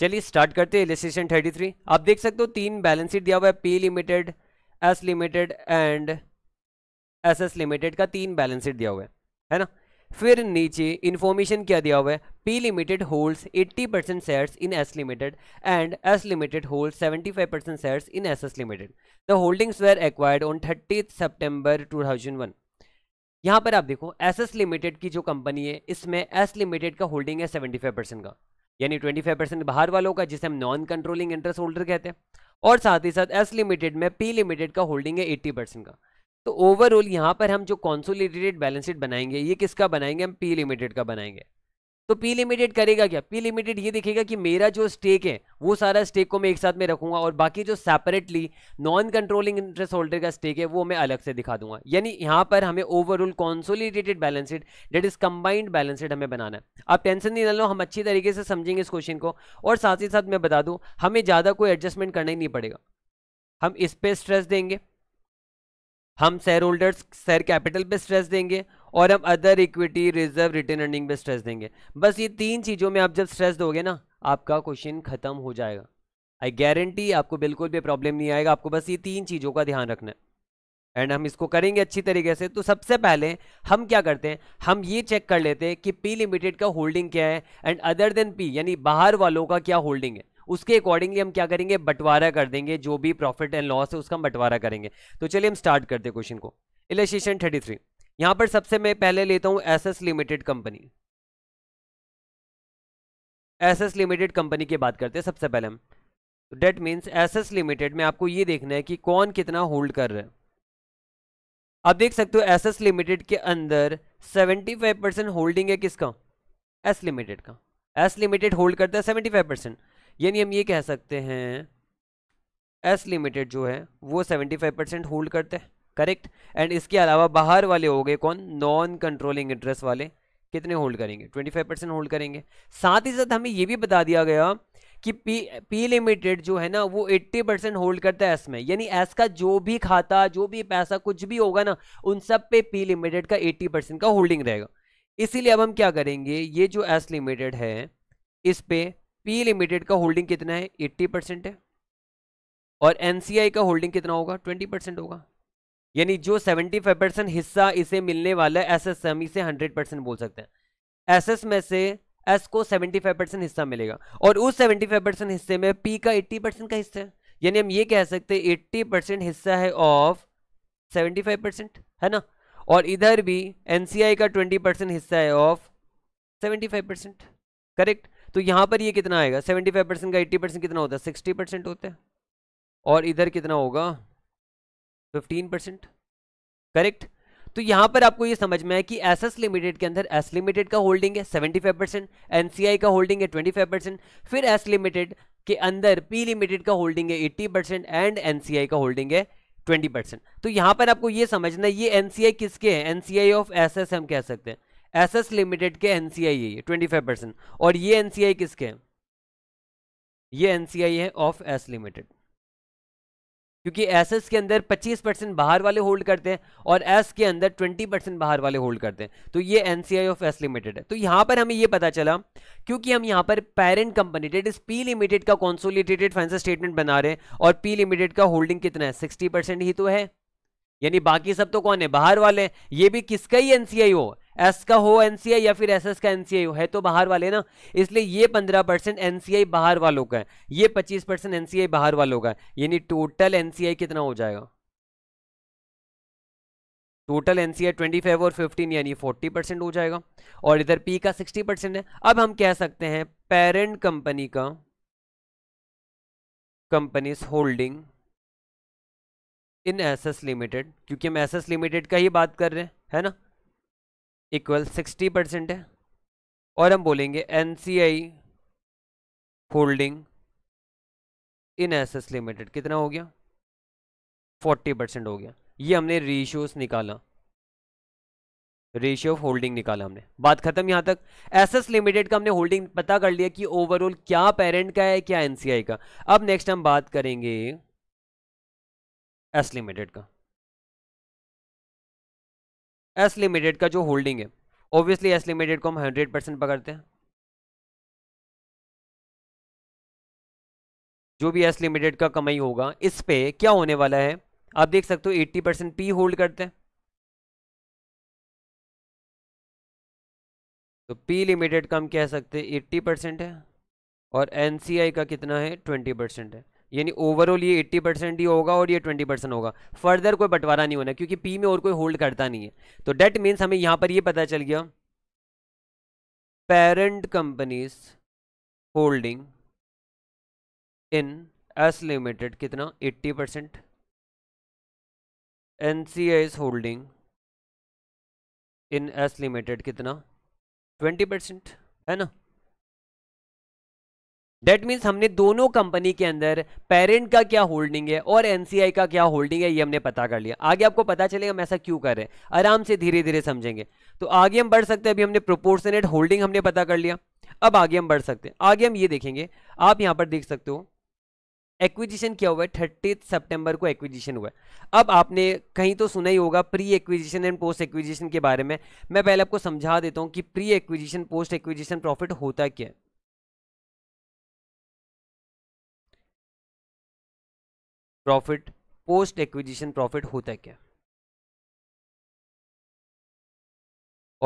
चलिए स्टार्ट करते हैं थर्टी थ्री आप देख सकते हो तीन बैलेंस शीट दिया हुआ है P limited S limited and S S limited का तीन बैलेंस शीट दिया हुआ है है ना फिर नीचे इन्फॉर्मेशन क्या दिया हुआ है P limited holds 80 percent shares in S limited and S limited hold 75 percent shares in S S limited the holdings were acquired on thirty September 2001 यहाँ पर आप देखो एस एस लिमिटेड की जो कंपनी है इसमें एस लिमिटेड का holding है 75 परसेंट का यानी 25 परसेंट बाहर वालों का जिसे हम नॉन कंट्रोलिंग इंटरेस्ट होल्डर कहते हैं और साथ ही साथ एस लिमिटेड में पी लिमिटेड का होल्डिंग है एट्टी परसेंट का तो ओवरऑल यहाँ पर हम जो कॉन्सोलिडेटेड बैलेंस शीट बनाएंगे ये किसका बनाएंगे हम पी लिमिटेड का बनाएंगे तो पी लिमिटेड करेगा क्या पी लिमिटेड ये देखेगा कि मेरा जो स्टेक है वो सारा स्टेक को मैं एक साथ में रखूंगा और बाकी जो separately non controlling interest holder का स्टेक है वो मैं अलग से दिखा दूंगा यानी यहाँ पर हमें overall consolidated balance sheet that is combined balance sheet हमें बनाना है आप टेंशन नहीं लो हम अच्छी तरीके से समझेंगे इस क्वेश्चन को और साथ ही साथ मैं बता दूँ हमें ज़्यादा कोई एडजस्टमेंट करना ही नहीं पड़ेगा हम इस पर स्ट्रेस देंगे हम शेयर होल्डर्स शेयर कैपिटल पे स्ट्रेस देंगे और हम other equity reserve return earning पे स्ट्रेस देंगे बस ये तीन चीज़ों में आप जब स्ट्रेस दोगे ना आपका क्वेश्चन खत्म हो जाएगा आई गारंटी आपको बिल्कुल भी प्रॉब्लम नहीं आएगा आपको बस ये तीन चीज़ों का ध्यान रखना है एंड हम इसको करेंगे अच्छी तरीके से तो सबसे पहले हम क्या करते हैं हम ये चेक कर लेते हैं कि पी लिमिटेड का होल्डिंग क्या है एंड अदर देन पी यानी बाहर वालों का क्या होल्डिंग है उसके अकॉर्डिंगली हम क्या करेंगे बंटवारा कर देंगे जो भी प्रॉफिट एंड लॉस है उसका हम बंटवारा करेंगे तो चलिए हम स्टार्ट करते हैं क्वेश्चन को इलेशन थर्टी थ्री यहां पर सबसे मैं पहले लेता हूं SS limited company SS limited company की बात करते हैं सबसे पहले हम डेट मीन्स एसएस लिमिटेड में आपको ये देखना है कि कौन कितना होल्ड कर रहा है आप देख सकते हो एसएस लिमिटेड के अंदर 75 परसेंट होल्डिंग है किसका एस लिमिटेड का एस लिमिटेड होल्ड करता है 75 परसेंट यानी हम ये कह सकते हैं एस लिमिटेड जो है वो 75 परसेंट होल्ड करते हैं करेक्ट एंड इसके अलावा बाहर वाले हो गए कौन नॉन कंट्रोलिंग इंटरेस्ट वाले कितने होल्ड करेंगे 25 परसेंट होल्ड करेंगे साथ ही साथ हमें ये भी बता दिया गया कि पी पी लिमिटेड जो है ना वो 80 परसेंट होल्ड करता है एस में यानी एस का जो भी खाता जो भी पैसा कुछ भी होगा ना उन सब पे पी लिमिटेड का 80 परसेंट का होल्डिंग रहेगा इसीलिए अब हम क्या करेंगे ये जो एस लिमिटेड है इस पे पी लिमिटेड का होल्डिंग कितना है एट्टी परसेंट है और एनसीआई का होल्डिंग कितना होगा ट्वेंटी परसेंट होगा यानी जो 75 परसेंट हिस्सा इसे मिलने वाला है एस एस हम इसे 100 परसेंट बोल सकते हैं एस में से एस को 75 परसेंट हिस्सा मिलेगा और उस 75 परसेंट हिस्से में पी का 80 परसेंट का हिस्सा है यानी हम ये कह सकते हैं 80 परसेंट हिस्सा है ऑफ 75 परसेंट है ना और इधर भी एन का ट्वेंटी परसेंट हिस्सा है ऑफ सेवेंटी परसेंट करेक्ट तो यहाँ पर ये कितना आएगा सेवेंटी परसेंट का एट्टी परसेंट कितना होता है सिक्सटी परसेंट होता है और इधर कितना होगा फिफ्टीन परसेंट करेक्ट तो यहां पर आपको ये समझ में आया कि एस एस लिमिटेड के अंदर एस लिमिटेड का होल्डिंग है सेवेंटी फाइव परसेंट एनसीआई का होल्डिंग है ट्वेंटी फाइव परसेंट फिर एस लिमिटेड के अंदर पी लिमिटेड का होल्डिंग है एट्टी परसेंट एंड एनसीआई का होल्डिंग है ट्वेंटी परसेंट तो यहां पर आपको ये समझना ये एनसीआई किसके हैं एनसीआई ऑफ एस एस हम कह सकते हैं एस एस लिमिटेड के एनसीआई है ट्वेंटी फाइव परसेंट और ये एनसीआई किसके हैं ये एनसीआई है ऑफ एस लिमिटेड क्योंकि एस एस के अंदर 25 परसेंट बाहर वाले होल्ड करते हैं और एस के अंदर 20 परसेंट बाहर वाले होल्ड करते हैं तो ये N C I of S limited है तो यहाँ पर हमें ये पता चला क्योंकि हम यहाँ पर parent company that is P limited का कॉन्सोलिटेटेड फाइनेंशियल स्टेटमेंट बना रहे हैं और पी लिमिटेड का होल्डिंग कितना है सिक्सटी ही तो है यानी बाकी सब तो कौन है बाहर वाले ये भी किसका ही एनसीआई हो एस का हो एनसीआई या फिर एसएस का एनसीआई हो है तो बाहर वाले ना इसलिए ये पंद्रह परसेंट एनसीआई बाहर वालों का है ये पच्चीस परसेंट एनसीआई बाहर वालों का है यानी टोटल एनसीआई कितना हो जाएगा टोटल एनसीआई ट्वेंटी फाइव और फिफ्टीन यानी फोर्टी परसेंट हो जाएगा और इधर पी का सिक्सटी परसेंट है अब हम कह सकते हैं पेरेंट कंपनी का companies holding in S S limited क्योंकि हम एस एस लिमिटेड का ही बात कर रहे हैं है ना इक्वल सिक्सटी परसेंट है और हम बोलेंगे N C I holding in SS limited कितना हो गया फोर्टी परसेंट हो गया ये हमने रेशियोस निकाला रेशियो ऑफ होल्डिंग निकाला हमने बात खत्म यहां तक एस लिमिटेड का हमने होल्डिंग पता कर लिया कि ओवरऑल क्या पेरेंट का है क्या एनसीआई का अब नेक्स्ट हम बात करेंगे एस लिमिटेड का एस लिमिटेड का जो होल्डिंग है ऑब्वियसली एस लिमिटेड को हम हंड्रेड परसेंट पकड़ते हैं जो भी एस लिमिटेड का कमाई होगा इस पे क्या होने वाला है आप देख सकते हो एट्टी परसेंट पी होल्ड करते हैं तो पी लिमिटेड का हम कह सकते हैं एट्टी परसेंट है और एन का कितना है ट्वेंटी परसेंट है यानी ओवरऑल ये 80 परसेंट ही होगा और ये 20 परसेंट होगा फर्दर कोई बंटवारा नहीं होना क्योंकि पी में और कोई होल्ड करता नहीं है तो डेट मीन्स हमें यहाँ पर ये पता चल गया parent company's holding in S limited कितना 80 percent N C holding in S limited कितना 20 परसेंट है ना दैट मीन्स हमने दोनों कंपनी के अंदर पेरेंट का क्या होल्डिंग है और एनसीआई का क्या होल्डिंग है ये हमने पता कर लिया आगे आपको पता चलेगा हम ऐसा क्यों कर रहे हैं आराम से धीरे धीरे समझेंगे तो आगे हम बढ़ सकते हैं अभी हमने प्रोपोर्शनेट होल्डिंग हमने पता कर लिया अब आगे हम बढ़ सकते हैं आगे हम ये देखेंगे आप यहाँ पर देख सकते हो एक्विजिशन क्या हुआ है थर्टी सेप्टेम्बर को एक्विजिशन हुआ है अब आपने कहीं तो सुना ही होगा pre acquisition and post acquisition के बारे में मैं पहले आपको समझा देता हूँ कि pre acquisition post acquisition profit होता क्या है प्रॉफिट पोस्ट एक्विजिशन प्रॉफिट होता है क्या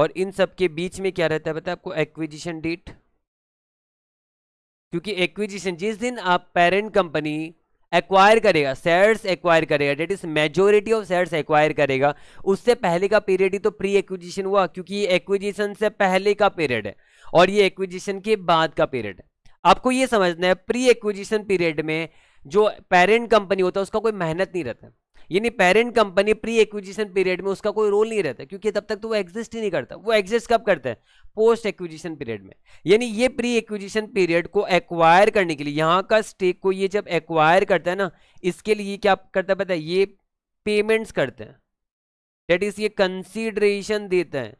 और इन सब के बीच में क्या रहता है बताए आपको एक्विजिशन डेट क्योंकि एक्विजिशन जिस दिन आप पेरेंट कंपनी एक्वायर करेगा शेयर्स एक्वायर करेगा that is majority of shares acquire करेगा उससे पहले का पीरियड ही तो प्री एक्विजिशन हुआ क्योंकि ये एक्विजिशन से पहले का पीरियड है और ये एक्विजिशन के बाद का पीरियड है आपको ये समझना है प्री एक्विजिशन पीरियड में जो पेरेंट कंपनी होता है उसका कोई मेहनत नहीं रहता यानी parent company pre acquisition period में उसका कोई रोल नहीं रहता क्योंकि तब तक तो वो एग्जिस्ट ही नहीं करता वो एग्जिस्ट कब करता है पोस्ट एक्विजिशन पीरियड में यानी ये प्री एक्विजिशन पीरियड को एक्वायर करने के लिए यहाँ का स्टेक को ये जब एक्वायर करता है ना इसके लिए क्या करता है पता है ये पेमेंट्स करते हैं डेट इज ये कंसिडरेशन देते हैं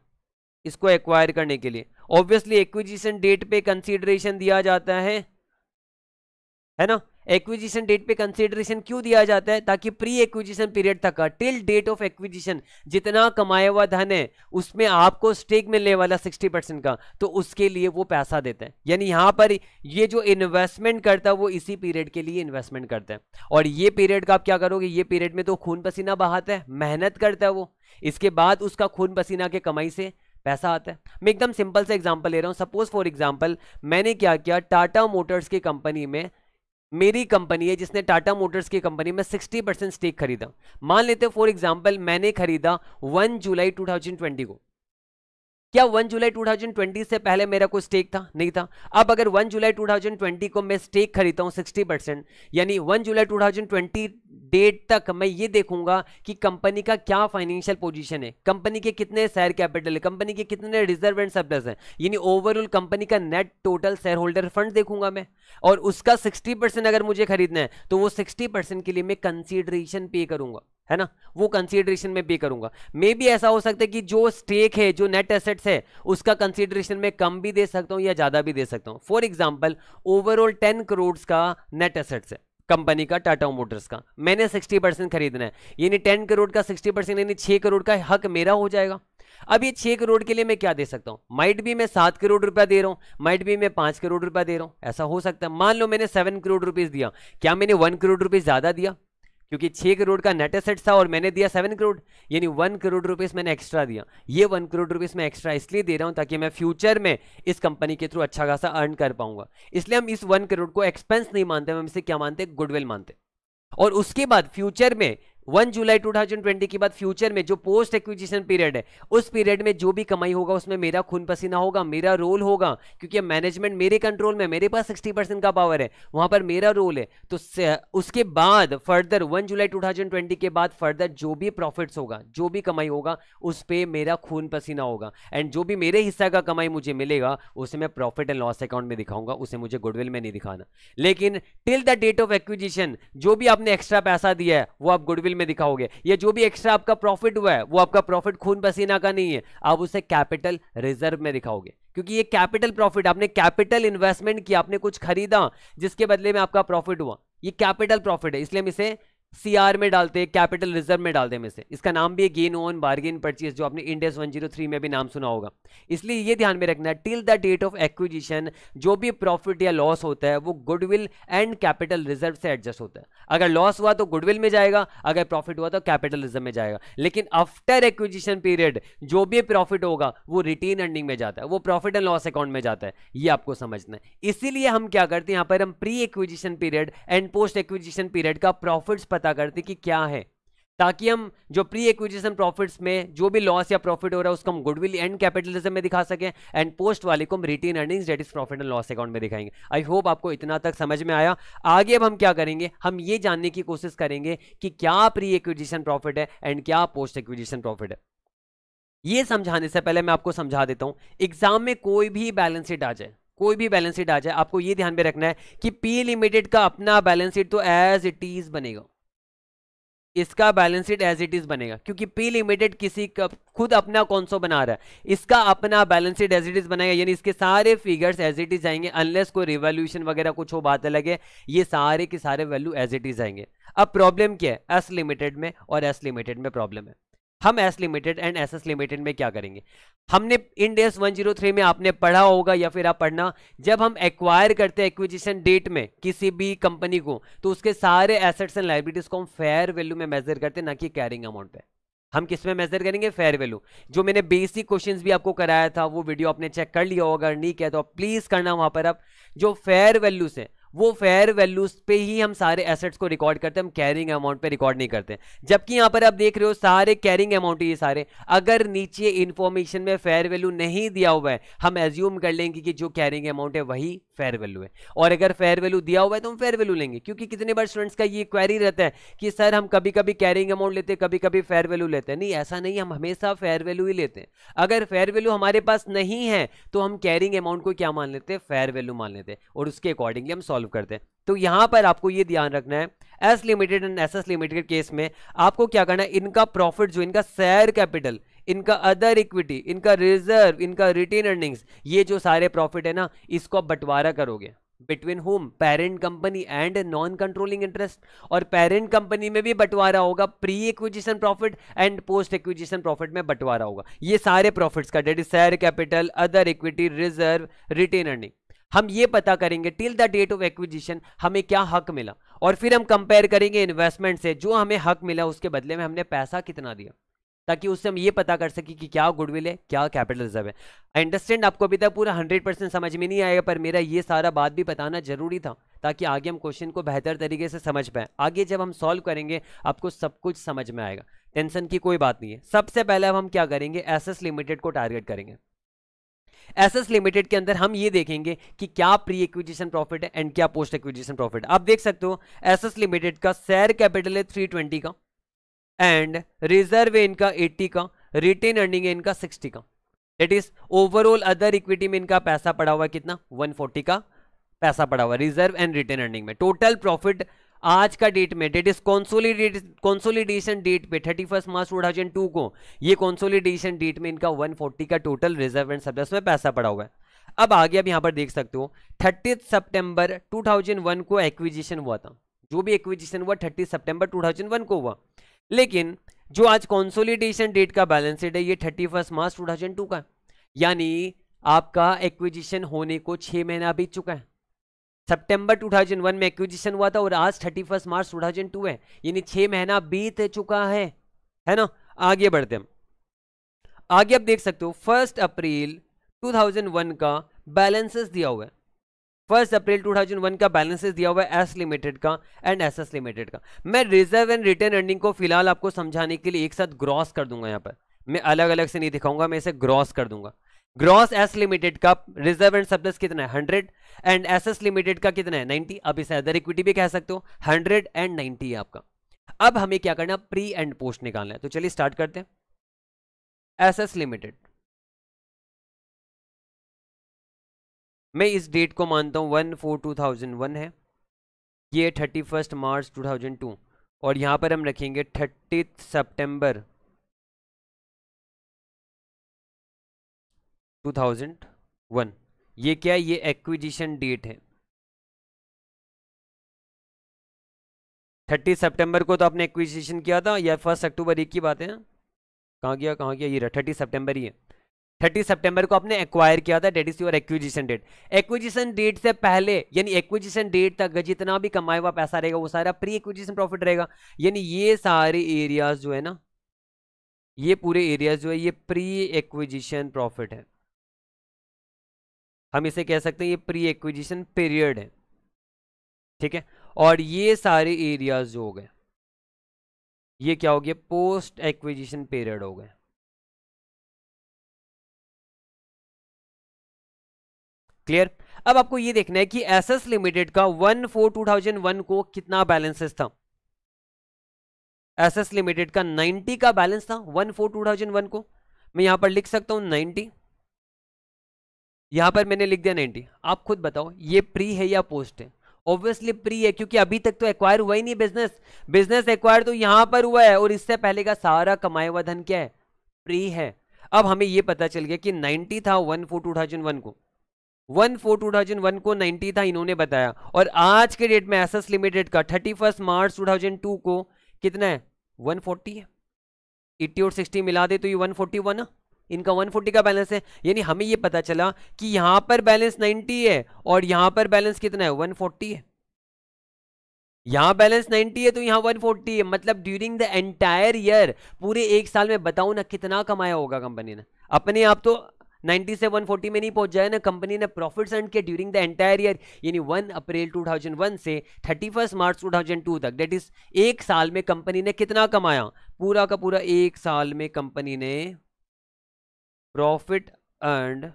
इसको एक्वायर करने के लिए ऑब्वियसली एक्विजिशन डेट पे कंसिडरेशन दिया जाता है है ना एक्विजिशन डेट पे कंसिडरेशन क्यों दिया जाता है ताकि प्री एक्विजिशन पीरियड तक टिल डेट ऑफ एक्विजिशन जितना कमाया हुआ धन है उसमें आपको स्टेक मिलने वाला सिक्सटी परसेंट का तो उसके लिए वो पैसा देते हैं यानी यहाँ पर ये जो इन्वेस्टमेंट करता है वो इसी पीरियड के लिए इन्वेस्टमेंट करता है और ये पीरियड का आप क्या करोगे ये पीरियड में तो खून पसीना बहाता है मेहनत करता है वो इसके बाद उसका खून पसीना के कमाई से पैसा आता है मैं एकदम सिंपल से एग्जांपल ले रहा हूँ सपोज फॉर एग्जांपल मैंने क्या किया टाटा मोटर्स की कंपनी में मेरी कंपनी है जिसने टाटा मोटर्स की कंपनी में 60 परसेंट स्टेक खरीदा मान लेते हैं फॉर एग्जांपल मैंने खरीदा 1 जुलाई 2020 को क्या 1 जुलाई 2020 से पहले मेरा कोई स्टेक था नहीं था अब अगर 1 जुलाई 2020 को मैं स्टेक खरीदता हूँ 60 परसेंट यानी 1 जुलाई 2020 डेट तक मैं ये देखूंगा कि कंपनी का क्या फाइनेंशियल पोजीशन है कंपनी के कितने शेयर कैपिटल है कंपनी के कितने रिजर्व एंड सरप्लस है यानी ओवरऑल कंपनी का net total shareholder fund देखूंगा मैं और उसका सिक्सटी अगर मुझे खरीदना है तो वो सिक्सटी के लिए मैं कंसिडरेशन पे करूंगा है ना वो कंसीडरेशन में पे करूंगा मे भी ऐसा हो सकता है कि जो स्टेक है जो नेट एसेट्स है उसका कंसीडरेशन में कम भी दे सकता हूं या ज्यादा भी दे सकता हूं for example overall ten crore का नेट एसेट्स है कंपनी का टाटा मोटर्स का मैंने सिक्सटी परसेंट खरीदना है यानी टेन करोड़ का सिक्सटी परसेंट यानी छह करोड़ का हक मेरा हो जाएगा अब ये छह करोड़ के लिए मैं क्या दे सकता हूँ माइट भी मैं सात करोड़ रुपया दे रहा हूँ माइट भी मैं पांच करोड़ रुपया दे रहा हूँ ऐसा हो सकता है मान लो मैंने सेवन करोड़ रुपीज़ दिया क्या मैंने वन करोड़ रुपीज़ ज़्यादा दिया क्योंकि छः करोड़ का नेट एसेट था और मैंने दिया सेवन करोड़ यानी वन करोड़ रुपीज़ मैंने एक्स्ट्रा दिया ये वन करोड़ रुपीज़ मैं एक्स्ट्रा इसलिए दे रहा हूँ ताकि मैं फ्यूचर में इस कंपनी के थ्रू अच्छा खासा अर्न कर पाऊंगा इसलिए हम इस वन करोड़ को एक्सपेंस नहीं मानते हम इसे क्या मानते गुडविल मानते और उसके बाद फ्यूचर में one July two thousand twenty के बाद फ्यूचर में जो पोस्ट एक्विजिशन पीरियड है उस पीरियड में जो भी कमाई होगा उसमें मेरा खून पसीना होगा मेरा रोल होगा क्योंकि मैनेजमेंट मेरे कंट्रोल में मेरे पास सिक्सटी परसेंट का पावर है वहां पर मेरा रोल है तो उसके बाद further one July two thousand twenty के बाद फर्दर जो भी प्रॉफिट्स होगा जो भी कमाई होगा उस पर मेरा खून पसीना होगा एंड जो भी मेरे हिस्सा का कमाई मुझे मिलेगा उसे मैं प्रॉफिट एंड लॉस अकाउंट में दिखाऊंगा उसे मुझे गुडविल में नहीं दिखाना लेकिन till the date of acquisition जो भी आपने एक्स्ट्रा पैसा दिया है वो आप गुडविल में दिखाओगे ये जो भी एक्स्ट्रा आपका प्रॉफिट हुआ है वो आपका प्रॉफिट खून पसीना का नहीं है आप उसे कैपिटल रिजर्व में दिखाओगे क्योंकि ये कैपिटल प्रॉफिट आपने कैपिटल इन्वेस्टमेंट किया आपने कुछ खरीदा जिसके बदले में आपका प्रॉफिट हुआ ये कैपिटल प्रॉफिट है इसलिए हम इसे सी आर में डालते कैपिटल रिजर्व में डालते में से इसका नाम भी है गेन ऑन बार्गेन परचेज जो आपने इंडेस 103 में भी नाम सुना होगा इसलिए ये ध्यान में रखना है till the date of acquisition जो भी प्रॉफिट या लॉस होता है वो गुडविल एंड कैपिटल रिजर्व से एडजस्ट होता है अगर लॉस हुआ तो गुडविल में जाएगा अगर प्रॉफिट हुआ तो कैपिटल रिजर्व में जाएगा लेकिन आफ्टर एक्विजिशन पीरियड जो भी प्रॉफिट होगा वो रिटेन अर्निंग में जाता है वो प्रॉफिट एंड लॉस अकाउंट में जाता है ये आपको समझना है इसीलिए हम क्या करते हैं यहाँ पर हम pre acquisition period and post acquisition period का प्रॉफिट्स पता करते कि क्या है ताकि हम जो प्री एक्विजिशन प्रॉफिट्स में जो भी लॉस या प्रॉफिट हो रहा है उसको हम गुडविल एंड कैपिटलिज्म में दिखा सकें एंड पोस्ट वाले को हम retained earnings that is profit and loss account में दिखाएंगे आई होप आपको इतना तक समझ में आया आगे अब हम क्या करेंगे हम ये जानने की कोशिश करेंगे कि क्या प्री एक्विजिशन प्रॉफिट है एंड क्या पोस्ट एक्विजिशन प्रॉफिट है ये समझाने से पहले मैं आपको समझा देता हूँ एग्जाम में कोई भी बैलेंस शीट आ जाए कोई भी बैलेंस शीट आ जाए आपको ये ध्यान में रखना है कि पी लिमिटेड का अपना बैलेंस शीट तो एज इट इज बनेगा इसका balance sheet as it is बनेगा क्योंकि पी लिमिटेड किसी का खुद अपना कौन सो बना रहा है इसका अपना balance sheet as it is बनाएगा यानी इसके सारे फिगर्स एज इट इज आएंगे अनलेस कोई रिवॉल्यूशन वगैरह कुछ हो बात अलग है ये सारे के सारे वैल्यू एज इट इज आएंगे अब प्रॉब्लम क्या है एस लिमिटेड में और एस लिमिटेड में प्रॉब्लम है हम S limited and S S limited में क्या करेंगे हमने इन डेस थ्री में आपने पढ़ा होगा या फिर आप पढ़ना जब हम एक्वायर करते हैं एक्विजिशन डेट में किसी भी कंपनी को तो उसके सारे एसेट्स एंड लाइब्रेटीज को हम फेयर वैल्यू में मेजर करते हैं ना कि कैरिंग अमाउंट पे हम किस में मेजर करेंगे फेयर वैल्यू जो मैंने बेसिक क्वेश्चन भी आपको कराया था वो वीडियो आपने चेक कर लिया होगा अगर नहीं किया तो प्लीज़ करना वहां पर आप जो फेयर वैल्यू है वो फेयर वैल्यूज पे ही हम सारे एसेट्स को रिकॉर्ड करते हैं हम कैरिंग अमाउंट पे रिकॉर्ड नहीं करते जबकि यहां पर आप देख रहे हो सारे कैरिंग अमाउंट ये सारे अगर नीचे इंफॉर्मेशन में फेयर वैल्यू नहीं दिया हुआ है हम एज्यूम कर लेंगे कि जो कैरिंग अमाउंट है वही फेयर वैल्यू है और अगर फेयर वैल्यू दिया हुआ है तो हम फेयर वैल्यू लेंगे क्योंकि कितने बार स्टूडेंट्स का ये क्वेरी रहता है कि सर हम कभी कभी कैरिंग अमाउंट लेते हैं कभी कभी फेयर वैल्यू लेते हैं नहीं ऐसा नहीं हम हमेशा फेयर वैल्यू ही लेते हैं अगर फेयर वैल्यू हमारे पास नहीं है तो हम कैरिंग अमाउंट को क्या मान लेते हैं फेयर वैल्यू मान लेते हैं और उसके अकॉर्डिंगली हम सॉल्व सॉल्व करते हैं तो यहां पर आपको ये ध्यान रखना है S limited and S S limited case में आपको क्या करना है इनका प्रॉफिट जो इनका शेयर कैपिटल इनका अदर इक्विटी इनका रिजर्व इनका रिटेन अर्निंग्स ये जो सारे प्रॉफिट है ना इसको आप बंटवारा करोगे between home parent company and non controlling interest और पेरेंट कंपनी में भी बंटवारा होगा pre acquisition profit and post acquisition profit में बंटवारा होगा ये सारे प्रॉफिट्स का that is share capital other equity reserve retained earning हम ये पता करेंगे till the date of acquisition हमें क्या हक मिला और फिर हम कंपेयर करेंगे इन्वेस्टमेंट से जो हमें हक मिला उसके बदले में हमने पैसा कितना दिया ताकि उससे हम ये पता कर सके कि क्या गुडविल है क्या कैपिटल रिजर्व है आई अंडरस्टैंड आपको अभी तक पूरा हंड्रेड परसेंट समझ में नहीं आएगा पर मेरा ये सारा बात भी बताना जरूरी था ताकि आगे हम क्वेश्चन को बेहतर तरीके से समझ पाए आगे जब हम सॉल्व करेंगे आपको सब कुछ समझ में आएगा टेंशन की कोई बात नहीं है सबसे पहले अब हम क्या करेंगे एस लिमिटेड को टारगेट करेंगे एसएस लिमिटेड के अंदर हम ये देखेंगे कि क्या प्री एक्विजिशन प्रॉफिट है एंड क्या पोस्ट एक्विजिशन प्रॉफिट आप देख सकते हो एसएस लिमिटेड का शेयर कैपिटल है थ्री ट्वेंटी का एंड रिजर्व है इनका एट्टी का रिटेन अर्निंग है इनका सिक्सटी का it is overall other equity में इनका पैसा पड़ा हुआ कितना 140 का पैसा पड़ा हुआ रिजर्व एंड रिटेन अर्निंग में टोटल प्रॉफिट आज का डेट में that is consolidate consolidation date पे thirty first March two thousand two को ये कॉन्सोलिडेशन डेट में इनका वन फोर्टी का टोटल रिजर्व एंड सरप्लस में पैसा पड़ा हुआ है अब आगे आप यहां पर देख सकते हो थर्टी सितंबर 2001 को एक्विजिशन हुआ था जो भी एक्विजिशन हुआ थर्टी सितंबर 2001 को हुआ लेकिन जो आज कॉन्सोलिडेशन डेट का बैलेंस डेट है ये थर्टी फर्स्ट मार्च टू का यानी आपका एक्विजिशन होने को छह महीना बीत चुका है सितंबर 2001 में एक्विजिशन हुआ था और आज 31 मार्च 2002 है यानी छह महीना बीत चुका है है ना आगे बढ़ते हम आगे आप देख सकते हो फर्स्ट अप्रैल 2001 का बैलेंसेस दिया हुआ है फर्स्ट अप्रैल 2001 का बैलेंसेस दिया हुआ है एस लिमिटेड का एंड एस एस लिमिटेड का मैं रिजर्व एंड रिटर्न अर्निंग को फिलहाल आपको समझाने के लिए एक साथ ग्रॉस कर दूंगा यहां पर मैं अलग अलग से नहीं दिखाऊंगा मैं इसे ग्रॉस कर दूंगा ग्रॉस एस लिमिटेड का रिजर्व एंड सरप्लस कितना है hundred and S S limited का कितना है नाइन्टी अब इसे अदर इक्विटी भी कह सकते हो हंड्रेड एंड नाइन्टी है आपका अब हमें क्या करना है प्री एंड पोस्ट निकालना है तो चलिए स्टार्ट करते हैं एस एस लिमिटेड मैं इस डेट को मानता हूं one four two thousand one है ये thirty first March two thousand two और यहां पर हम रखेंगे थर्टी टू 2001 ये क्या है ये एक्विजिशन डेट है 30 सितंबर को तो आपने एक्विजिशन किया था या फर्स्ट अक्टूबर एक की बात है कहाँ गया कहाँ गया ये रहा थर्टी सितंबर ही है थर्टी सितंबर को आपने एक्वायर किया था that is your acquisition date acquisition date से पहले यानी एक्विजिशन डेट तक जितना भी कमाया हुआ पैसा रहेगा वो सारा प्री एक्विजिशन प्रॉफिट रहेगा यानी ये सारे एरियाज जो है ना ये पूरे एरियाज जो है ये प्री एक्विजिशन प्रॉफिट है हम इसे कह सकते हैं ये प्री एक्विजिशन पीरियड है ठीक है और ये सारे एरियाज जो हो गए ये क्या हो गया पोस्ट एक्विजिशन पीरियड हो गए क्लियर अब आपको ये देखना है कि एसएस लिमिटेड का one four two thousand one को कितना बैलेंसेस था एसएस लिमिटेड का नाइनटी का बैलेंस था one four two thousand one को मैं यहां पर लिख सकता हूं नाइनटी यहाँ पर मैंने लिख दिया नाइन्टी आप खुद बताओ ये प्री है या पोस्ट है ऑब्वियसली प्री है क्योंकि अभी तक तो एक्वायर हुआ ही नहीं बिजनेस बिजनेस एक्वायर तो यहाँ पर हुआ है और इससे पहले का सारा कमाया हुआ धन क्या है प्री है अब हमें ये पता चल गया कि नाइनटी था one four two thousand one को one four two thousand one को नाइन्टी था इन्होंने बताया और आज के डेट में एस एस लिमिटेड का thirty first March two thousand two को कितना है वन फोर्टी है एट्टी और सिक्सटी मिला दे तो ये वन फोर्टी वन है इनका 140 का बैलेंस है यानी हमें ये पता चला कि यहां पर बैलेंस 90 है और यहां पर बैलेंस कितना है 140 है यहां बैलेंस 90 है तो यहाँ 140 है मतलब ड्यूरिंग द एंटायर ईयर पूरे एक साल में बताऊ ना कितना कमाया होगा कंपनी ने अपने आप तो 90 से 140 में नहीं पहुंच जाए ना कंपनी ने प्रॉफिट्स अर्न किया ड्यूरिंग द एंटायर ईयर यानी 1 अप्रैल 2001 से 31 मार्च 2002 तक डेट इज एक साल में कंपनी ने कितना कमाया पूरा का पूरा एक साल में कंपनी ने profit earned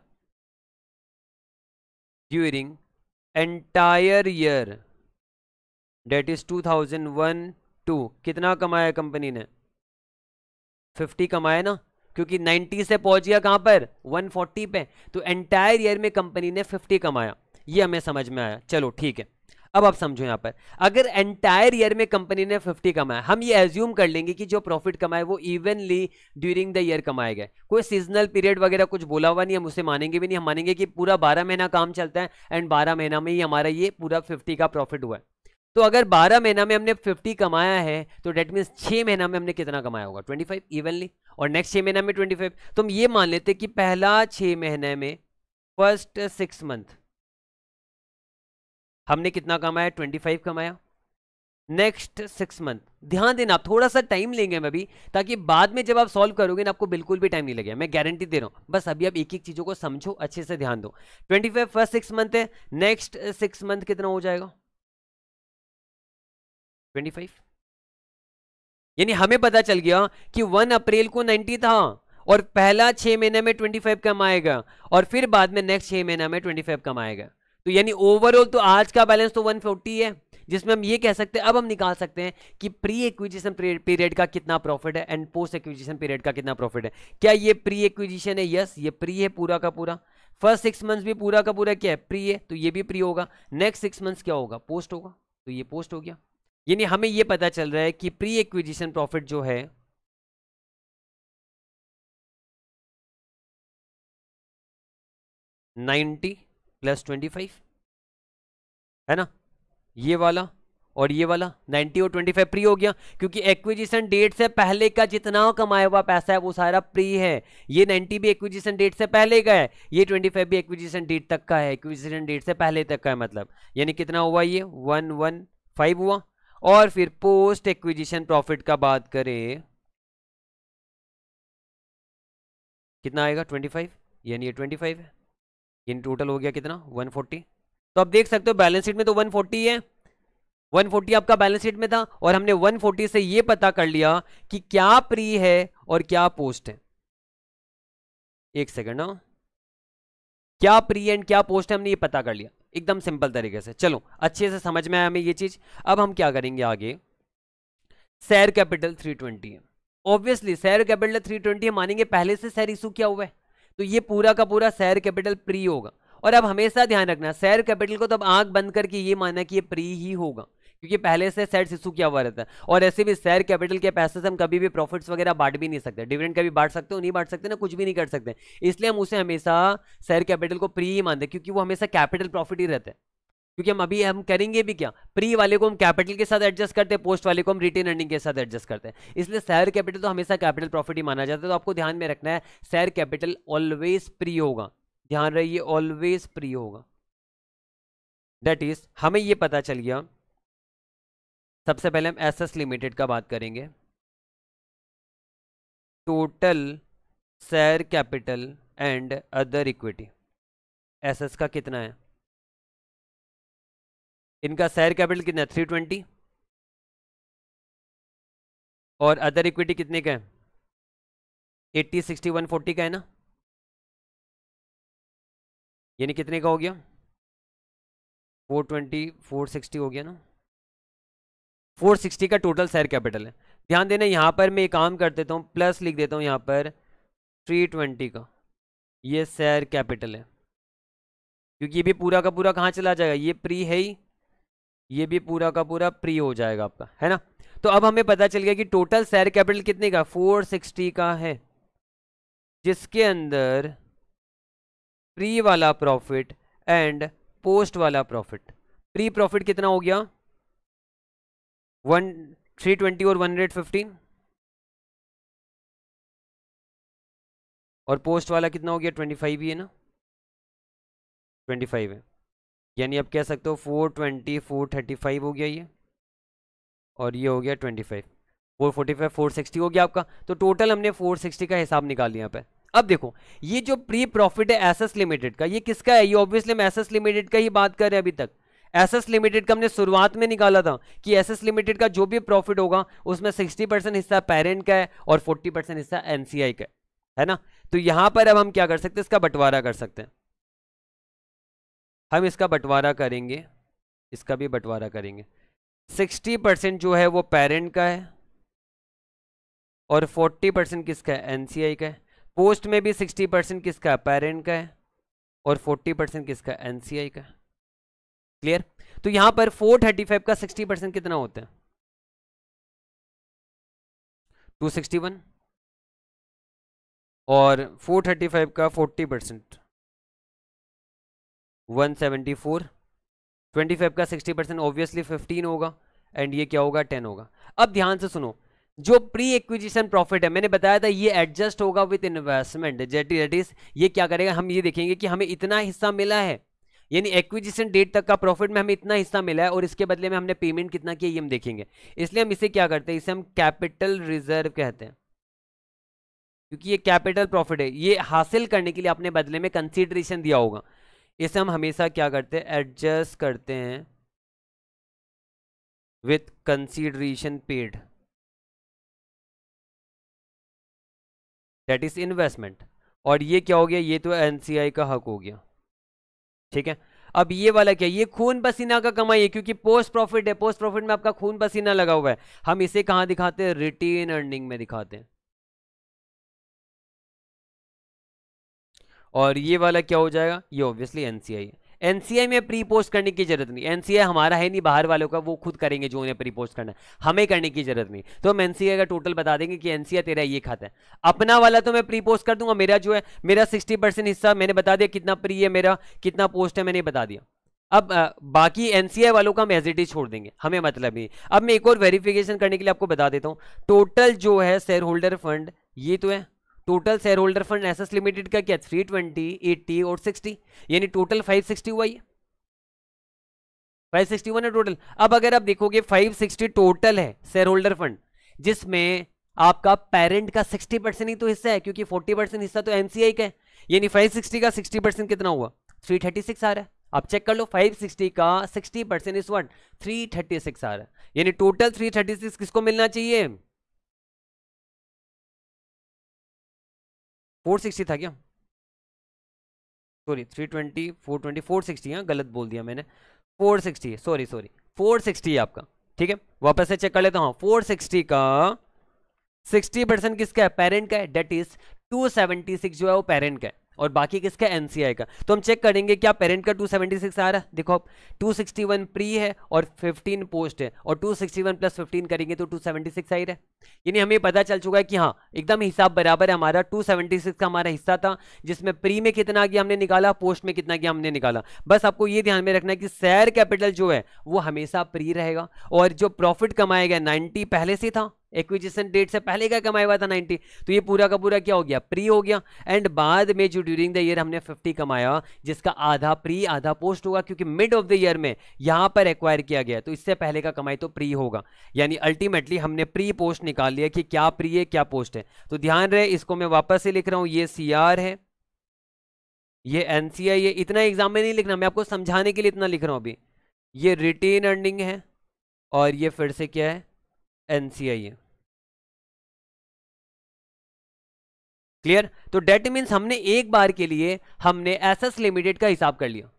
during entire year that is two thousand one two कितना कमाया कंपनी ने फिफ्टी कमाया ना क्योंकि नाइन्टी से पहुंच गया कहां पर वन फोर्टी पे तो एंटायर ईयर में कंपनी ने फिफ्टी कमाया ये हमें समझ में आया चलो ठीक है अब आप समझो यहां पर अगर एंटायर ईयर में कंपनी ने 50 कमाया हम ये एज्यूम कर लेंगे कि जो प्रॉफिट कमाए वो इवनली ड्यूरिंग द ईयर कमाए गए कोई सीजनल पीरियड वगैरह कुछ बोला हुआ नहीं हम उसे मानेंगे भी नहीं हम मानेंगे कि पूरा बारह महीना काम चलता है एंड बारह महीना में ही हमारा ये पूरा फिफ्टी का प्रॉफिट हुआ है तो अगर 12 महीना में हमने 50 कमाया है तो डेट मीन्स 6 महीना में हमने कितना कमाया होगा 25 इवनली और नेक्स्ट छह महीना में 25 तो हम ये मान लेते कि पहला छह महीने में फर्स्ट सिक्स मंथ हमने कितना कमाया ट्वेंटी फाइव कमाया नेक्स्ट सिक्स मंथ ध्यान देना आप थोड़ा सा टाइम लेंगे मैं अभी ताकि बाद में जब आप सॉल्व करोगे ना आपको बिल्कुल भी टाइम नहीं लगेगा मैं गारंटी दे रहा हूं बस अभी आप एक एक चीज़ों को समझो अच्छे से ध्यान दो twenty five first six month है नेक्स्ट सिक्स मंथ कितना हो जाएगा ट्वेंटी फाइव यानी हमें पता चल गया कि वन अप्रैल को नाइन्टी था और पहला छह महीने में ट्वेंटी फाइव कम आएगा और फिर बाद में नेक्स्ट छह महीने में ट्वेंटी फाइव कम आएगा तो यानी ओवरऑल तो आज का बैलेंस तो 140 है जिसमें हम ये कह सकते हैं अब हम निकाल सकते हैं कि प्री एक्विजिशन पीरियड का कितना प्रॉफिट है एंड पोस्ट एक्विजिशन पीरियड का कितना प्रॉफिट है क्या ये प्री एक्विजिशन है यस ये प्री है पूरा का पूरा फर्स्ट सिक्स मंथ्स भी पूरा का पूरा क्या है प्री है तो ये भी प्री होगा नेक्स्ट सिक्स मंथ्स क्या होगा पोस्ट होगा तो ये पोस्ट हो गया यानी हमें ये पता चल रहा है कि प्री एक्विजिशन प्रॉफिट जो है नाइन्टी प्लस ट्वेंटी फाइव है ना ये वाला और ये वाला 90 और 25 प्री हो गया क्योंकि एक्विजिशन डेट से पहले का जितना कमाया हुआ पैसा है वो सारा प्री है ये 90 भी एक्विजिशन डेट से पहले का है ये 25 भी एक्विजिशन डेट तक का है एक्विजिशन डेट से पहले तक का है मतलब यानी कितना हुआ ये वन वन फाइव हुआ और फिर पोस्ट एक्विजिशन प्रॉफिट का बात करें कितना आएगा ट्वेंटी फाइव यानी ये ट्वेंटी फाइव है इन टोटल हो गया कितना 140 तो आप देख सकते हो बैलेंस शीट में तो 140 है 140 आपका बैलेंस शीट में था और हमने 140 से ये पता कर लिया कि क्या प्री है और क्या पोस्ट है एक सेकेंड ना हाँ। क्या प्री एंड क्या पोस्ट है हमने ये पता कर लिया एकदम सिंपल तरीके से चलो अच्छे से समझ में आया हमें ये चीज अब हम क्या करेंगे आगे सैर कैपिटल 320 है ऑब्वियसली सैर कैपिटल 320 ट्वेंटी मानेंगे पहले से सैर इशू क्या हुआ है तो ये पूरा का पूरा शेयर कैपिटल प्री होगा और अब हमेशा ध्यान रखना शेयर कैपिटल को तो अब आंख बंद करके ये माना कि ये प्री ही होगा क्योंकि पहले से सेट इशू किया हुआ रहता है और ऐसे भी शेयर कैपिटल के पैसे से हम कभी भी प्रॉफिट्स वगैरह बांट भी नहीं सकते डिविडेंड कभी बांट सकते हो नहीं बांट सकते ना कुछ भी नहीं कर सकते इसलिए हम उसे हमेशा शेयर कैपिटल को प्री ही मानते क्योंकि वो हमेशा कैपिटल प्रॉफिट ही रहता है क्योंकि हम अभी हम करेंगे भी क्या प्री वाले को हम कैपिटल के साथ एडजस्ट करते हैं पोस्ट वाले को हम रिटेन अर्निंग के साथ एडजस्ट करते हैं इसलिए शेयर कैपिटल तो हमेशा कैपिटल प्रॉफिट ही माना जाता है तो आपको ध्यान में रखना है शेयर कैपिटल ऑलवेज प्री होगा ध्यान रहिए ऑलवेज प्री होगा डेट इज हमें ये पता चल गया सबसे पहले हम एस लिमिटेड का बात करेंगे total share capital and other equity S का कितना है इनका शेयर कैपिटल कितना है थ्री ट्वेंटी और अदर इक्विटी कितने का है एट्टी सिक्सटी वन फोर्टी का है ना यानी कितने का हो गया फोर ट्वेंटी फोर सिक्सटी हो गया ना फोर सिक्सटी का टोटल शेयर कैपिटल है ध्यान देना यहाँ पर मैं एक काम कर देता हूँ प्लस लिख देता हूँ यहाँ पर थ्री ट्वेंटी का ये शेयर कैपिटल है क्योंकि ये भी पूरा का पूरा कहाँ चला जाएगा ये प्री है ही ये भी पूरा का पूरा प्री हो जाएगा आपका है ना तो अब हमें पता चल गया कि टोटल शेयर कैपिटल कितने का 460 का है जिसके अंदर प्री वाला प्रॉफिट एंड पोस्ट वाला प्रॉफिट प्री प्रॉफिट कितना हो गया वन थ्री ट्वेंटी और वन हंड्रेड फिफ्टीन और पोस्ट वाला कितना हो गया ट्वेंटी फाइव ही है ना ट्वेंटी फाइव है यानी आप कह सकते हो four twenty four thirty five हो गया ये और ये हो गया twenty five four forty five four sixty हो गया आपका तो टोटल हमने फोर सिक्सटी का हिसाब निकाल लिया पे अब देखो ये जो प्री प्रॉफिट है एसएस लिमिटेड का ये किसका है ये ऑब्वियसली हम एसएस लिमिटेड का ही बात कर रहे हैं अभी तक एसएस लिमिटेड का हमने शुरुआत में निकाला था कि एसएस लिमिटेड का जो भी प्रॉफिट होगा उसमें सिक्सटी परसेंट हिस्सा पेरेंट का है और फोर्टी परसेंट हिस्सा एनसीआई का है, है ना तो यहां पर अब हम क्या कर सकते हैं इसका बंटवारा कर सकते हैं हम इसका बंटवारा करेंगे इसका भी बंटवारा करेंगे 60 परसेंट जो है वो पेरेंट का है और 40 परसेंट किसका है एनसीआई का है पोस्ट में भी 60 परसेंट किसका पेरेंट का है और 40 परसेंट किसका एनसीआई का क्लियर तो यहां पर 435 का 60 परसेंट कितना होता है 261 और 435 का 40 percent one seventy four twenty five का सिक्सटी परसेंट ऑब्वियसली फिफ्टीन होगा एंड ये क्या होगा टेन होगा अब ध्यान से सुनो जो प्री एक्विजिशन प्रॉफिट है मैंने बताया था ये एडजस्ट होगा विथ इन्वेस्टमेंट जेटी डेट इज ये क्या करेगा हम ये देखेंगे कि हमें इतना हिस्सा मिला है यानी एक्विजिशन डेट तक का प्रॉफिट में हमें इतना हिस्सा मिला है और इसके बदले में हमने पेमेंट कितना किया ये हम देखेंगे इसलिए हम इसे क्या करते हैं इसे हम कैपिटल रिजर्व कहते हैं क्योंकि ये कैपिटल प्रॉफिट है ये हासिल करने के लिए अपने बदले में कंसिडरेशन दिया होगा इसे हम हमेशा क्या करते हैं एडजस्ट करते हैं with consideration paid that is investment और ये क्या हो गया ये तो एनसीआई का हक हो गया ठीक है अब ये वाला क्या ये खून पसीना का कमाई है क्योंकि पोस्ट प्रॉफिट है पोस्ट प्रॉफिट में आपका खून पसीना लगा हुआ है हम इसे कहां दिखाते हैं रिटेन अर्निंग में दिखाते हैं और ये वाला क्या हो जाएगा ये ऑब्वियसली एन सी आई में प्री पोस्ट करने की जरूरत नहीं एन हमारा है नहीं बाहर वालों का वो खुद करेंगे जो उन्हें प्री पोस्ट करना है हमें करने की जरूरत नहीं तो हम एनसीआई का टोटल बता देंगे कि एनसीआई तेरा ये खाता है अपना वाला तो मैं प्री पोस्ट कर दूंगा मेरा जो है मेरा सिक्सटी परसेंट हिस्सा मैंने बता दिया कितना प्री है मेरा कितना पोस्ट है मैंने बता दिया अब बाकी एनसीआई वालों का हम एज छोड़ देंगे हमें मतलब नहीं अब मैं एक और वेरिफिकेशन करने के लिए आपको बता देता हूँ टोटल जो है शेयर होल्डर फंड ये तो है total shareholder fund SS limited का क्या थ्री ट्वेंटी एट्टी और सिक्सटी यानी टोटल फाइव सिक्सटी हुआ ये फाइव सिक्सटी वन है टोटल अब अगर आप देखोगे फाइव सिक्सटी टोटल है शेयर होल्डर फंड जिसमें आपका पेरेंट का सिक्सटी परसेंट ही तो हिस्सा है क्योंकि फोर्टी परसेंट हिस्सा तो एनसीआई का है यानी फाइव सिक्सटी का सिक्सटी परसेंट कितना हुआ थ्री थर्टी सिक्स आ रहा है आप चेक कर लो फाइव सिक्सटी का sixty percent is one three thirty six आ रहा है यानी टोटल थ्री थर्टी सिक्स किसको मिलना चाहिए फोर सिक्सटी था क्या sorry three twenty four twenty four sixty हाँ गलत बोल दिया मैंने फोर सिक्सटी है सॉरी सॉरी फोर सिक्सटी है आपका ठीक है वापस से चेक कर लेता हूँ फोर सिक्सटी का सिक्सटी परसेंट किसका है पेरेंट का है that is two seventy six जो है वो पेरेंट का है और बाकी किसका एन का तो हम चेक करेंगे क्या पेरेंट का 276 आ रहा है देखो 261 प्री है और 15 पोस्ट है और 261 प्लस 15 करेंगे तो 276 सिक्स आई रहा है यानी हमें पता चल चुका है कि हाँ एकदम हिसाब बराबर है हमारा 276 का हमारा हिस्सा था जिसमें प्री में कितना गया हमने निकाला पोस्ट में कितना गया हमने निकाला बस आपको ये ध्यान में रखना है कि शेयर कैपिटल जो है वो हमेशा प्री रहेगा और जो प्रॉफिट कमाएगा नाइन्टी पहले से था एक्विजिशन डेट से पहले का कमाया हुआ था नाइन्टी तो ये पूरा का पूरा क्या हो गया प्री हो गया एंड बाद में जो ड्यूरिंग द ईयर हमने फिफ्टी कमाया जिसका आधा प्री आधा पोस्ट होगा क्योंकि मिड ऑफ द ईयर में यहां पर एक्वायर किया गया तो इससे पहले का कमाई तो प्री होगा यानी अल्टीमेटली हमने प्री पोस्ट निकाल लिया कि क्या प्री है क्या पोस्ट है तो ध्यान रहे इसको मैं वापस से लिख रहा हूं ये सी है ये एनसीआई ये इतना एग्जाम में नहीं लिखना मैं आपको समझाने के लिए इतना लिख रहा हूं अभी ये रिटेन अर्निंग है और ये फिर से क्या है एनसीआई है क्लियर तो डेट मीन्स हमने एक बार के लिए हमने एस एस लिमिटेड का हिसाब कर लिया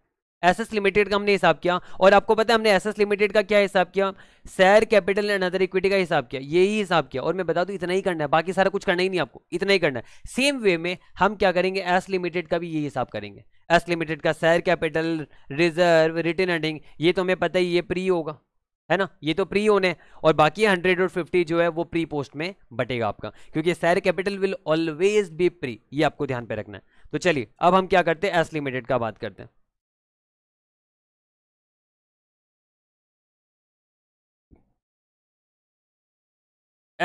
एस एस लिमिटेड का हमने हिसाब किया और आपको पता है हमने एस एस लिमिटेड का क्या हिसाब किया share capital and other equity का हिसाब किया यही हिसाब किया और मैं बता दूं इतना ही करना है बाकी सारा कुछ करना ही नहीं आपको इतना ही करना है सेम वे में हम क्या करेंगे एस लिमिटेड का भी यही हिसाब करेंगे एस लिमिटेड का सैर कैपिटल रिजर्व रिटर्न अर्निंग ये तो हमें पता ही ये प्री होगा है ना ये तो प्री ओन है और बाकी हंड्रेड और फिफ्टी जो है वो प्री पोस्ट में बटेगा आपका क्योंकि share capital will always be pre ये आपको ध्यान पे रखना है तो चलिए अब हम क्या करते हैं एस लिमिटेड का बात करते हैं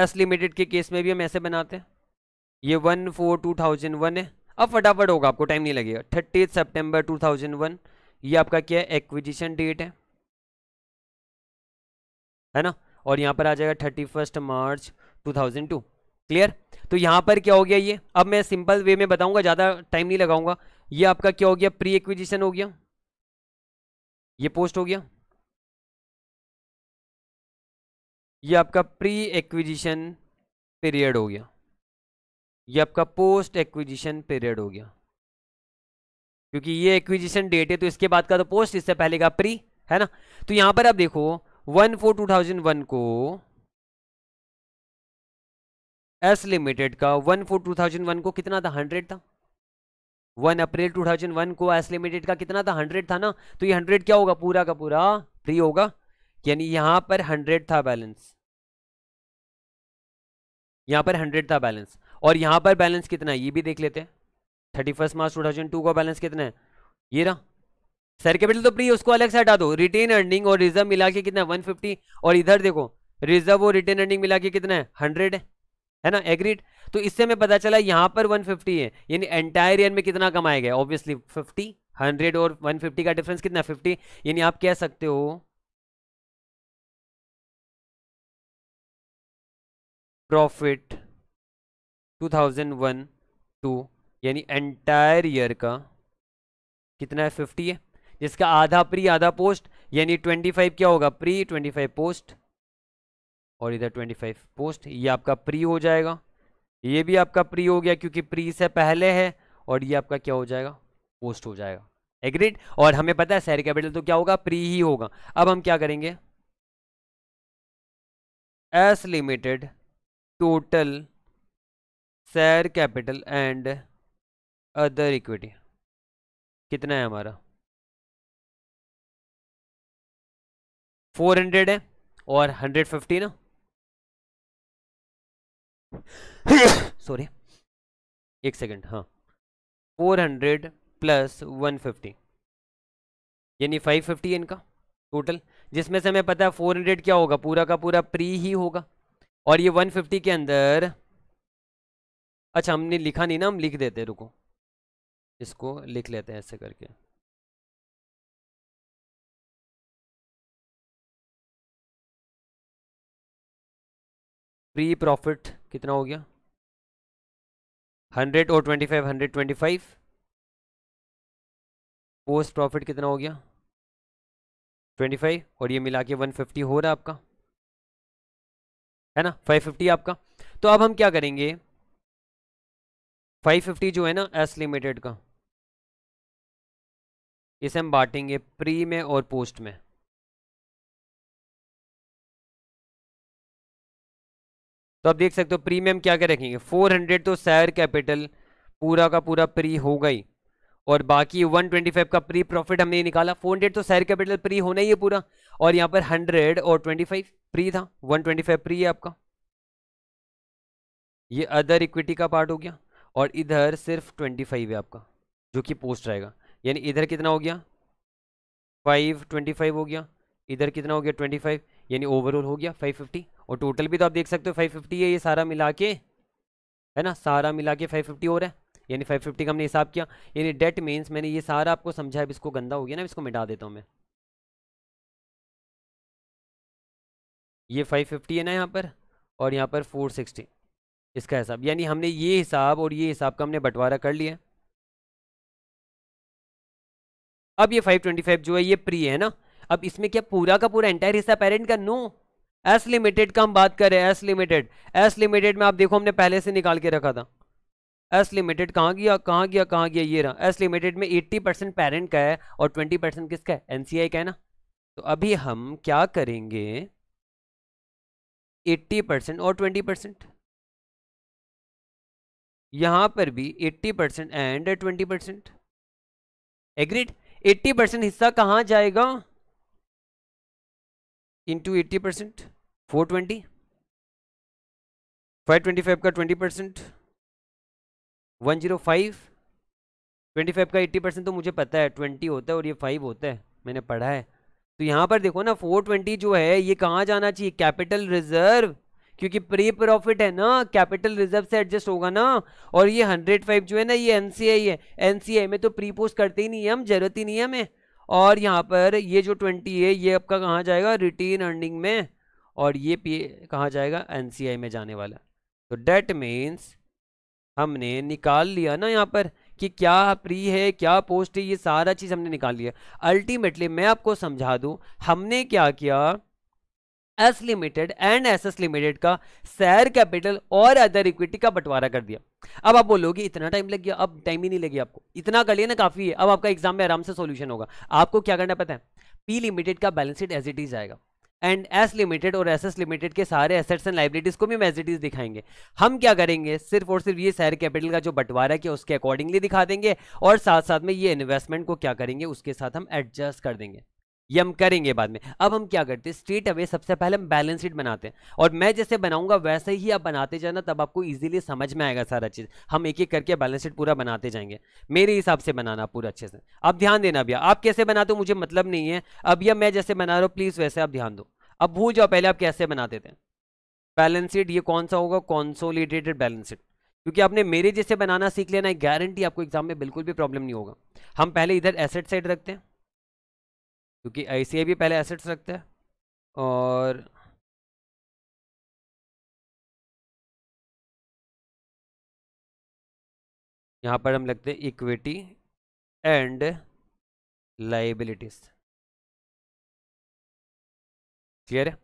एस लिमिटेड के केस में भी हम ऐसे बनाते हैं ये one four two thousand one है अब फटाफट होगा आपको टाइम नहीं लगेगा थर्टी सितंबर वन ये आपका क्या है एक्विजिशन डेट है है ना और यहाँ पर आ जाएगा thirty first March two thousand two clear तो यहाँ पर क्या हो गया ये अब मैं सिंपल वे में बताऊंगा ज़्यादा टाइम नहीं लगाऊंगा ये आपका क्या हो गया प्री एक्विजिशन हो गया ये पोस्ट हो गया ये आपका प्री एक्विजिशन पीरियड हो गया ये आपका पोस्ट एक्विजिशन पीरियड हो गया क्योंकि ये एक्विजिशन डेट है तो इसके बाद का तो पोस्ट इससे पहले का प्री है ना तो यहां पर आप देखो one four two thousand one को एस लिमिटेड का one four two thousand one को कितना था हंड्रेड था one April two thousand one को एस लिमिटेड का कितना था हंड्रेड था ना तो ये हंड्रेड क्या होगा पूरा का पूरा फ्री होगा यानी यहां पर हंड्रेड था बैलेंस यहां पर हंड्रेड था बैलेंस और यहां पर बैलेंस कितना है ये भी देख लेते हैं thirty first March two thousand two का बैलेंस कितना है ये रहा सर कैपिटल तो प्री उसको अलग से हटा दो रिटेन अर्निंग और रिजर्व मिला के कितना वन फिफ्टी और इधर देखो रिजर्व और रिटेन अर्निंग मिला के कितना है हंड्रेड है है ना एग्रीड तो इससे हमें पता चला यहाँ पर 150 है यानी एंटायर ईयर में कितना कमाया गया ऑब्वियसली 50 100 और 150 का डिफरेंस कितना 50 यानी आप कह सकते हो प्रॉफिट 2001 टू यानी एंटायर ईयर का कितना है 50 है इसका आधा प्री आधा पोस्ट यानी 25 क्या होगा प्री 25 पोस्ट और इधर 25 पोस्ट ये आपका प्री हो जाएगा ये भी आपका प्री हो गया क्योंकि प्री से पहले है और ये आपका क्या हो जाएगा पोस्ट हो जाएगा एग्रीड और हमें पता है सैरी कैपिटल तो क्या होगा प्री ही होगा अब हम क्या करेंगे S limited total share capital and other equity कितना है हमारा फोर हंड्रेड है और हंड्रेड फिफ्टी ना सॉरी एक सेकंड हाँ four hundred plus one fifty यानी फाइव फिफ्टी इनका टोटल जिसमें से हमें पता है फोर हंड्रेड क्या होगा पूरा का पूरा प्री ही होगा और ये वन फिफ्टी के अंदर अच्छा हमने लिखा नहीं ना हम लिख देते रुको इसको लिख लेते हैं ऐसे करके प्री प्रॉफिट कितना हो गया हंड्रेड और twenty five hundred twenty five post profit कितना हो गया ट्वेंटी फाइव और ये मिला के वन फिफ्टी हो रहा है आपका है ना फाइव फिफ्टी आपका तो अब हम क्या करेंगे फाइव फिफ्टी जो है ना एस लिमिटेड का इसे हम बांटेंगे प्री में और पोस्ट में तो आप देख सकते हो प्रीमियम क्या क्या रखेंगे 400 तो सैर कैपिटल पूरा का पूरा प्री हो गई और बाकी 125 का प्री प्रॉफिट हमने निकाला 400 तो सैर कैपिटल प्री होना ही है पूरा और यहाँ पर 100 और 25 प्री था 125 प्री है आपका ये अदर इक्विटी का पार्ट हो गया और इधर सिर्फ 25 है आपका जो कि पोस्ट रहेगा यानी इधर कितना हो गया 5 25 हो गया इधर कितना हो गया 25 यानी ओवरऑल हो गया 550 और टोटल भी तो आप देख सकते हो 550 है ये सारा मिला के है ना सारा मिला के 550 हो रहा है यानी 550 का हमने हिसाब किया यानी डेट मीन्स मैंने ये सारा आपको समझा अब इसको गंदा हो गया ना इसको मिटा देता हूँ मैं ये 550 है ना यहाँ पर और यहाँ पर 460 इसका हिसाब यानी हमने ये हिसाब और ये हिसाब का हमने बंटवारा कर लिया अब ये 525 जो है ये प्री है ना अब इसमें क्या पूरा का पूरा एंटायर हिस्सा पेरेंट का नो एस लिमिटेड का हम बात करें एस लिमिटेड एस लिमिटेड में आप देखो हमने पहले से निकाल के रखा था एस लिमिटेड कहाँ गया कहाँ गया कहाँ गया ये रहा एस लिमिटेड में 80 परसेंट पेरेंट का है और 20 परसेंट किसका है एनसीआई का है ना तो अभी हम क्या करेंगे 80 परसेंट और 20 परसेंट यहाँ पर भी 80 percent and 20 percent agreed 80 percent हिस्सा कहाँ जाएगा into eighty percent four twenty five twenty five का twenty percent one zero five twenty five का एट्टी परसेंट तो मुझे पता है ट्वेंटी होता है और ये फाइव होता है मैंने पढ़ा है तो यहाँ पर देखो ना फोर ट्वेंटी जो है ये कहाँ जाना चाहिए कैपिटल रिजर्व क्योंकि प्री प्रॉफिट है ना कैपिटल रिजर्व से एडजस्ट होगा ना और ये हंड्रेड फाइव जो है ना ये एनसीआई है एनसीआई में तो प्री पोस्ट करते ही नहीं है हम जरूरत ही नहीं है हमें और यहाँ पर ये जो ट्वेंटी है ये आपका कहाँ जाएगा रिटेन अर्निंग में और ये पी कहाँ जाएगा एन में जाने वाला तो डेट मीन्स हमने निकाल लिया ना यहाँ पर कि क्या प्री है क्या पोस्ट है ये सारा चीज़ हमने निकाल लिया अल्टीमेटली मैं आपको समझा दूँ हमने क्या किया S limited and S S limited का शेयर कैपिटल और अदर इक्विटी का बंटवारा कर दिया अब आप बोलोगे इतना टाइम लग गया अब टाइम ही नहीं लगी आपको इतना कर लिया ना काफी है अब आपका एग्जाम में आराम से सोल्यूशन होगा आपको क्या करना पता है पी लिमिटेड का balance sheet as it is आएगा एंड एस लिमिटेड और एस एस लिमिटेड के सारे एसेट्स एंड लाइब्रेटीज को भी हम एज इट इज दिखाएंगे हम क्या करेंगे सिर्फ और सिर्फ ये शेयर कैपिटल का जो बंटवारा है उसके अकॉर्डिंगली दिखा देंगे और साथ साथ में ये इन्वेस्टमेंट को क्या करेंगे उसके साथ हम एडजस्ट कर देंगे ये हम करेंगे बाद में अब हम क्या करते हैं स्ट्रेट अवे सबसे पहले हम बैलेंस शीट बनाते हैं और मैं जैसे बनाऊंगा वैसे ही आप बनाते जाना तब आपको इजीली समझ में आएगा सारा चीज़ हम एक एक करके बैलेंस शीट पूरा बनाते जाएंगे मेरे हिसाब से बनाना पूरा अच्छे से अब ध्यान देना भैया आप कैसे बनाते हो मुझे मतलब नहीं है अब यह मैं जैसे बना रहा हूँ प्लीज़ वैसे आप ध्यान दो अब भूल जाओ पहले आप कैसे बनाते थे बैलेंस शीट ये कौन सा होगा कॉन्सोलिडेटेड बैलेंस शीट क्योंकि आपने मेरे जैसे बनाना सीख लेना है गारंटी आपको एग्जाम में बिल्कुल भी प्रॉब्लम नहीं होगा हम पहले इधर एसेट साइड रखते हैं क्योंकि आई भी पहले एसेट्स रखता है और यहाँ पर हम लगते हैं इक्विटी एंड लाइबिलिटीज क्लियर है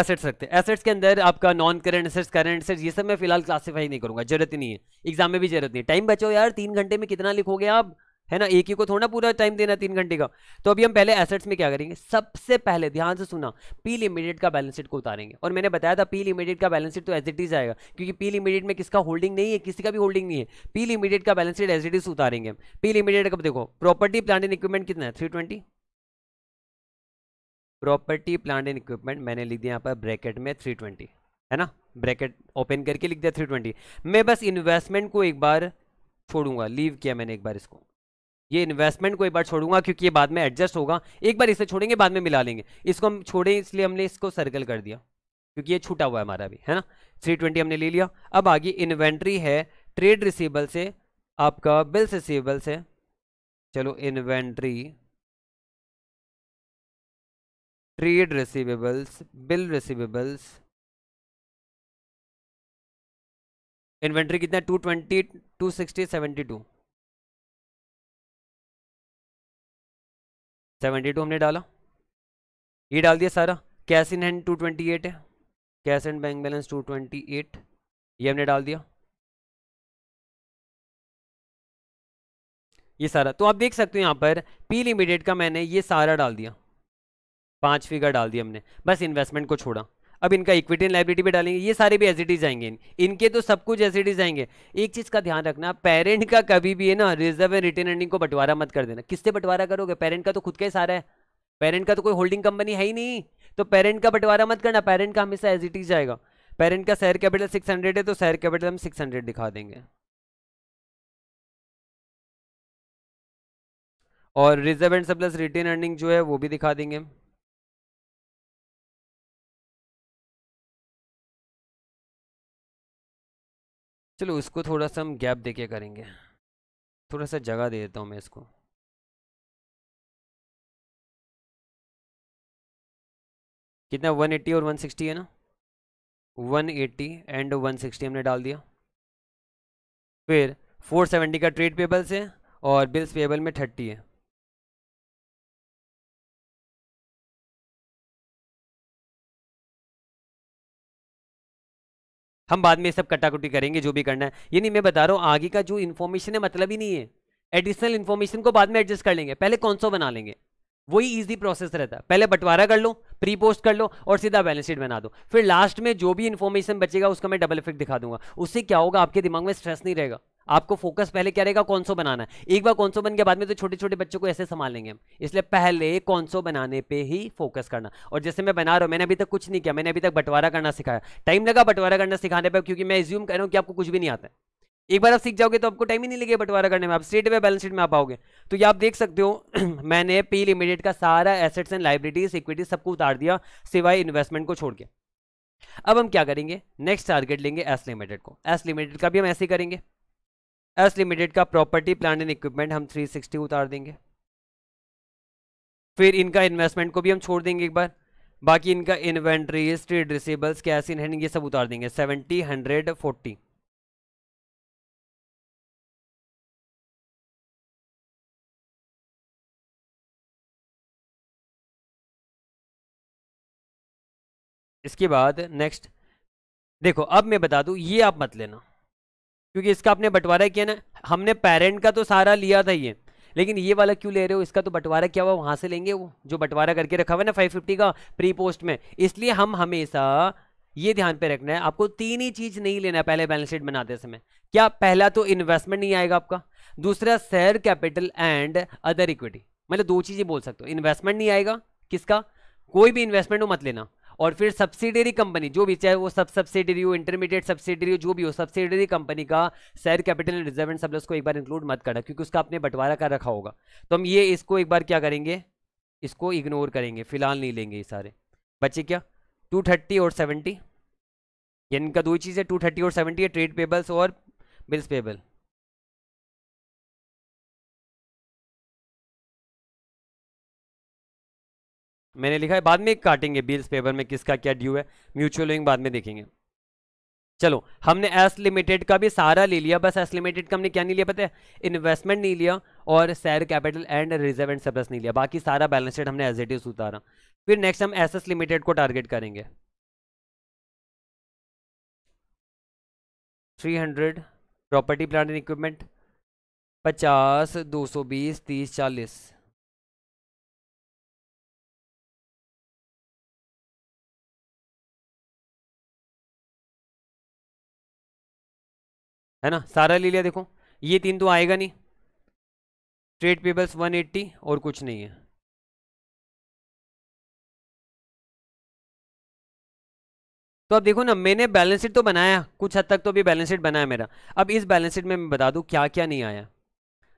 एसेट्स रखते हैं एसेट्स के अंदर आपका non current assets current assets ये सब मैं फिलहाल क्लासिफाई नहीं करूंगा जरूरत ही नहीं है एग्जाम में भी जरूरत नहीं टाइम बचो यार तीन घंटे में कितना लिखोगे आप है ना एक ही को थोड़ा पूरा टाइम देना तीन घंटे का तो अभी हम पहले एसेट्स में क्या करेंगे सबसे पहले ध्यान से सुना पी लिमिटेड का बैलेंस शीट को उतारेंगे और मैंने बताया था पी लिमिटेड का बैलेंस शीट तो एज इट इज आएगा क्योंकि पी लिमिटेड में किसका होल्डिंग नहीं है किसी का भी होल्डिंग नहीं है पी लिमिटेड का balance sheet as it is उतारेंगे पी लिमिटेड का देखो प्रॉपर्टी प्लांट एंड इक्विपमेंट कितना है three property plant and equipment मैंने लिख दिया यहाँ पर ब्रैकेट में थ्री ट्वेंटी है ना ब्रैकेट ओपन करके लिख दिया थ्री ट्वेंटी मैं बस इन्वेस्टमेंट को एक बार छोड़ूंगा लीव किया मैंने एक बार इसको ये इन्वेस्टमेंट को एक बार छोड़ूंगा क्योंकि ये बाद में एडजस्ट होगा एक बार इसे छोड़ेंगे बाद में मिला लेंगे इसको हम छोड़ें इसलिए हमने इसको सर्कल कर दिया क्योंकि ये छूटा हुआ है हमारा अभी है ना थ्री ट्वेंटी हमने ले लिया अब आगे इन्वेंट्री है ट्रेड रिसीबल से आपका बिल्स रिसीबल से चलो inventory trade receivables bill receivables inventory कितना two twenty two sixty seventy two seventy two हमने डाला ये डाल दिया सारा cash in hand two twenty eight है cash and bank balance two twenty eight ये हमने डाल दिया ये सारा तो आप देख सकते हो यहाँ पर पी लिमिटेड का मैंने ये सारा डाल दिया पांच फिगर डाल दिया हमने बस इन्वेस्टमेंट को छोड़ा अब इनका इक्विटी एंड लाइबिलिटी भी डालेंगे ये सारे भी एसिडीज आएंगे इनके तो सब कुछ एसिडीज आएंगे एक चीज़ का ध्यान रखना पेरेंट का कभी भी है ना रिजर्व एंड रिटर्न अर्निंग को बंटवारा मत कर देना किससे बंटवारा करोगे पेरेंट का तो खुद का ही सारा है पेरेंट का तो कोई होल्डिंग कंपनी है ही नहीं तो पेरेंट का बंटवारा मत करना पेरेंट का हमेशा एसिडीज जाएगा आएगा पेरेंट का शेयर कैपिटल सिक्स हंड्रेड है तो शेयर कैपिटल हम सिक्स हंड्रेड दिखा देंगे और reserve and surplus retained earning जो है वो भी दिखा देंगे हम चलो इसको थोड़ा सा हम गैप दे के करेंगे थोड़ा सा जगह दे देता हूँ मैं इसको कितना 180 और 160 है ना 180 एंड 160 हमने डाल दिया फिर 470 का ट्रेड पेबल्स है और बिल्स पेबल में 30 है हम बाद में सब कटाकुटी करेंगे जो भी करना है ये नहीं मैं बता रहा हूँ आगे का जो इन्फॉर्मेशन है मतलब ही नहीं है एडिशनल इन्फॉर्मेशन को बाद में एडजस्ट कर लेंगे पहले कौन सो बना लेंगे वही इजी प्रोसेस रहता है पहले बंटवारा कर लो प्री पोस्ट कर लो और सीधा बैलेंस शीट बना दो फिर लास्ट में जो भी इन्फॉर्मेशन बचेगा उसका मैं डबल इफेक्ट दिखा दूंगा उससे क्या होगा आपके दिमाग में स्ट्रेस नहीं रहेगा आपको फोकस पहले क्या रहेगा सो बनाना है एक बार सो बन के बाद में तो छोटे छोटे बच्चों को ऐसे संभाल लेंगे हम इसलिए पहले सो बनाने पे ही फोकस करना और जैसे मैं बना रहा हूं मैंने अभी तक कुछ नहीं किया मैंने अभी तक बंटवारा करना सिखाया टाइम लगा बंटवारा करना सिखाने पर क्योंकि मैं एज्यूम कर रहा हूँ कि आपको कुछ भी नहीं आता है एक बार आप सीख जाओगे तो आपको टाइम ही नहीं लगेगा बंटवारा करने में आप स्टेट वे बैलेंस शीट में आप पाओगे तो ये आप देख सकते हो मैंने पी लिमिटेड का सारा एसेट्स एंड लाइब्रेटीज इक्विटी सबको उतार दिया सिवाय इन्वेस्टमेंट को छोड़ के अब हम क्या करेंगे नेक्स्ट टारगेट लेंगे एस लिमिटेड को एस लिमिटेड का भी हम ऐसे करेंगे एस लिमिटेड का प्रॉपर्टी प्लान एंड इक्विपमेंट हम 360 उतार देंगे फिर इनका इन्वेस्टमेंट को भी हम छोड़ देंगे एक बार बाकी इनका inventories trade receivables cash in hand ये सब उतार देंगे सेवेंटी हंड्रेड फोर्टी इसके बाद नेक्स्ट देखो अब मैं बता दूं ये आप मत लेना क्योंकि इसका आपने बंटवारा किया ना हमने पेरेंट का तो सारा लिया था ये लेकिन ये वाला क्यों ले रहे हो इसका तो बंटवारा क्या हुआ वहाँ से लेंगे वो जो बंटवारा करके रखा हुआ है ना फिफ्टी का प्री पोस्ट में इसलिए हम हमेशा ये ध्यान पे रखना है आपको तीन ही चीज नहीं लेना है पहले बैलेंस शीट बनाते समय क्या पहला तो इन्वेस्टमेंट नहीं आएगा आपका दूसरा share capital and other equity मतलब दो चीजें बोल सकते हो इन्वेस्टमेंट नहीं आएगा किसका कोई भी इन्वेस्टमेंट हो मत लेना और फिर सब्सिडरी कंपनी जो भी चाहे वो सब सब्सिडरी हो इंटरमीडिएट सब्सिडरी हो जो भी हो सब्सिडरी कंपनी का share capital reserve and surplus को एक बार इंक्लूड मत करना क्योंकि उसका आपने बंटवारा कर रखा होगा तो हम ये इसको एक बार क्या करेंगे इसको इग्नोर करेंगे फिलहाल नहीं लेंगे ये सारे बच्चे क्या टू थर्टी और सेवेंटी इनका दो ही चीज़ है टू थर्टी और सेवेंटी है ट्रेड पेबल्स और बिल्स पेबल मैंने लिखा है बाद में काटेंगे बिल्स पेपर में किसका क्या ड्यू है म्यूचुअल लोइंग बाद में देखेंगे चलो हमने एस लिमिटेड का भी सारा ले लिया बस एस लिमिटेड का हमने क्या नहीं लिया पता है इन्वेस्टमेंट नहीं लिया और share capital and reserve and surplus नहीं लिया बाकी सारा बैलेंस शीट हमने एज इट इज उतारा फिर नेक्स्ट हम एस एस लिमिटेड को टारगेट करेंगे three hundred property plant and equipment पचास दो सौ बीस तीस चालीस है ना सारा ले लिया देखो ये तीन तो आएगा नहीं ट्रेड पेबल्स 180 और कुछ नहीं है तो अब देखो ना मैंने बैलेंस शीट तो बनाया कुछ हद तक तो अभी बैलेंस शीट बनाया मेरा अब इस बैलेंस शीट में मैं बता दू क्या क्या नहीं आया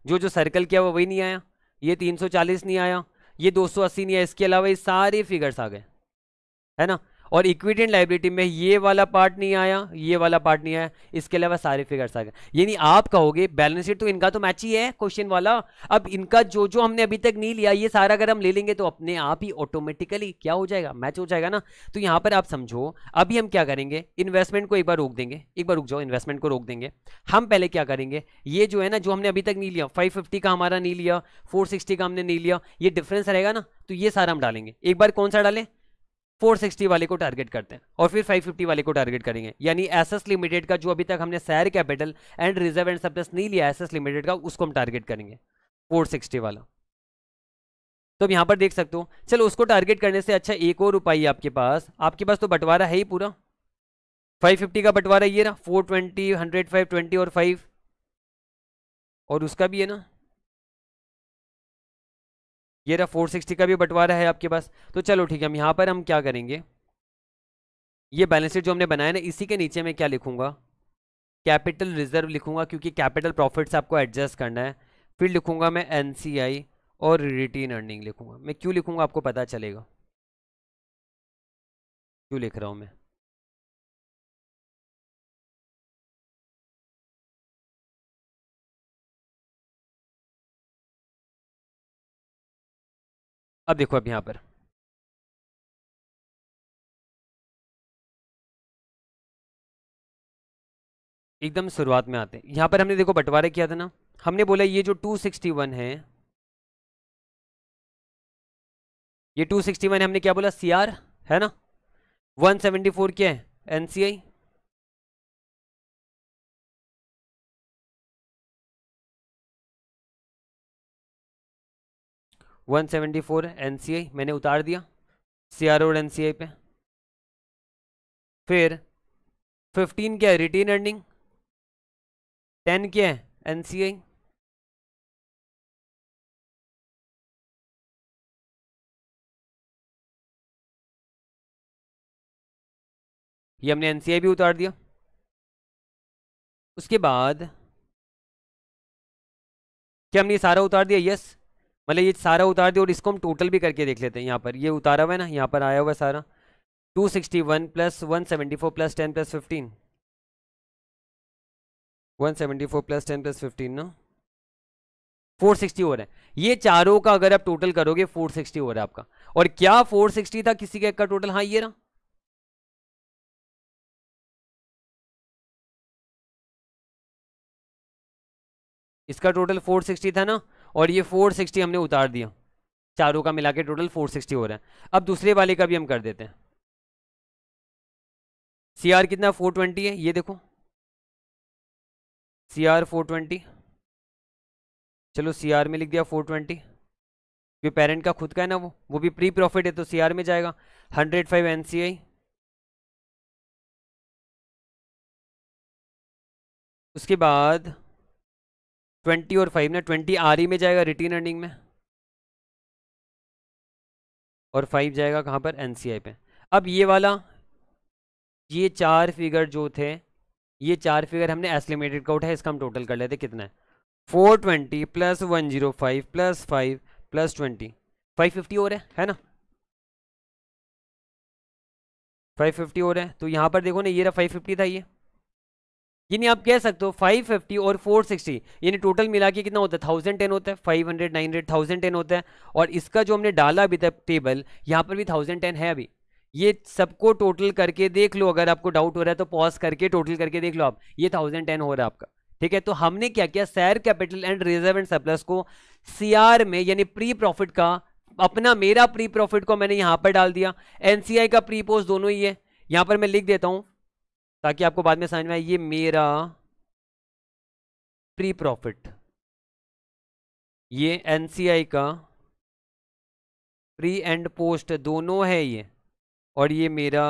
जो जो सर्कल किया वो वही नहीं आया ये 340 नहीं आया ये 280 नहीं आया इसके अलावा ये सारे फिगर्स आ गए है ना और एंड लाइब्रेटी में ये वाला पार्ट नहीं आया ये वाला पार्ट नहीं आया इसके अलावा सारे फिगर्स आ गए यानी आप कहोगे बैलेंस शीट तो इनका तो मैच ही है क्वेश्चन वाला अब इनका जो जो हमने अभी तक नहीं लिया ये सारा अगर हम ले लेंगे तो अपने आप ही ऑटोमेटिकली क्या हो जाएगा मैच हो जाएगा ना तो यहाँ पर आप समझो अभी हम क्या करेंगे इन्वेस्टमेंट को एक बार रोक देंगे एक बार रुक जाओ इन्वेस्टमेंट को रोक देंगे हम पहले क्या करेंगे ये जो है ना जो हमने अभी तक नहीं लिया फिफ्टी का हमारा नहीं लिया सिक्सटी का हमने नहीं लिया ये डिफरेंस रहेगा ना तो ये सारा हम डालेंगे एक बार कौन सा डालें 460 वाले को टारगेट करते हैं और फिर 550 वाले को टारगेट करेंगे यानी एसएस लिमिटेड का जो अभी तक हमने share capital and reserve and surplus नहीं लिया एसएस लिमिटेड का उसको हम टारगेट करेंगे 460 वाला तो अब पर देख सकते हो चलो उसको टारगेट करने से अच्छा एक और उपाय आपके पास आपके पास तो बंटवारा है ही पूरा फाइव का बंटवारा ये ना फोर ट्वेंटी 520 और फाइव और उसका भी है ना ये रहा फोर सिक्सटी का भी बंटवारा है आपके पास तो चलो ठीक है हम यहाँ पर हम क्या करेंगे ये बैलेंस शीट जो हमने बनाया ना इसी के नीचे मैं क्या लिखूँगा कैपिटल रिजर्व लिखूंगा क्योंकि कैपिटल प्रॉफिट से आपको एडजस्ट करना है फिर लिखूंगा मैं एन और रिटेन अर्निंग लिखूँगा मैं क्यों लिखूंगा आपको पता चलेगा क्यों लिख रहा हूँ मैं अब देखो अब यहां पर एकदम शुरुआत में आते हैं यहां पर हमने देखो बंटवारे किया था ना हमने बोला ये जो 261 है ये 261 है हमने क्या बोला सीआर है ना 174 क्या है NCI one seventy four N C I मैंने उतार दिया सी आर और एन सी आई पे फिर फिफ्टीन क्या है रिटेन अर्निंग टेन क्या है एन सी आई ये हमने एन भी उतार दिया उसके बाद क्या हमने सारा उतार दिया यस मतलब ये सारा उतार दिया और इसको हम टोटल भी करके देख लेते हैं यहाँ पर ये उतारा हुआ है ना यहाँ पर आया हुआ सारा two sixty one plus one seventy four plus ten plus fifteen one seventy four plus ten plus fifteen ना फोर सिक्सटी हो रहा है ये चारों का अगर आप टोटल करोगे फोर सिक्सटी हो रहा है आपका और क्या फोर सिक्सटी था किसी का एक का टोटल हाँ ये ना इसका टोटल फोर सिक्सटी था ना और ये 460 हमने उतार दिया चारों का मिला के टोटल 460 हो रहा है अब दूसरे वाले का भी हम कर देते हैं सी आर कितना 420 है ये देखो सी आर फोर चलो सी आर में लिख दिया 420 क्योंकि पेरेंट का खुद का है ना वो वो भी प्री प्रॉफिट है तो सी आर में जाएगा 105 फाइव एन सी आई उसके बाद ट्वेंटी और फाइव ना ट्वेंटी आर ई में जाएगा रिटीन अर्निंग में और फाइव जाएगा कहाँ पर एन सी आई पे अब ये वाला ये चार फिगर जो थे ये चार फिगर हमने एस्टिमेटेड का उठाया इसका हम टोटल कर लेते कितना है four twenty plus one zero five plus five plus twenty five fifty और है है ना फाइव फिफ्टी और है तो यहाँ पर देखो ना ये रहा फाइव फिफ्टी था ये यानी आप कह सकते हो 550 और 460 यानी टोटल मिला के कितना होता है थाउजेंड टेन होता है 500 900 थाउजेंड टेन होता है और इसका जो हमने डाला अभी तक टेबल यहाँ पर भी थाउजेंड टेन है अभी ये सबको टोटल करके देख लो अगर आपको डाउट हो रहा है तो पॉज करके टोटल करके देख लो आप ये थाउजेंड टेन हो रहा है आपका ठीक है तो हमने क्या किया share capital and reserve and surplus को सीआर में यानी प्री प्रॉफिट का अपना मेरा प्री प्रॉफिट को मैंने यहाँ पर डाल दिया एनसीआई का प्री पोस्ट दोनों ही है यहाँ पर मैं लिख देता हूँ ताकि आपको बाद में समझ में आए ये मेरा प्री प्रॉफिट ये एनसीआई का प्री एंड पोस्ट दोनों है ये और ये मेरा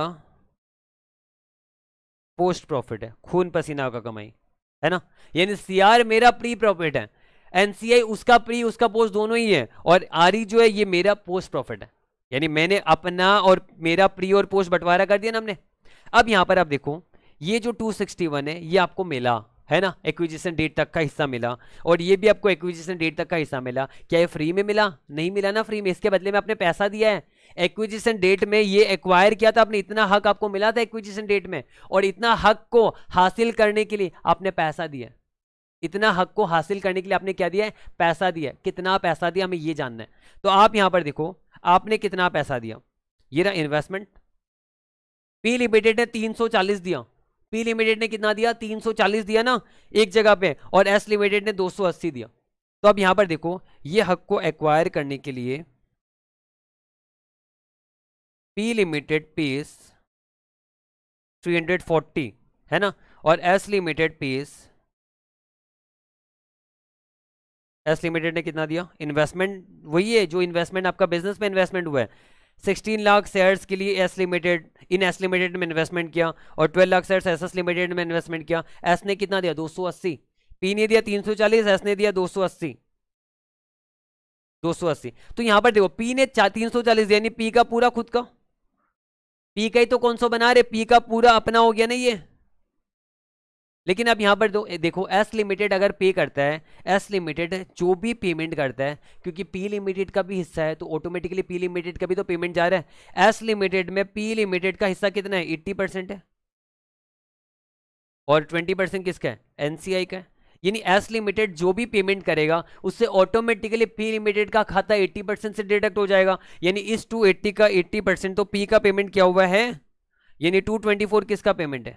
पोस्ट प्रॉफिट है खून पसीना का कमाई है ना यानी सीआर मेरा प्री प्रॉफिट है एनसीआई उसका प्री उसका पोस्ट दोनों ही है और आरी e जो है ये मेरा पोस्ट प्रॉफिट है यानी मैंने अपना और मेरा प्री और पोस्ट बंटवारा कर दिया ना हमने अब यहां पर आप देखो ये जो 261 है ये आपको मिला है ना एक्विजिशन डेट तक का हिस्सा मिला और ये भी आपको एक्विजिशन डेट तक का हिस्सा मिला क्या ये फ्री में मिला नहीं मिला ना फ्री में इसके बदले में आपने पैसा दिया है एक्विजिशन डेट में ये एक्वायर किया था तो आपने इतना हक आपको मिला था एक्विजिशन डेट में और इतना हक को हासिल करने के लिए आपने पैसा दिया इतना हक को हासिल करने के लिए आपने क्या दिया है पैसा दिया कितना पैसा दिया हमें ये जानना है तो आप यहां पर देखो आपने कितना पैसा दिया ये रहा इन्वेस्टमेंट पी लिमिटेड ने 340 दिया पी लिमिटेड ने कितना दिया 340 दिया ना एक जगह पे और एस लिमिटेड ने 280 दिया तो अब यहां पर देखो ये हक को एक्वायर करने के लिए पी लिमिटेड पीस 340 है ना और S limited P's S limited ने कितना दिया इन्वेस्टमेंट वही है जो इन्वेस्टमेंट आपका बिजनेस में इन्वेस्टमेंट हुआ है सिक्सटीन लाख शेयर्स के लिए S limited in S limited में इन्वेस्टमेंट किया और twelve lakh shares S S limited में इन्वेस्टमेंट किया एस ने कितना दिया अस्सी पी ने दिया चालीस एस ने दिया सौ 280 तो यहां पर देखो पी ने तीन सौ चालीस यानी पी का पूरा खुद का पी का ही तो कौन सो बना रहे पी का पूरा अपना हो गया ना ये लेकिन अब यहाँ पर दो देखो एस लिमिटेड अगर पे करता है एस लिमिटेड जो भी पेमेंट करता है क्योंकि पी लिमिटेड का भी हिस्सा है तो ऑटोमेटिकली पी लिमिटेड का भी तो पेमेंट जा रहा है एस लिमिटेड में पी लिमिटेड का हिस्सा कितना है एट्टी परसेंट है और ट्वेंटी परसेंट किसका है एन का यानी एस लिमिटेड जो भी पेमेंट करेगा उससे ऑटोमेटिकली पी लिमिटेड का खाता एट्टी परसेंट से डिडक्ट हो जाएगा यानी इस एट्टी का एट्टी परसेंट तो पी का पेमेंट क्या हुआ है यानी 224 किसका पेमेंट है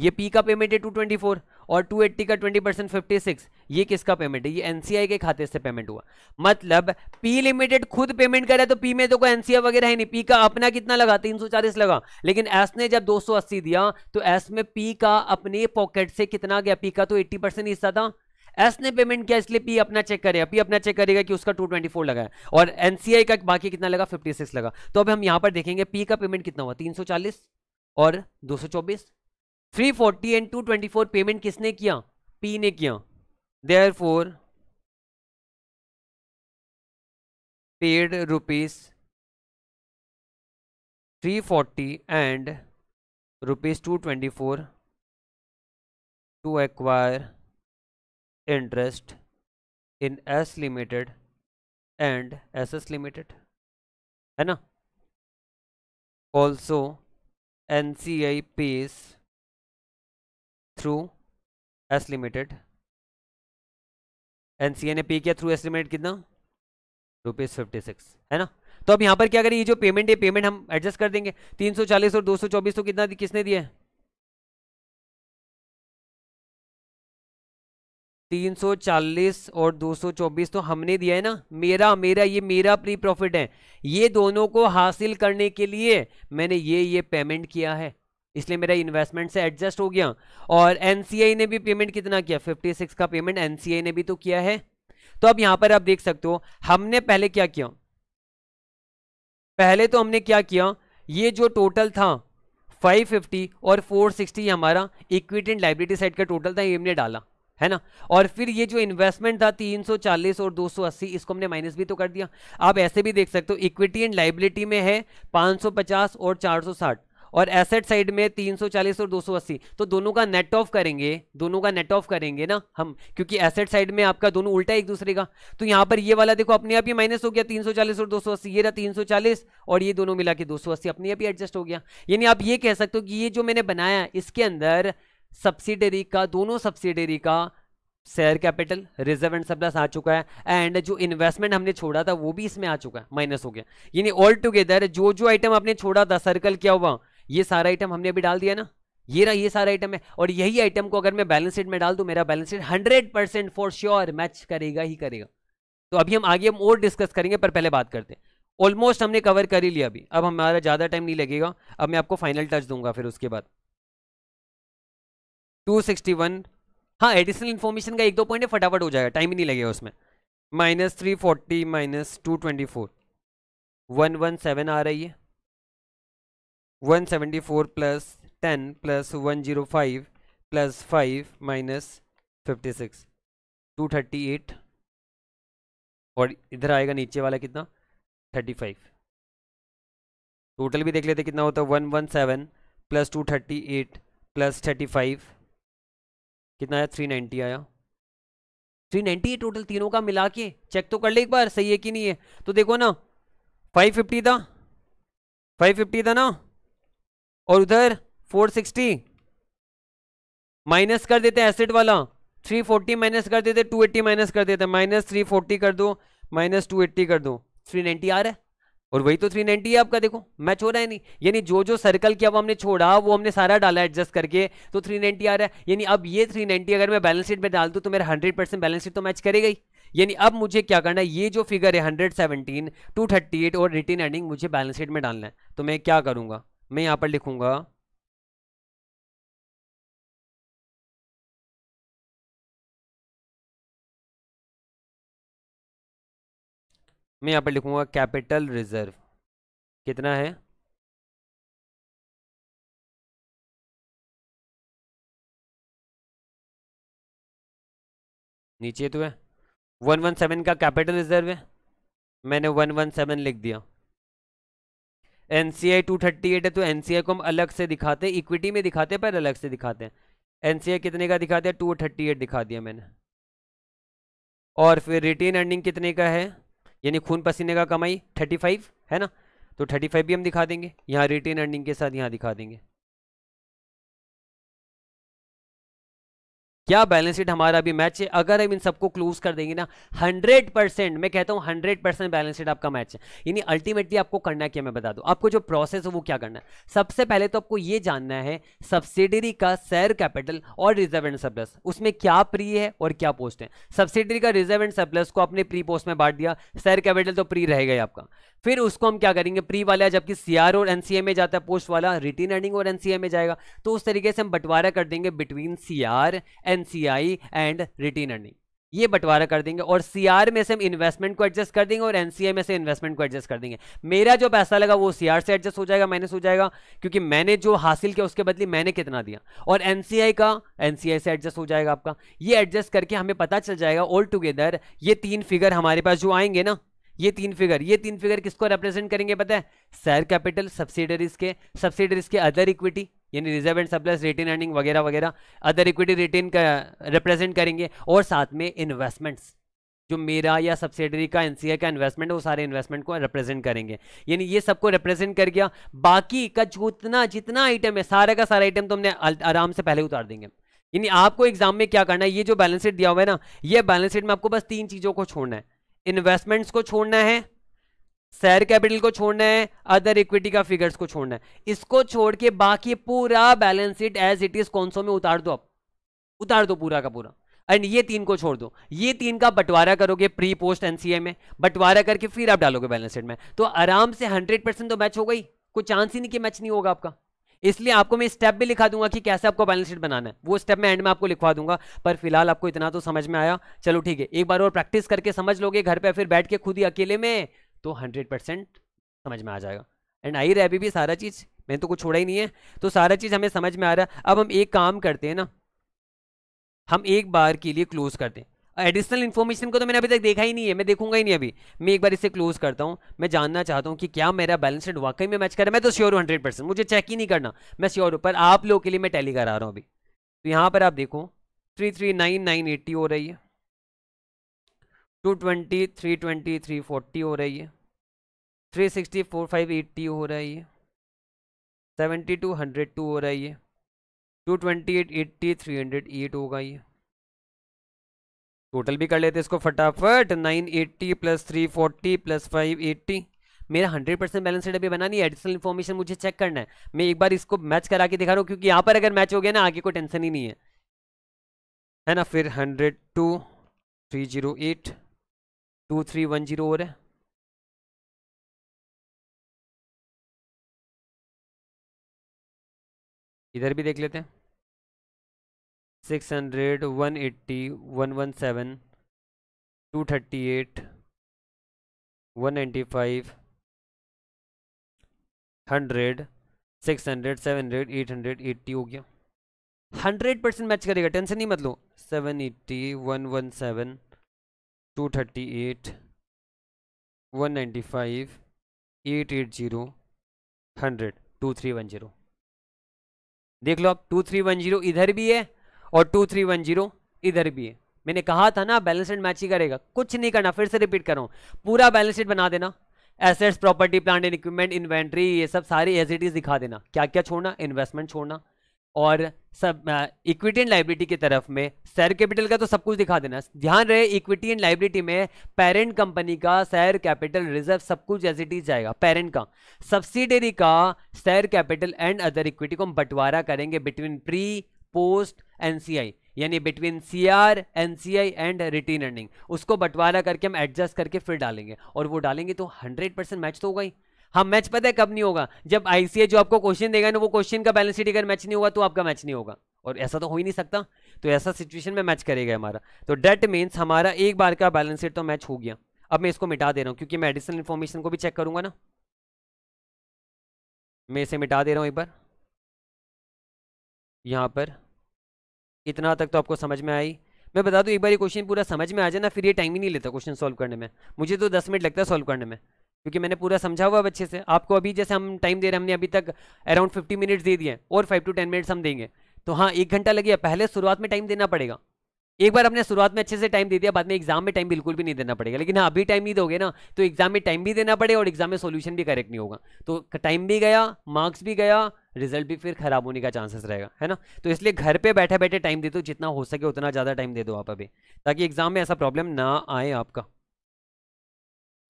ये पी का पेमेंट है टू ट्वेंटी फोर और टू एट्टी का ट्वेंटी परसेंट फिफ्टी सिक्स ये किसका पेमेंट है ये एनसीआई के खाते से पेमेंट हुआ मतलब पी लिमिटेड खुद पेमेंट करे तो पी में तो कोई एनसीआई वगैरह है नहीं पी का अपना कितना लगा तीन चालीस लगा लेकिन एस ने जब दो अस्सी दिया तो एस में पी का अपने पॉकेट से कितना गया पी का तो एट्टी परसेंट हिस्सा था एस ने पेमेंट किया इसलिए पी अपना चेक करेगा पी अपना चेक करेगा कि उसका 224 लगा है और एनसीआई का बाकी कितना लगा 56 लगा तो अब हम यहां पर देखेंगे पी का पेमेंट कितना हुआ 340 और 224 three forty and two twenty four payment किसने किया पी ने किया therefore paid rupees three forty and rupees two twenty four to acquire interest in S limited and S S limited है ना also N C I pays through S limited N C A ने pay किया through S limited कितना rupees fifty six है ना तो अब यहां पर क्या करें ये जो पेमेंट है पेमेंट हम एडजस्ट कर देंगे तीन सौ चालीस और दो सौ चौबीस तो कितना किसने दिया है तीन सौ चालीस और दो सौ चौबीस तो हमने दिया है ना मेरा मेरा ये मेरा प्री प्रॉफिट है ये दोनों को हासिल करने के लिए मैंने ये ये पेमेंट किया है इसलिए मेरा इन्वेस्टमेंट से एडजस्ट हो गया और एनसीआई ने भी पेमेंट कितना किया 56 का पेमेंट एनसीआई ने भी तो किया है तो अब यहां पर आप देख सकते हो हमने पहले क्या किया पहले तो हमने क्या किया ये जो टोटल था 550 और 460 हमारा इक्विटी एंड लाइब्रेटी साइड का टोटल था ये हमने डाला है ना और फिर ये जो इन्वेस्टमेंट था 340 और 280 इसको हमने माइनस भी तो कर दिया आप ऐसे भी देख सकते हो इक्विटी एंड लाइबिलिटी में है 550 और और एसेट साइड में 340 और 280 तो दोनों का नेट ऑफ करेंगे दोनों का नेट ऑफ करेंगे ना हम क्योंकि एसेट साइड में आपका दोनों उल्टा एक दूसरे का तो यहां पर ये वाला देखो अपने आप ही माइनस हो गया 340 और 280 ये रहा 340 और ये दोनों मिला के 280 अपने आप ही एडजस्ट हो गया यानी आप ये कह सकते हो कि ये जो मैंने बनाया इसके अंदर सब्सिडरी का दोनों सब्सिडरी का share capital reserve and surplus आ चुका है एंड जो इन्वेस्टमेंट हमने छोड़ा था वो भी इसमें आ चुका है माइनस हो गया यानी ऑल टुगेदर जो जो आइटम आपने छोड़ा था सर्कल क्या हुआ ये सारा आइटम हमने अभी डाल दिया ना ये रहा ये सारा आइटम है और यही आइटम को अगर मैं बैलेंस शीट में डाल दूँ मेरा balance sheet hundred percent for sure match करेगा ही करेगा तो अभी हम आगे हम और डिस्कस करेंगे पर पहले बात करते हैं ऑलमोस्ट हमने कवर कर ही लिया अभी अब हमारा ज़्यादा टाइम नहीं लगेगा अब मैं आपको फाइनल टच दूंगा फिर उसके बाद टू सिक्सटी वन हाँ एडिशनल इन्फॉर्मेशन का एक दो पॉइंट है फटाफट हो जाएगा टाइम ही नहीं लगेगा उसमें minus three forty minus two twenty four one one seven आ रही है one seventy four plus ten plus one zero five plus five minus fifty six two thirty eight और इधर आएगा नीचे वाला कितना थर्टी फाइव टोटल भी देख लेते कितना होता है one one seven plus two thirty eight plus thirty five कितना आया थ्री नाइन्टी आया थ्री नाइन्टी है टोटल तीनों का मिला के चेक तो कर ले एक बार सही है कि नहीं है तो देखो ना फाइव फिफ्टी था फाइव फिफ्टी था ना और उधर 460 माइनस कर देते एसिड वाला 340 माइनस कर देते 280 माइनस कर देते माइनस 340 कर दो माइनस 280 कर दो 390 आ रहा है और वही तो 390 है आपका देखो मैच हो रहा है नहीं यानी जो जो सर्कल किया वो हमने छोड़ा वो हमने सारा डाला एडजस्ट करके तो 390 आ रहा है यानी अब ये 390 अगर मैं बैलेंस शीट में डाल दूँ तो मेरा 100 परसेंट बैलेंस शीट तो मैच करेगा ही यानी अब मुझे क्या करना है ये जो फिगर है 117, 238 और रिटेन अर्निंग मुझे बैलेंस शीट में डालना है तो मैं क्या करूँगा मैं यहां पर लिखूंगा मैं यहां पर लिखूंगा कैपिटल रिजर्व कितना है नीचे तो है वन वन सेवन का कैपिटल रिजर्व है मैंने वन वन सेवन लिख दिया N C I two thirty eight है तो एन सी आई को हम अलग से दिखाते हैं इक्विटी में दिखाते हैं पर अलग से दिखाते हैं एन सी आई कितने का दिखाते हैं टू थर्टी एट दिखा दिया मैंने और फिर रिटेन अर्निंग कितने का है यानी खून पसीने का कमाई थर्टी फाइव है ना तो थर्टी फाइव भी हम दिखा देंगे यहाँ रिटेन अर्निंग के साथ यहाँ दिखा देंगे क्या बैलेंस शीट हमारा अभी मैच है अगर हम इन सबको क्लोज कर देंगे ना 100 परसेंट मैं कहता हूँ 100 परसेंट बैलेंस शीट आपका मैच है यानी अल्टीमेटली आपको करना क्या मैं बता दूँ आपको जो प्रोसेस है वो क्या करना है सबसे पहले तो आपको ये जानना है सब्सिडरी का शेयर कैपिटल और रिजर्व एंड सरप्लस उसमें क्या प्री है और क्या पोस्ट है सब्सिडरी का रिजर्व एंड सरप्लस को आपने प्री पोस्ट में बांट दिया शेयर कैपिटल तो प्री रहेगा ही आपका फिर उसको हम क्या करेंगे प्री वाला जबकि सीआर और एनसीए में जाता है पोस्ट वाला रिटेन अर्निंग और एनसीए में जाएगा तो उस तरीके से हम बंटवारा कर देंगे between CR and NCI and retained earning ये बंटवारा कर देंगे और सीआर में से हम इन्वेस्टमेंट को एडजस्ट कर देंगे और एनसीआई में से इन्वेस्टमेंट को एडजस्ट कर देंगे मेरा जो पैसा लगा वो सीआर से एडजस्ट हो जाएगा माइनस हो जाएगा क्योंकि मैंने जो हासिल किया उसके बदले मैंने कितना दिया और एनसीआई का एनसीआई से एडजस्ट हो जाएगा आपका ये एडजस्ट करके हमें पता चल जाएगा ऑल टुगेदर ये तीन फिगर हमारे पास जो आएंगे ना ये तीन फिगर ये तीन फिगर किसको रिप्रेजेंट करेंगे पता है शेयर कैपिटल सब्सिडरीज के सब्सिडरीज के अदर इक्विटी यानी reserve and surplus retained earning वगैरह वगैरह अदर इक्विटी रिटेन रिप्रेजेंट करेंगे और साथ में इन्वेस्टमेंट्स जो मेरा या सब्सिडरी का एनसीए का इन्वेस्टमेंट है वो सारे इन्वेस्टमेंट को रिप्रेजेंट करेंगे यानी ये सबको रिप्रेजेंट कर गया बाकी का जितना जितना आइटम है सारे का सारा आइटम तो हमने आराम से पहले उतार देंगे यानी आपको एग्जाम में क्या करना है ये जो बैलेंस शीट दिया हुआ है ना ये बैलेंस शीट में आपको बस तीन चीज़ों को छोड़ना है इन्वेस्टमेंट्स को छोड़ना है शेयर कैपिटल को छोड़ना है अदर इक्विटी का फिगर्स को छोड़ना है इसको छोड़ के बाकी पूरा balance sheet as it is consol में उतार दो आप उतार दो पूरा का पूरा एंड ये तीन को छोड़ दो ये तीन का बंटवारा करोगे प्री पोस्ट एनसीए में बंटवारा करके फिर आप डालोगे बैलेंस शीट में तो आराम से हंड्रेड परसेंट तो मैच हो गई कोई चांस ही नहीं कि मैच नहीं होगा आपका इसलिए आपको मैं स्टेप भी लिखा दूंगा कि कैसे आपको बैलेंस शीट बनाना है वो स्टेप मैं एंड में आपको लिखवा दूंगा पर फिलहाल आपको इतना तो समझ में आया चलो ठीक है एक बार और प्रैक्टिस करके समझ लोगे घर पर फिर बैठ के खुद ही अकेले में तो हंड्रेड परसेंट समझ में आ जाएगा एंड आई रहा अभी भी सारा चीज़ मैंने तो कुछ छोड़ा ही नहीं है तो सारा चीज़ हमें समझ में आ रहा है अब हम एक काम करते हैं ना हम एक बार के लिए क्लोज करते हैं एडिशनल इन्फॉर्मेशन को तो मैंने अभी तक देखा ही नहीं है मैं देखूंगा ही नहीं अभी मैं एक बार इसे क्लोज करता हूं मैं जानना चाहता हूं कि क्या मेरा बैलेंस शीट वाकई में मैच कर रहा है मैं तो श्योर हूं हंड्रेड परसेंट मुझे चेक ही नहीं करना मैं श्योर हूं पर आप लोग के लिए मैं टैली करा रहा हूं अभी तो यहां पर आप देखो three three nine nine eighty हो रही है two twenty three twenty three forty हो रही है three sixty four five eighty हो रहा है ये सेवेंटी टू हंड्रेड टू हो रहा है ये two twenty eight eighty three hundred eight होगा ये टोटल भी कर लेते इसको फटाफट nine eighty plus three forty plus five eighty मेरा हंड्रेड परसेंट बैलेंस अभी बना नहीं है एडिशनल इन्फॉर्मेशन मुझे चेक करना है मैं एक बार इसको मैच करा के दिखा रहा हूँ क्योंकि यहाँ पर अगर मैच हो गया ना आगे कोई टेंशन ही नहीं है है ना फिर hundred two three zero eight two three one zero हो रहा है इधर भी देख लेते हैं six hundred one eighty one one seven two thirty eight one ninety five hundred six hundred seven hundred eight hundred eighty हो गया हंड्रेड परसेंट मैच करेगा टेंशन नहीं मत लो seven eighty one one seven two thirty eight one ninety five eight eight zero hundred two three one zero देख लो आप to three one zero इधर भी है और टू थ्री वन जीरो इधर भी है मैंने कहा था ना बैलेंस शीट मैच ही करेगा कुछ नहीं करना फिर से रिपीट करो पूरा बैलेंस शीट बना देना assets property plant and equipment inventory ये सब सारी एज इट इज दिखा देना क्या क्या छोड़ना इन्वेस्टमेंट छोड़ना और सब इक्विटी एंड लाइबिलिटी की तरफ में शेयर कैपिटल का तो सब कुछ दिखा देना ध्यान रहे इक्विटी एंड लाइबिलिटी में पेरेंट कंपनी का शेयर कैपिटल रिजर्व सब कुछ एज इट इज जाएगा पेरेंट का सब्सिडरी का share capital and other equity को हम बंटवारा करेंगे बिटवीन प्री पोस्ट एनसीआई यानी between C R N C I and retained earning उसको बंटवारा करके हम एडजस्ट करके फिर डालेंगे और वो डालेंगे तो हंड्रेड परसेंट मैच तो होगा ही हम हाँ, मैच पता है कब नहीं होगा जब आईसीए जो आपको क्वेश्चन देगा ना वो क्वेश्चन का बैलेंस शीट अगर मैच नहीं होगा तो आपका मैच नहीं होगा और ऐसा तो हो ही नहीं सकता तो ऐसा सिचुएशन में मैच करेगा हमारा तो डेट मीन्स हमारा एक बार का बैलेंस शीट तो मैच हो गया अब मैं इसको मिटा दे रहा हूँ क्योंकि मैं एडिशनल इन्फॉर्मेशन को भी चेक करूंगा ना मैं इसे मिटा दे रहा हूँ एक बार यहाँ पर इतना तक तो आपको समझ में आई मैं बता दूँ एक बार ये क्वेश्चन पूरा समझ में आ जाए ना फिर ये टाइम ही नहीं लेता क्वेश्चन सॉल्व करने में मुझे तो दस मिनट लगता है सॉल्व करने में क्योंकि मैंने पूरा समझा हुआ अच्छे से आपको अभी जैसे हम टाइम दे रहे हैं हमने अभी तक अराउंड फिफ्टी मिनट्स दे दिए और फाइव टू टेन मिनट्स हम देंगे तो हाँ एक घंटा लगेगा पहले शुरुआत में टाइम देना पड़ेगा एक बार अपने शुरुआत में अच्छे से टाइम दे दिया बाद में एग्जाम में टाइम बिल्कुल भी नहीं देना पड़ेगा लेकिन हाँ अभी टाइम नहीं दोगे ना तो एग्जाम में टाइम भी देना पड़ेगा और एग्जाम में सोल्यूशन भी करेक्ट नहीं होगा तो टाइम भी गया मार्क्स भी गया रिजल्ट भी फिर खराब होने का चांसेस रहेगा है ना तो इसलिए घर पर बैठे बैठे टाइम दे दो जितना हो सके उतना ज़्यादा टाइम दे दो आप अभी ताकि एग्जाम में ऐसा प्रॉब्लम ना आए आपका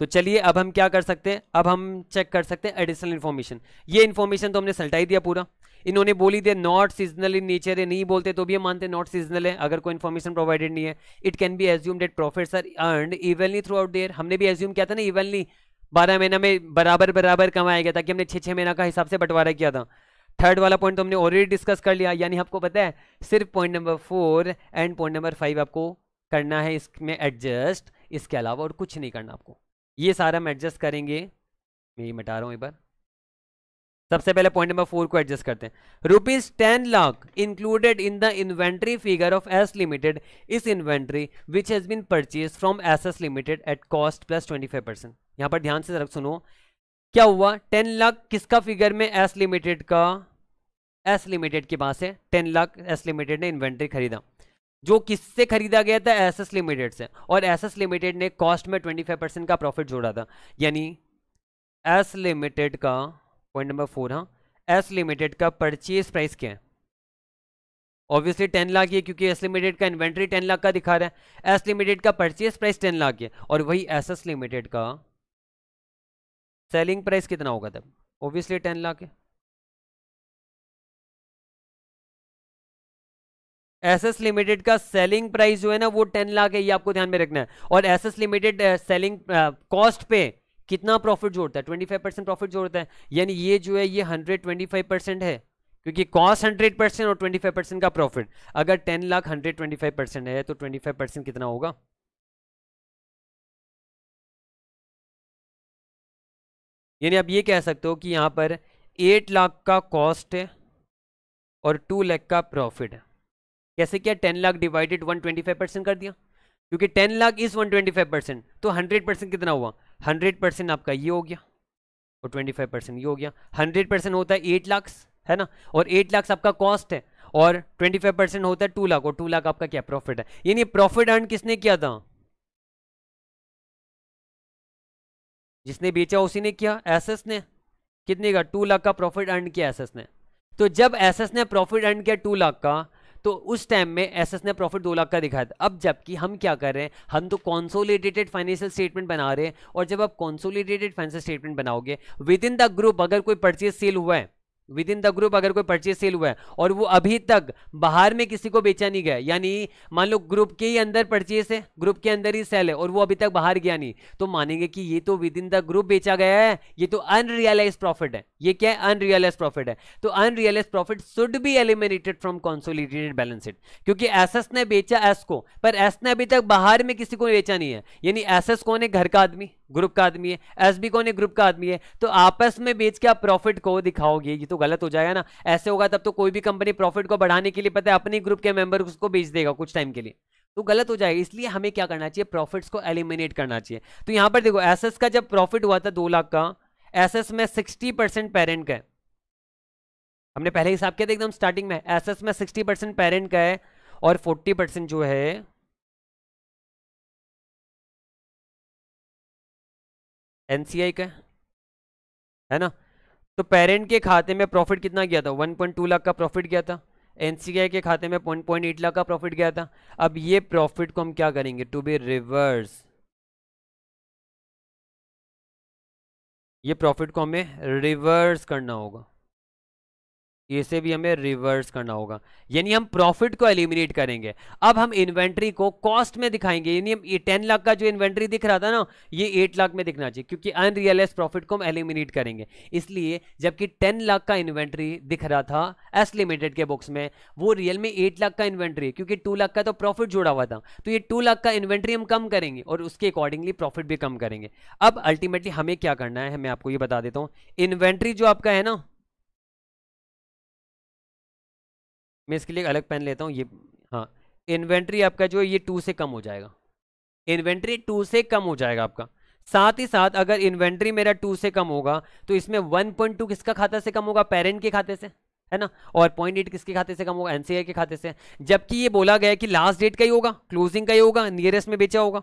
तो चलिए अब हम क्या कर सकते हैं अब हम चेक कर सकते हैं एडिशनल इन्फॉर्मेशन ये इन्फॉर्मेशन तो हमने सल्टा ही दिया पूरा इन्होंने बोली दिया नॉट सीजनल इन नेचर है नहीं बोलते तो भी हम मानते हैं नॉट सीजनल है अगर कोई इन्फॉर्मेशन प्रोवाइडेड नहीं है it can be assume that profit are earn evenly throughout the year हमने भी एज्यूम किया था ना इवनली बारह महीना में बराबर बराबर कमाया गया था कि हमने छः छः महीना का हिसाब से बंटवारा किया था थर्ड वाला पॉइंट तो हमने ऑलरेडी डिस्कस कर लिया यानी आपको पता है सिर्फ point number four and point number five आपको करना है इसमें एडजस्ट इसके अलावा और कुछ नहीं करना आपको ये सारा हम एडजस्ट करेंगे मैं ये मिटा रहा हूँ एक बार सबसे पहले पॉइंट नंबर फोर को एडजस्ट करते हैं rupees ten lakh included in the inventory figure of S Limited is inventory which has been purchase from S S Limited at cost plus twenty five percent यहाँ पर ध्यान से जरा सुनो क्या हुआ टेन लाख किसका फिगर में एस लिमिटेड का एस लिमिटेड के पास है टेन लाख एस लिमिटेड ने इन्वेंट्री खरीदा जो किससे खरीदा गया था एस एस लिमिटेड से और एस एस लिमिटेड ने कॉस्ट में ट्वेंटी फाइव परसेंट का प्रॉफिट जोड़ा था यानी एस लिमिटेड का पॉइंट नंबर फोर हाँ एस लिमिटेड का परचेज प्राइस क्या है ऑब्वियसली टेन लाख है क्योंकि एस लिमिटेड का इन्वेंट्री टेन लाख का दिखा रहा है एस लिमिटेड का परचेज प्राइस टेन लाख है और वही एस एस लिमिटेड का सेलिंग प्राइस कितना होगा तब ऑब्वियसली टेन लाख है एसएस लिमिटेड का सेलिंग प्राइस जो है ना वो टेन लाख है ये आपको ध्यान में रखना है और एसएस लिमिटेड सेलिंग कॉस्ट पे कितना प्रॉफिट जोड़ता है ट्वेंटी फाइव परसेंट प्रॉफिट जोड़ता है यानी ये जो है ये हंड्रेड ट्वेंटी फाइव परसेंट है क्योंकि कॉस्ट हंड्रेड परसेंट और ट्वेंटी फाइव परसेंट का प्रॉफिट अगर ten lakh hundred twenty five percent है तो ट्वेंटी फाइव परसेंट कितना होगा यानी आप ये कह सकते हो कि यहां पर एट लाख का कॉस्ट है और टू लाख का प्रॉफिट है कैसे किया ten lakh divided one twenty five percent कर दिया क्योंकि ten lakh is one twenty five percent तो हंड्रेड परसेंट कितना हुआ हंड्रेड परसेंट आपका ये हो गया और ट्वेंटी फाइव परसेंट ये हो गया हंड्रेड परसेंट होता है एट लाख है ना और एट लाख आपका कॉस्ट है और ट्वेंटी फाइव परसेंट होता है टू लाख और टू लाख आपका क्या प्रॉफिट है यानी प्रॉफिट अर्न किसने किया था जिसने बेचा उसी ने किया एसएस ने कितने का टू लाख का प्रॉफिट अर्न किया एसएस ने तो जब एसएस ने प्रॉफिट अर्न किया टू लाख का तो उस टाइम में एसएस ने प्रॉफिट दो लाख का दिखाया था अब जबकि हम क्या कर रहे हैं हम तो कॉन्सोलिडेटेड फाइनेंशियल स्टेटमेंट बना रहे हैं और जब आप कॉन्सोलिडेटेड फाइनेंशियल स्टेटमेंट बनाओगे विद इन द ग्रुप अगर कोई परचेज सेल हुआ है विद इन द ग्रुप अगर कोई परचेज सेल हुआ है और वो अभी तक बाहर में किसी को बेचा नहीं गया यानी मान लो ग्रुप के ही अंदर परचेज है ग्रुप के अंदर ही सेल है और वो अभी तक बाहर गया नहीं तो मानेंगे कि ये तो विद इन द ग्रुप बेचा गया है ये तो अनरियलाइज प्रॉफिट है ये क्या है अनरियलाइज प्रॉफिट है तो unrealise profit should be eliminated from consolidated balance sheet क्योंकि एस ने बेचा एस को पर एस ने अभी तक बाहर में किसी को बेचा नहीं है यानी एस कौन है घर का आदमी ग्रुप का आदमी है एस बी कौन है ग्रुप का आदमी है तो आपस में बेच के आप प्रॉफिट को दिखाओगे ये तो गलत हो जाएगा ना ऐसे होगा तब तो कोई भी कंपनी प्रॉफिट को बढ़ाने के लिए पता है अपने ग्रुप के मेंबर उसको बेच देगा कुछ टाइम के लिए तो गलत हो जाएगा इसलिए हमें क्या करना चाहिए प्रॉफिट्स को एलिमिनेट करना चाहिए तो यहां पर देखो एसएस का जब प्रॉफिट हुआ था दो लाख का एसएस में सिक्सटी परसेंट पेरेंट का है हमने पहले हिसाब किया था एकदम स्टार्टिंग में एसएस में सिक्सटी परसेंट पेरेंट का है और फोर्टी परसेंट जो है एनसीआई का है ना तो पेरेंट के खाते में प्रॉफिट कितना गया था 1.2 लाख का प्रॉफिट गया था एनसीआई के खाते में 1.8 लाख का प्रॉफिट गया था अब ये प्रॉफिट को हम क्या करेंगे टू बी रिवर्स ये प्रॉफिट को हमें रिवर्स करना होगा इसे भी हमें रिवर्स करना होगा यानी हम प्रॉफिट को एलिमिनेट करेंगे अब हम इन्वेंट्री को कॉस्ट में दिखाएंगे यानी हम टेन लाख का जो इन्वेंट्री दिख रहा था ना ये एट लाख में दिखना चाहिए क्योंकि अनरियलाइज प्रॉफिट को हम एलिमिनेट करेंगे इसलिए जबकि टेन लाख का इन्वेंट्री दिख रहा था एस लिमिटेड के बुक्स में वो रियल में एट लाख का इन्वेंट्री क्योंकि टू लाख का तो प्रॉफिट जुड़ा हुआ था तो ये टू लाख का इन्वेंट्री हम कम करेंगे और उसके अकॉर्डिंगली प्रॉफिट भी कम करेंगे अब अल्टीमेटली हमें क्या करना है मैं आपको ये बता देता हूँ इन्वेंट्री जो आपका है ना मैं इसके लिए अलग पेन लेता हूँ ये हाँ इन्वेंट्री आपका जो है ये टू से कम हो जाएगा इन्वेंट्री टू से कम हो जाएगा आपका साथ ही साथ अगर इन्वेंट्री मेरा टू से कम होगा तो इसमें वन पॉइंट टू किसका खाता से कम होगा पेरेंट के खाते से है ना और पॉइंट एट किसके खाते से कम होगा एनसीआई के खाते से जबकि ये बोला गया कि लास्ट डेट का ही होगा क्लोजिंग का ही होगा नियरेस्ट में बेचा होगा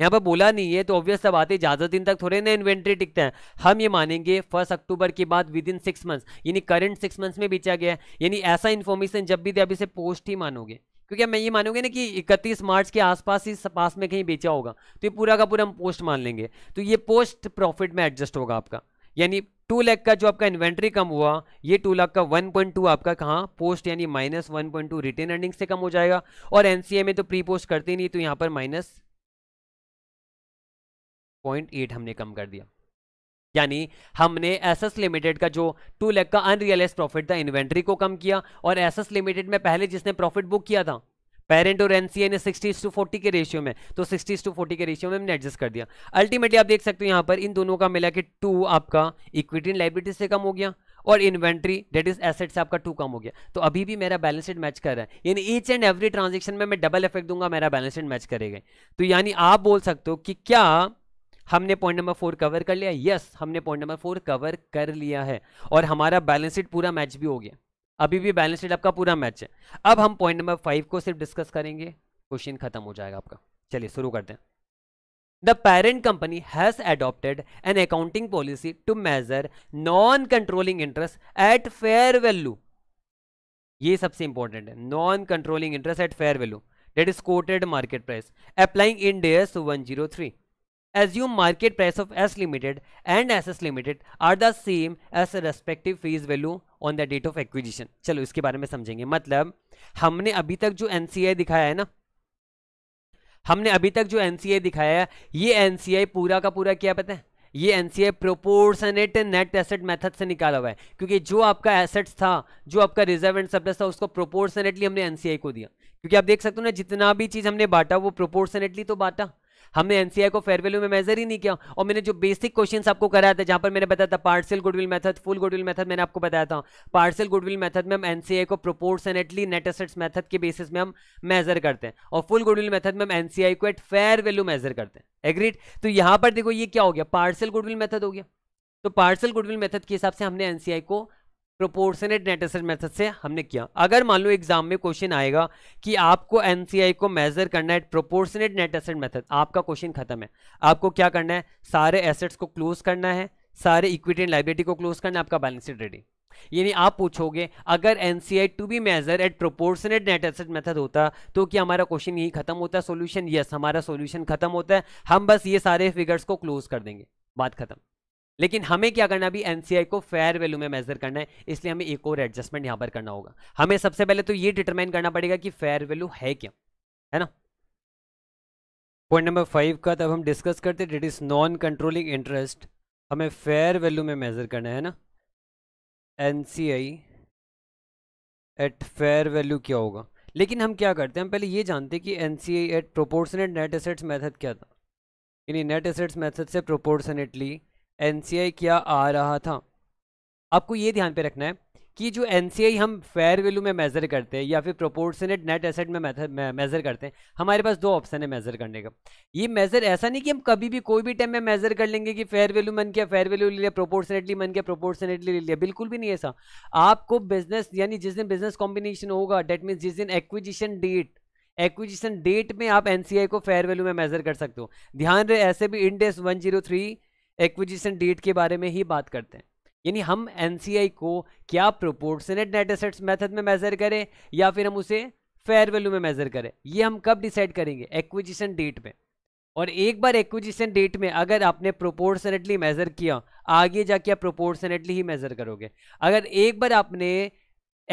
यहाँ पर बोला नहीं है तो ऑब्वियस सब आते ज़्यादा दिन तक थोड़े ना इन्वेंट्री टिकते हैं हम ये मानेंगे फर्स्ट अक्टूबर के बाद विद इन सिक्स मंथ्स यानी करंट सिक्स मंथ्स में बेचा गया यानी ऐसा इन्फॉर्मेशन जब भी दे अभी से पोस्ट ही मानोगे क्योंकि मैं ये मानूंगे ना कि इकतीस मार्च के आसपास ही पास में कहीं बेचा होगा तो ये पूरा का पूरा हम पोस्ट मान लेंगे तो ये पोस्ट प्रॉफिट में एडजस्ट होगा आपका यानी टू लाख का जो आपका इन्वेंट्री कम हुआ ये टू लाख का 1.2 आपका कहाँ पोस्ट यानी minus one point two retain earning से कम हो जाएगा और एनसीए में तो प्री पोस्ट करते नहीं तो यहाँ पर माइनस पॉइंट एट हमने कम कर दिया यानी हमने एस एस लिमिटेड का जो टू लैख का अनरियलाइज प्रॉफिट था इन्वेंट्री को कम किया और एस एस लिमिटेड में पहले जिसने प्रॉफिट बुक किया था पेरेंट और एनसीए ने 60 टू 40 के रेशियो में तो 60 टू 40 के रेशियो में हमने एडजस्ट कर दिया अल्टीमेटली आप देख सकते हो यहाँ पर इन दोनों का मिला के टू आपका इक्विटी एंड लाइबिलिटी से कम हो गया और इन्वेंट्री डेट इज एसेट से आपका टू कम हो गया तो अभी भी मेरा बैलेंस शीट मैच कर रहा है यानी ईच एंड एवरी ट्रांजेक्शन में मैं डबल इफेक्ट दूंगा मेरा बैलेंस शीट मैच करेगा तो यानी आप बोल सकते हो कि क्या हमने पॉइंट नंबर फोर कवर कर लिया यस हमने पॉइंट नंबर फोर कवर कर लिया है और हमारा बैलेंस शीट पूरा मैच भी हो गया अभी भी बैलेंस शीट आपका पूरा मैच है अब हम पॉइंट नंबर फाइव को सिर्फ डिस्कस करेंगे क्वेश्चन खत्म हो जाएगा आपका चलिए शुरू करते हैं the parent company has adopted an accounting policy to measure non controlling interest at fair value ये सबसे इंपॉर्टेंट है non controlling interest at fair value that is quoted market price applying in theirs three assume market price of S limited and SS limited are the same as respective face value on the date of acquisition chalo iske bare mein samjhenge matlab humne abhi tak jo NCI dikhaya hai na humne abhi tak jo NCI dikhaya hai ye NCI pura ka pura kya pata hai ये NCI proportionate net asset method से निकाला हुआ है क्योंकि जो आपका assets था जो आपका रिजर्व एंड सरप्लस था उसको प्रोपोर्शनेटली हमने एनसीआई को दिया क्योंकि आप देख सकते हो ना जितना भी चीज हमने बांटा वो प्रोपोर्शनेटली तो बांटा हमने एनसीआई को फेयर वैल्यू में मेजर ही नहीं किया और मैंने जो बेसिक क्वेश्चन आपको कराया था जहां पर मैंने बताया था partial goodwill method full goodwill method मैंने आपको बताया था पार्सल गुडविल मेथड में हम एनसीआई को प्रोपोर्शनेटली नेट एसेट्स मेथड के बेसिस में हम मेजर करते हैं और फुल गुडविल मेथड में हम एनसीआई को एट फेयर वैल्यू मेजर करते हैं एग्रीड तो यहां पर देखो ये क्या हो गया पार्सल गुडविल मेथड हो गया तो पार्सल गुडविल मेथड के हिसाब से हमने एनसीआई को प्रोपोर्शनेट नेट एसेट मेथड से हमने किया अगर मान लो एग्जाम में क्वेश्चन आएगा कि आपको एनसीआई को मेजर करना है प्रोपोर्शनेट नेट एसेट मेथड आपका क्वेश्चन खत्म है आपको क्या करना है सारे एसेट्स को क्लोज करना है सारे इक्विटी एंड लाइब्रेटी को क्लोज करना है आपका बैलेंस शीट रेडी यानी आप पूछोगे अगर NCI to be measure at proportionate net asset method होता तो क्या हमारा क्वेश्चन यही खत्म होता है सोल्यूशन यस हमारा सोल्यूशन खत्म होता है हम बस ये सारे फिगर्स को क्लोज कर देंगे बात खत्म लेकिन हमें क्या करना अभी एनसीआई को फेयर वैल्यू में मेजर करना है इसलिए हमें एक और एडजस्टमेंट यहां पर करना होगा हमें सबसे पहले तो ये डिटरमाइन करना पड़ेगा कि फेयर वैल्यू है क्या है ना पॉइंट नंबर फाइव का तब हम डिस्कस करते that is non controlling interest हमें फेयर वैल्यू में मेजर करना है ना एन एट फेयर वैल्यू क्या होगा लेकिन हम क्या करते हैं हम पहले ये जानते हैं कि N C I at proportionate net assets method क्या था यानी नेट एसेट्स मेथड से प्रोपोर्शनेटली एन क्या आ रहा था आपको ये ध्यान पे रखना है कि जो एन हम फेयर वैल्यू में मेज़र करते हैं या फिर प्रोपोर्शनेट नेट एसेट में मेज़र करते हैं हमारे पास दो ऑप्शन है मेज़र करने का ये मेज़र ऐसा नहीं कि हम कभी भी कोई भी टाइम में मेज़र कर लेंगे कि फेयर वैल्यू मन किया फेयर वैल्यू ले लिया प्रोपोर्शनेटली मन किया प्रोपोर्शनेटली ले लिया बिल्कुल भी नहीं ऐसा आपको बिजनेस यानी जिस दिन बिजनेस कॉम्बिनेशन होगा डेट मीन्स जिस दिन एक्विजिशन डेट एक्विजिशन डेट में आप एनसीआई को फेयर वैल्यू में मेज़र कर सकते हो ध्यान रहे ऐसे भी Ind AS one zero three acquisition date के बारे में ही बात करते हैं यानी हम एन को क्या प्रोपोर्शनेट नेट एसेट्स मेथड में मेजर करें या फिर हम उसे फेयर वैल्यू में मेजर करें ये हम कब डिसाइड करेंगे एक्विजिशन डेट में और एक बार एक्विजिशन डेट में अगर आपने प्रोपोर्शनेटली मेजर किया आगे जाके आप प्रोपोर्शनेटली ही मेजर करोगे अगर एक बार आपने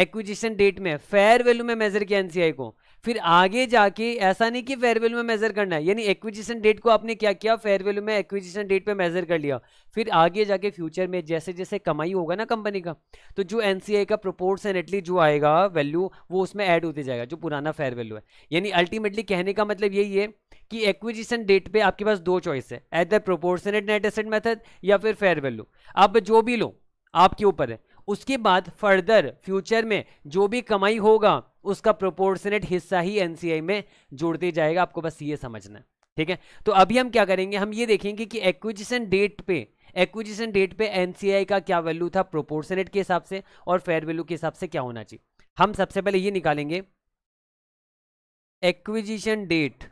एक्विजिशन डेट में फेयर वैल्यू में मेजर किया एनसीआई को फिर आगे जाके ऐसा नहीं कि फेयर वैल्यू में मेजर करना है यानी एक्विजिशन डेट को आपने क्या किया फेयर वैल्यू में एक्विजिशन डेट पे मेजर कर लिया फिर आगे जाके फ्यूचर में जैसे जैसे कमाई होगा ना कंपनी का तो जो एन का प्रोपोर्सनेटली जो आएगा वैल्यू वो उसमें ऐड होते जाएगा जो पुराना फेयर वैल्यू है यानी अल्टीमेटली कहने का मतलब यही है कि एक्विजिशन डेट पर आपके पास दो चॉइस है at the proportionate net asset method या फिर फेयर वैल्यू आप जो भी लो आपके ऊपर है उसके बाद फर्दर फ्यूचर में जो भी कमाई होगा उसका प्रोपोर्शनेट हिस्सा ही एनसीआई में जोड़ते जाएगा आपको बस ये समझना ठीक है तो अभी हम क्या करेंगे हम ये देखेंगे कि एक्विजिशन डेट पे एक्विजिशन डेट पे एनसीआई का क्या वैल्यू था प्रोपोर्शनेट के हिसाब से और फेयर वैल्यू के हिसाब से क्या होना चाहिए हम सबसे पहले ये निकालेंगे acquisition date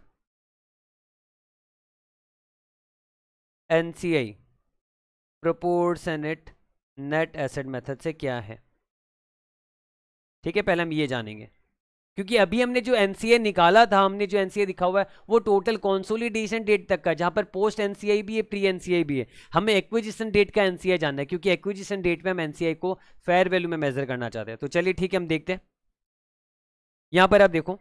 NCI proportionate net asset method से क्या है ठीक है पहले हम ये जानेंगे क्योंकि अभी हमने जो एनसीए निकाला था हमने जो एनसीए दिखा हुआ है वो टोटल कॉन्सोलिडेशन डेट तक का जहां पर पोस्ट एनसीआई भी है प्री एनसीआई भी है हमें एक्विजिशन डेट का एनसीआई जानना है क्योंकि एक्विजिशन डेट में हम एनसीआई को फेयर वैल्यू में मेजर करना चाहते हैं तो चलिए ठीक है हम देखते हैं यहां पर आप देखो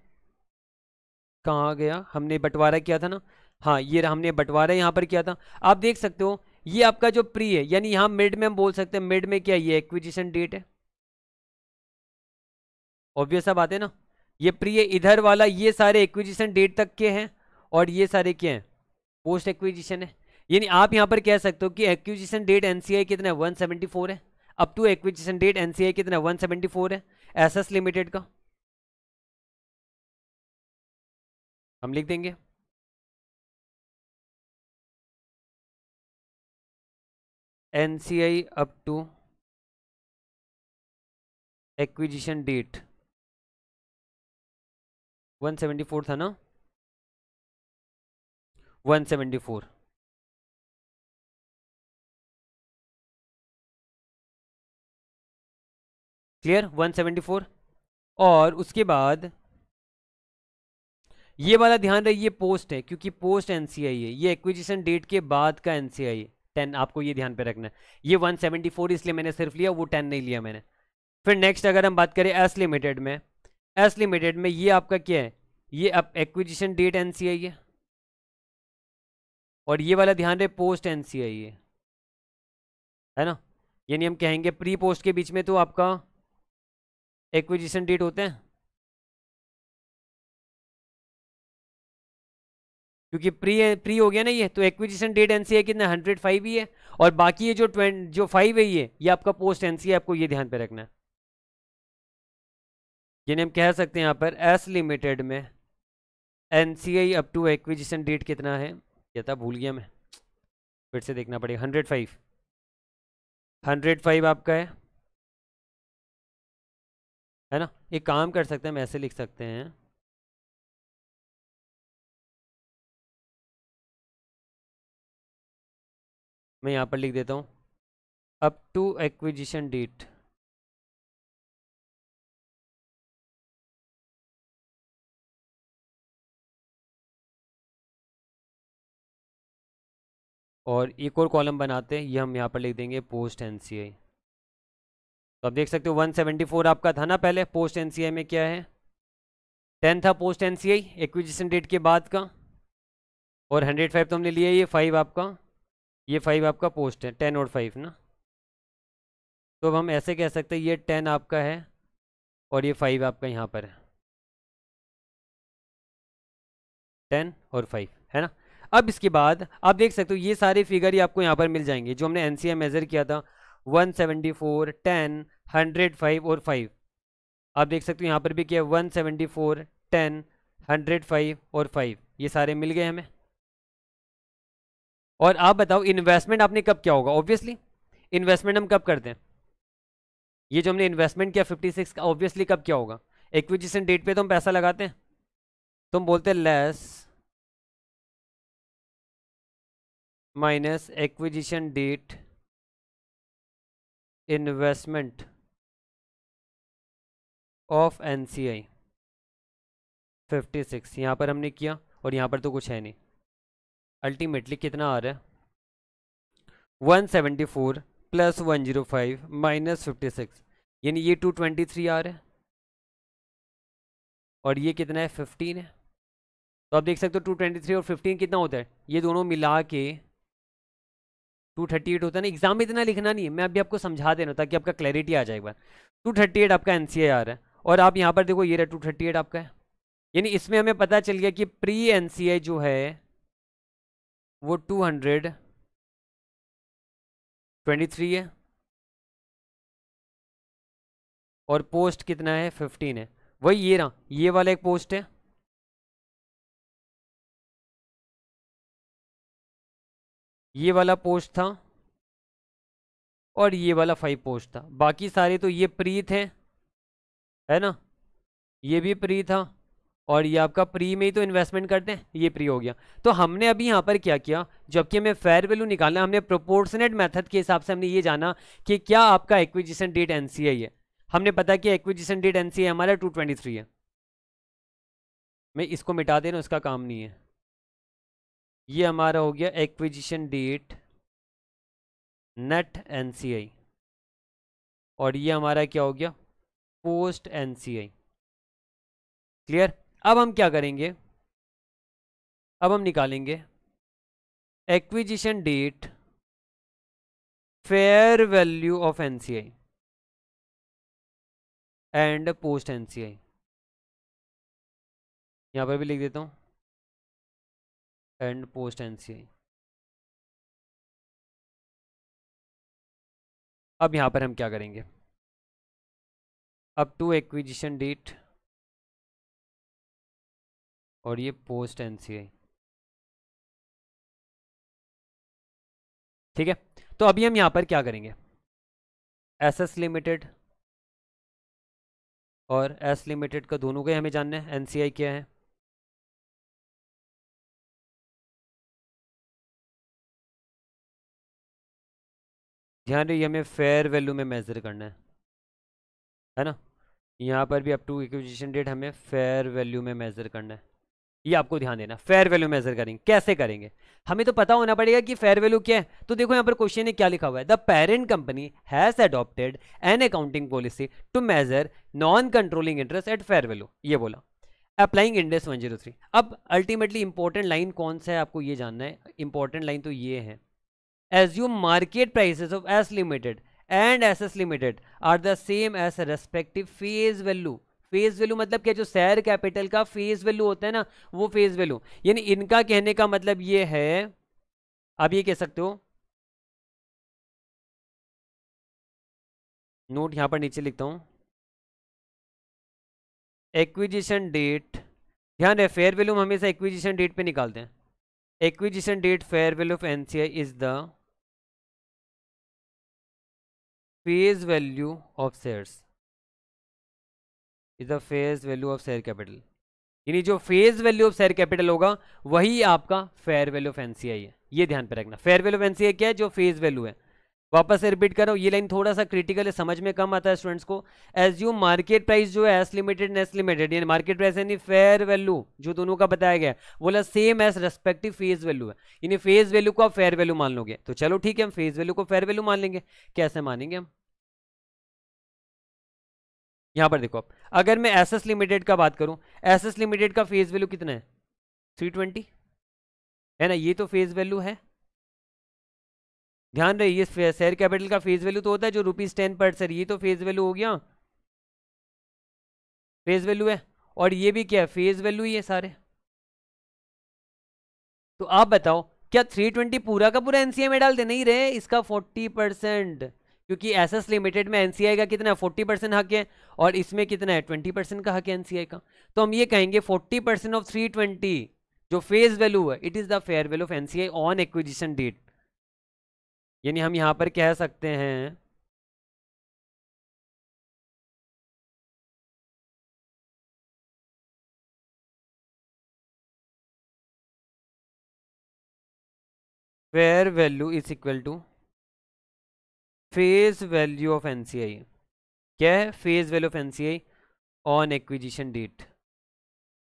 कहाँ गया हमने बंटवारा किया था ना हाँ ये हमने बंटवारा यहाँ पर किया था आप देख सकते हो ये आपका जो प्री है यानी यहाँ मिड में हम बोल सकते हैं मिड में क्या ये एक्विजिशन डेट है ऑब्वियस बात आते ना ये प्रिय इधर वाला ये सारे एक्विजिशन डेट तक के हैं और ये सारे क्या हैं पोस्ट एक्विजिशन है यानी आप यहाँ पर कह सकते हो कि एक्विजिशन डेट एन कितना है फोर है up to acquisition date N कितना है फोर है एस लिमिटेड का हम लिख देंगे N up to acquisition date seventy four था ना वन सेवेंटी फोर क्लियर 174 और उसके बाद ये वाला ध्यान रहे ये पोस्ट है क्योंकि पोस्ट एनसीआई है ये एक्विजिशन डेट के बाद का एनसीआई है टेन आपको ये ध्यान पे रखना है ये 174 इसलिए मैंने सिर्फ लिया वो 10 नहीं लिया मैंने फिर नेक्स्ट अगर हम बात करें एस लिमिटेड में एस लिमिटेड में ये आपका क्या है ये अब acquisition date N C I है और ये वाला ध्यान रहे पोस्ट एन सी आई है है ना यानी हम कहेंगे प्री पोस्ट के बीच में तो आपका एक्विजिशन डेट होते हैं क्योंकि प्री प्री हो गया ना ये तो acquisition date N C I कितना हंड्रेड फाइव ही है और बाकी ये जो ट्वेंट जो फाइव है ये ये आपका पोस्ट एन सी आई आपको ये ध्यान पे रखना है यानी हम कह सकते हैं यहाँ पर एस लिमिटेड में N C I up to acquisition date कितना है क्या था तो भूल गया मैं फिर से देखना पड़ेगा हंड्रेड फाइव हंड्रेड फाइव आपका है है ना एक काम कर सकते हैं हम ऐसे लिख सकते हैं मैं यहाँ पर लिख देता हूँ अप टू एक्विजिशन डेट और एक और कॉलम बनाते हैं ये हम यहाँ पर लिख देंगे पोस्ट एन तो आप देख सकते हो 174 आपका था ना पहले पोस्ट एन में क्या है टेन था post N C acquisition date के बाद का और 105 तो हमने लिया ये फाइव आपका ये फाइव आपका पोस्ट है टेन और फाइव ना तो अब हम ऐसे कह सकते हैं ये टेन आपका है और ये फाइव आपका यहाँ पर है टेन और फाइव है ना अब इसके बाद आप देख सकते हो ये सारे फिगर ही आपको यहाँ पर मिल जाएंगे जो हमने एन मेज़र किया था 174, 10, 105 और 5 आप देख सकते हो यहाँ पर भी किया 174, 10, 105 और 5 ये सारे मिल गए हमें और आप बताओ इन्वेस्टमेंट आपने कब क्या होगा ऑब्वियसली इन्वेस्टमेंट हम कब करते हैं ये जो हमने इन्वेस्टमेंट किया 56 का ऑब्वियसली कब क्या होगा एक्विजिशन डेट पे तो हम पैसा लगाते हैं तुम तो बोलते हैं less minus acquisition date investment of N C I fifty six यहाँ पर हमने किया और यहाँ पर तो कुछ है नहीं अल्टीमेटली कितना आ रहा है one seventy four plus one zero five minus fifty six यानी ये टू ट्वेंटी थ्री आ रहा है और ये कितना है फिफ्टीन है तो आप देख सकते हो टू ट्वेंटी थ्री और फिफ्टीन कितना होता है ये दोनों मिला के टू थर्टी एट होता है ना एग्जाम में इतना लिखना नहीं है मैं अभी आपको समझा देना ताकि आपका क्लैरिटी आ जाएगा टू थर्टी एट आपका एन सी आर है और आप यहाँ पर देखो ये रहा टू थर्टी एट आपका है यानी इसमें हमें पता चल गया कि प्री एन सी आई जो है वो टू हंड्रेड ट्वेंटी थ्री है और पोस्ट कितना है फिफ्टीन है वही ये रहा ये वाला एक पोस्ट है ये वाला पोस्ट था और ये वाला फाइव पोस्ट था बाकी सारे तो ये प्री थे है ना ये भी प्री था और ये आपका प्री में ही तो इन्वेस्टमेंट करते हैं ये प्री हो गया तो हमने अभी यहाँ पर क्या किया जबकि हमें फेयर वैल्यू निकालना हमने प्रोपोर्शनेट मेथड के हिसाब से हमने ये जाना कि क्या आपका एक्विजिशन डेट एन है हमने पता कि एक्विजिशन डेट एन हमारा टू है मैं इसको मिटा देना उसका काम नहीं है ये हमारा हो गया एक्विजिशन डेट नेट एनसीआई और ये हमारा क्या हो गया पोस्ट एनसीआई क्लियर अब हम क्या करेंगे अब हम निकालेंगे acquisition date fair value of NCI and post NCI यहां पर भी लिख देता हूं एंड पोस्ट NCI अब यहां पर हम क्या करेंगे अब टू एक्विजिशन डेट और ये पोस्ट एनसीआई ठीक है तो अभी हम यहां पर क्या करेंगे एस एस लिमिटेड और एस लिमिटेड का दोनों के हमें जानना है एनसीआई क्या है ध्यान रही हमें फेयर वैल्यू में मेज़र करना है है ना यहाँ पर भी अप टू एक्विजिशन डेट हमें फेयर वैल्यू में मेज़र करना है ये आपको ध्यान देना फेयर वैल्यू मेजर करेंगे कैसे करेंगे हमें तो पता होना पड़ेगा कि फेयर वैल्यू क्या है तो देखो यहाँ पर क्वेश्चन ने क्या लिखा हुआ है the parent company has adopted an accounting policy to measure non controlling interest at fair value ये बोला अप्लाइंग इंडेस थ्री अब अल्टीमेटली इंपॉर्टेंट लाइन कौन सा है आपको ये जानना है इंपॉर्टेंट लाइन तो ये है market market of S limited and S S Limited are the same as respective face value face value मतलब क्या जो शेयर कैपिटल का फेस वैल्यू होता है ना वो फेज वैल्यू यानी इनका कहने का मतलब ये है आप ये कह सकते हो नोट यहां पर नीचे लिखता हूं एक्विजिशन डेट ध्यान रहे फेयर वैल्यू हम हमेशा एक्विजिशन डेट पे निकालते हैं acquisition date fair value of NCI is the face value of shares is the face value of share capital यानी जो face value of share capital होगा वही आपका फेयर वैल्यू ऑफ एनसीआई है ये ध्यान पर रखना फेयर वैल्यू ऑफ एनसीआई क्या है जो फेज वैल्यू है वापस से रिपीट करो ये लाइन थोड़ा सा क्रिटिकल है समझ में कम आता है स्टूडेंट्स को एज यू मार्केट प्राइस जो है एस लिमिटेड एस लिमिटेड यानी मार्केट प्राइस यानी फेयर वैल्यू जो दोनों का बताया गया बोला same as respective face value है यानी फेज वैल्यू को आप फेयर वैल्यू मान लोगे तो चलो ठीक है हम फेज वैल्यू को फेयर वैल्यू मान लेंगे कैसे मानेंगे हम यहां पर देखो आप अगर मैं एस एस लिमिटेड का बात करूं एस एस लिमिटेड का फेस वैल्यू कितना है थ्री ट्वेंटी है ना ये तो फेज वैल्यू है ध्यान रहे ये शेयर कैपिटल का फेस वैल्यू तो होता है जो रुपीज टेन पर सर ये तो फेस वैल्यू हो गया फेस वैल्यू है और ये भी क्या है फेस वैल्यू ही है सारे तो आप बताओ क्या 320 पूरा का पूरा एनसीआई में डाल दे नहीं रहे इसका 40 परसेंट क्योंकि एस एस लिमिटेड में एनसीआई का कितना है 40 परसेंट हक है और इसमें कितना है 20 परसेंट का हक है एनसीआई का तो हम ये कहेंगे 40 परसेंट ऑफ 320 जो फेस वैल्यू है it is the fair value of NCI on acquisition date यानी हम यहां पर कह सकते हैं fair value is equal to face value of NCI क्या है face value of NCI on acquisition date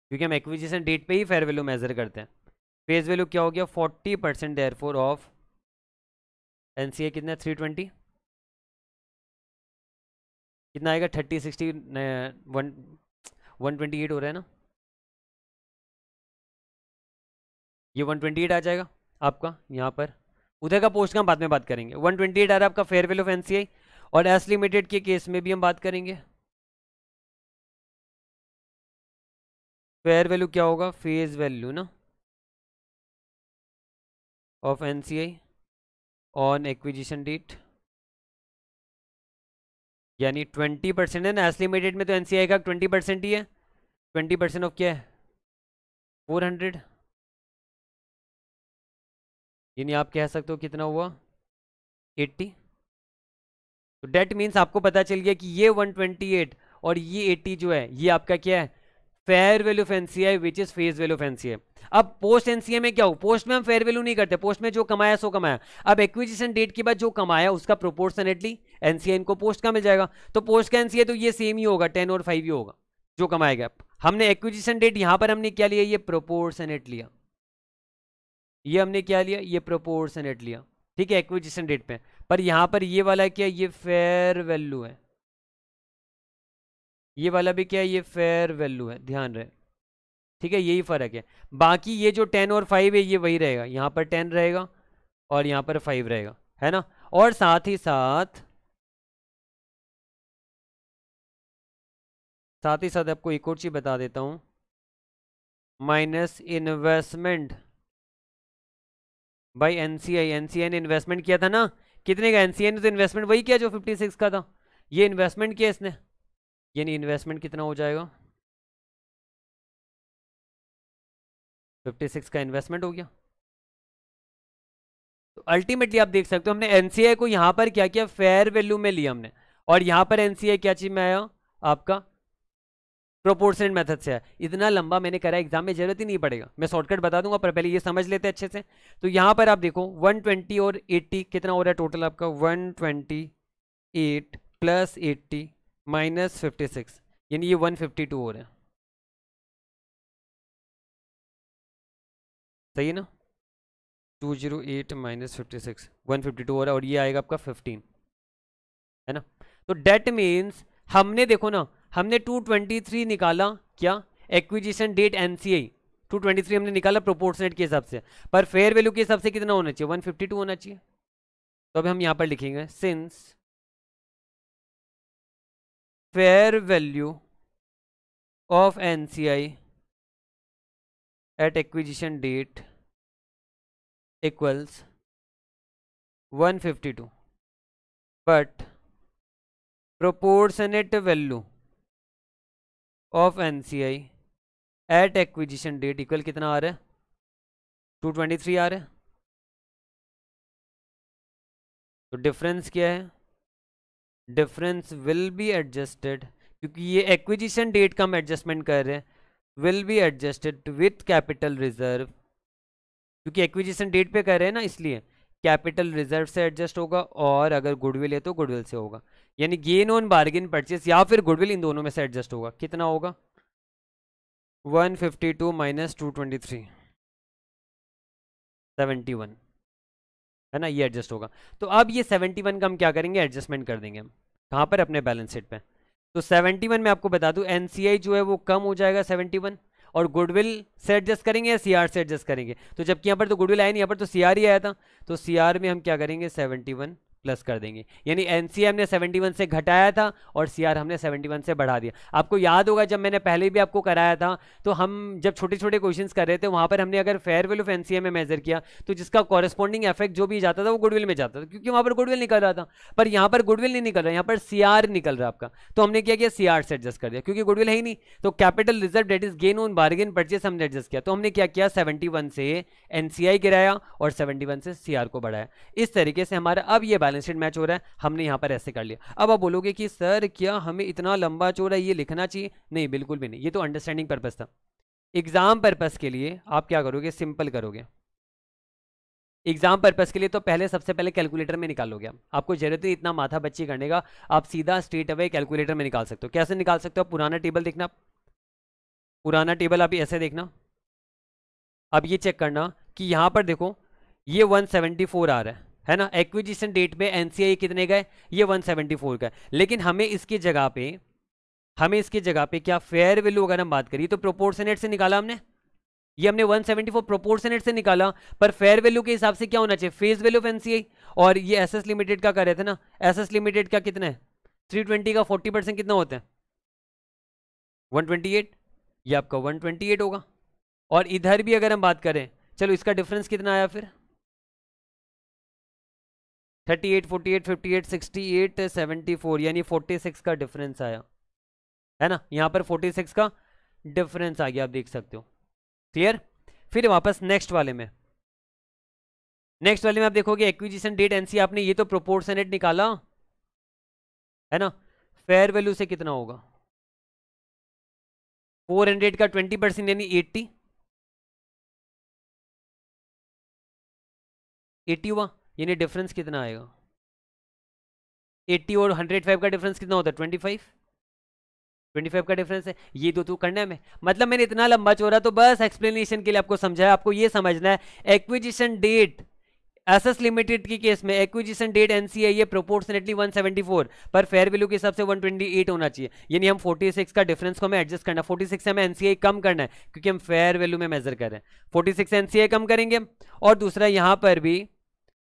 क्योंकि हम एक्विजिशन डेट पे ही फेयर वैल्यू मेजर करते हैं फेस वैल्यू क्या हो गया 40 percent thereof N C A कितना थ्री ट्वेंटी कितना आएगा thirty sixty one one twenty eight हो रहा है ना ये वन ट्वेंटी एट आ जाएगा आपका यहाँ पर उधर का पोस्ट का हम बाद में बात करेंगे वन ट्वेंटी एट आ रहा है आपका fair value of N C I और एस लिमिटेड के केस में भी हम बात करेंगे फेयर वैल्यू क्या होगा फेज वैल्यू ना of N C I on acquisition date यानी ट्वेंटी परसेंट है ना एस्टिमेटेड में तो एनसीआई का ट्वेंटी परसेंट ही है ट्वेंटी परसेंट ऑफ क्या है फोर हंड्रेड यानी आप कह सकते हो कितना हुआ एट्टी तो डेट मीन्स आपको पता चल गया कि ये 128 और ये 80 जो है ये आपका क्या है fair value of NCI which is face value of NCI अब पोस्ट एनसीए में क्या हो पोस्ट में हम फेयर वैल्यू नहीं करते पोस्ट में जो कमाया सो कमाया अब एक्विजिशन डेट के बाद जो कमाया उसका प्रोपोर्शनेटली एनसीए इनको पोस्ट का मिल जाएगा तो पोस्ट का एनसीए तो ये सेम ही होगा टेन और फाइव ही होगा जो कमाया गया हमने एक्विजिशन डेट यहां पर हमने क्या लिया ये प्रोपोर्शनेट लिया ये हमने क्या लिया ये प्रोपोर्शनेट लिया ठीक है एक्विजिशन डेट पे पर यहां पर ये वाला क्या ये फेयर वैल्यू है ये वाला भी क्या है ये फेयर वैल्यू है ध्यान रहे ठीक है यही फ़र्क है बाकी ये जो टेन और फाइव है ये वही रहेगा यहाँ पर टेन रहेगा और यहाँ पर फाइव रहेगा है ना और साथ ही साथ साथ ही साथ आपको एक और चीज़ बता देता हूं माइनस इन्वेस्टमेंट भाई एनसीआई एनसीआई ने इन्वेस्टमेंट किया था ना कितने का एनसीआई ने तो इन्वेस्टमेंट वही किया जो फिफ्टी सिक्स का था ये इन्वेस्टमेंट किया इसने यानी इन्वेस्टमेंट कितना हो जाएगा 56 का इन्वेस्टमेंट हो गया तो अल्टीमेटली आप देख सकते हो हमने एनसीआई को यहां पर क्या किया फेयर वैल्यू में लिया हमने और यहां पर एनसीआई क्या चीज़ में आया आपका प्रोपोर्शनेट मेथड से है इतना लंबा मैंने करा एग्जाम में जरूरत ही नहीं पड़ेगा मैं शॉर्टकट बता दूंगा पर पहले ये समझ लेते हैं अच्छे से तो यहां पर आप देखो 120 और 80 कितना हो रहा है टोटल आपका 128 प्लस माइनस फिफ्टी सिक्स यानी ये वन फिफ्टी टू हो रहा है सही है ना two zero eight minus fifty six one fifty two हो रहा है और ये आएगा आपका फिफ्टीन है ना तो डेट मीन्स हमने देखो ना हमने टू ट्वेंटी थ्री निकाला क्या acquisition date N C I two twenty three हमने निकाला प्रोपोर्शनेट के हिसाब से पर फेयर वैल्यू के हिसाब से कितना होना चाहिए वन फिफ्टी टू होना चाहिए तो अब हम यहाँ पर लिखेंगे since fair value of N C I at acquisition date equals one fifty two but proportionate value of N C I at acquisition date equal कितना आ रहा है टू ट्वेंटी थ्री आ रहा है तो डिफरेंस क्या है डिफरेंस विल बी एडजस्टेड क्योंकि ये एक्विजिशन डेट का हम एडजस्टमेंट कर रहे हैं will be adjusted with capital reserve क्योंकि एक्विजिशन डेट पे कर रहे हैं ना इसलिए कैपिटल रिजर्व से एडजस्ट होगा और अगर गुडविल है तो गुडविल से होगा यानी गेन ऑन बार्गेन परचेस या फिर गुडविल इन दोनों में से एडजस्ट होगा कितना होगा 152 minus two twenty three seventy one है ना ये एडजस्ट होगा तो अब ये 71 का हम क्या करेंगे एडजस्टमेंट कर देंगे हम कहाँ पर अपने बैलेंस शीट पे तो 71 में आपको बता दूँ एन जो है वो कम हो जाएगा 71 और गुडविल से एडजस्ट करेंगे या सीआर से एडजस्ट करेंगे तो जबकि यहाँ पर तो गुडविल आया नहीं यहाँ पर तो सीआर ही आया था तो सीआर में हम क्या करेंगे 71 प्लस कर देंगे यानी एन ने 71 से घटाया था और सी हमने 71 से बढ़ा दिया आपको याद होगा जब मैंने पहले भी आपको कराया था तो हम जब छोटे छोटे क्वेश्चंस कर रहे थे वहाँ पर हमने अगर फेयरवेल ऑफ एन में मेजर किया तो जिसका कॉरेस्पॉन्डिंग इफेक्ट जो भी जाता था वो गुडविल में जाता था क्योंकि वहाँ पर गुडविल निकल रहा था पर यहाँ पर गुडविल नहीं निकल रहा यहाँ पर सी निकल रहा आपका तो हमने क्या किया सी से एडजस्ट कर दिया क्योंकि गुडविल है ही नहीं तो capital reserve that is gain on bargain purchase हमने एडजस्ट किया तो हमने क्या किया सेवेंटी से एन गिराया और सेवेंटी से सी को बढ़ाया इस तरीके से हमारा अब ये बैलेंस अनस्टेड मैच हो रहा है हमने यहाँ पर ऐसे कर लिया अब आप बोलोगे कि सर क्या हमें इतना लंबा चौड़ा ये लिखना चाहिए नहीं बिल्कुल भी नहीं ये तो अंडरस्टैंडिंग पर्पज़ था एग्ज़ाम पर्पज़ के लिए आप क्या करोगे सिंपल करोगे एग्जाम पर्पज़ के लिए तो पहले सबसे पहले कैलकुलेटर में निकालोगे आप आपको जरूरत ही इतना माथा बच्ची करने का आप सीधा स्ट्रेट अवे कैलकुलेटर में निकाल सकते हो कैसे निकाल सकते हो पुराना टेबल देखना पुराना टेबल आप ऐसे देखना अब ये चेक करना कि यहां पर देखो ये 174 आ रहा है है ना एक्विजिशन डेट में एनसीआई कितने गए ये 174 का लेकिन हमें इसकी जगह पे हमें इसकी जगह पे क्या फेयर वैल्यू अगर हम बात करिए तो प्रोपोर्शनेट से निकाला हमने ये हमने 174 प्रोपोर्शनेट से निकाला पर फेयर वैल्यू के हिसाब से क्या होना चाहिए फेस वैल्यू ऑफ एनसीआई और ये एस एस लिमिटेड का कर रहे थे ना एस एस लिमिटेड का कितना है थ्री ट्वेंटी का फोर्टी परसेंट कितना होता है वन ट्वेंटी एट ये आपका वन ट्वेंटी एट होगा और इधर भी अगर हम बात करें चलो इसका डिफरेंस कितना आया फिर thirty eight forty eight fifty eight sixty eight seventy four यानी फोर्टी सिक्स का डिफरेंस आया है ना यहाँ पर फोर्टी सिक्स का डिफरेंस आ गया आप देख सकते हो क्लियर फिर वापस नेक्स्ट वाले में नेक्स्ट वाले में आप देखोगे एक्विजिशन डेट एनसी आपने ये तो प्रोपोर्शनेट निकाला है ना फेयर वैल्यू से कितना होगा फोर हंड्रेड का ट्वेंटी परसेंट यानी एट्टी एट्टी हुआ यानी डिफरेंस कितना आएगा 80 और 105 का डिफरेंस कितना होता है 25 25 का डिफरेंस है ये दो तो करना है मतलब मैंने इतना लंबा चोरा तो बस एक्सप्लेनेशन के लिए आपको समझाया आपको ये समझना है एक्विजिशन डेट एसएस लिमिटेड की केस में एक्विजिशन डेट एनसीआई है प्रोपोर्शनेटली 174 पर फेयर वैल्यू के हिसाब से 128 होना चाहिए यानी हम 46 का डिफरेंस को हमें एडजस्ट करना 46 सिक्स हमें एनसीआई कम करना है क्योंकि हम फेयर वैल्यू में मेजर कर रहे हैं 46 एनसीआई कम करेंगे और दूसरा यहां पर भी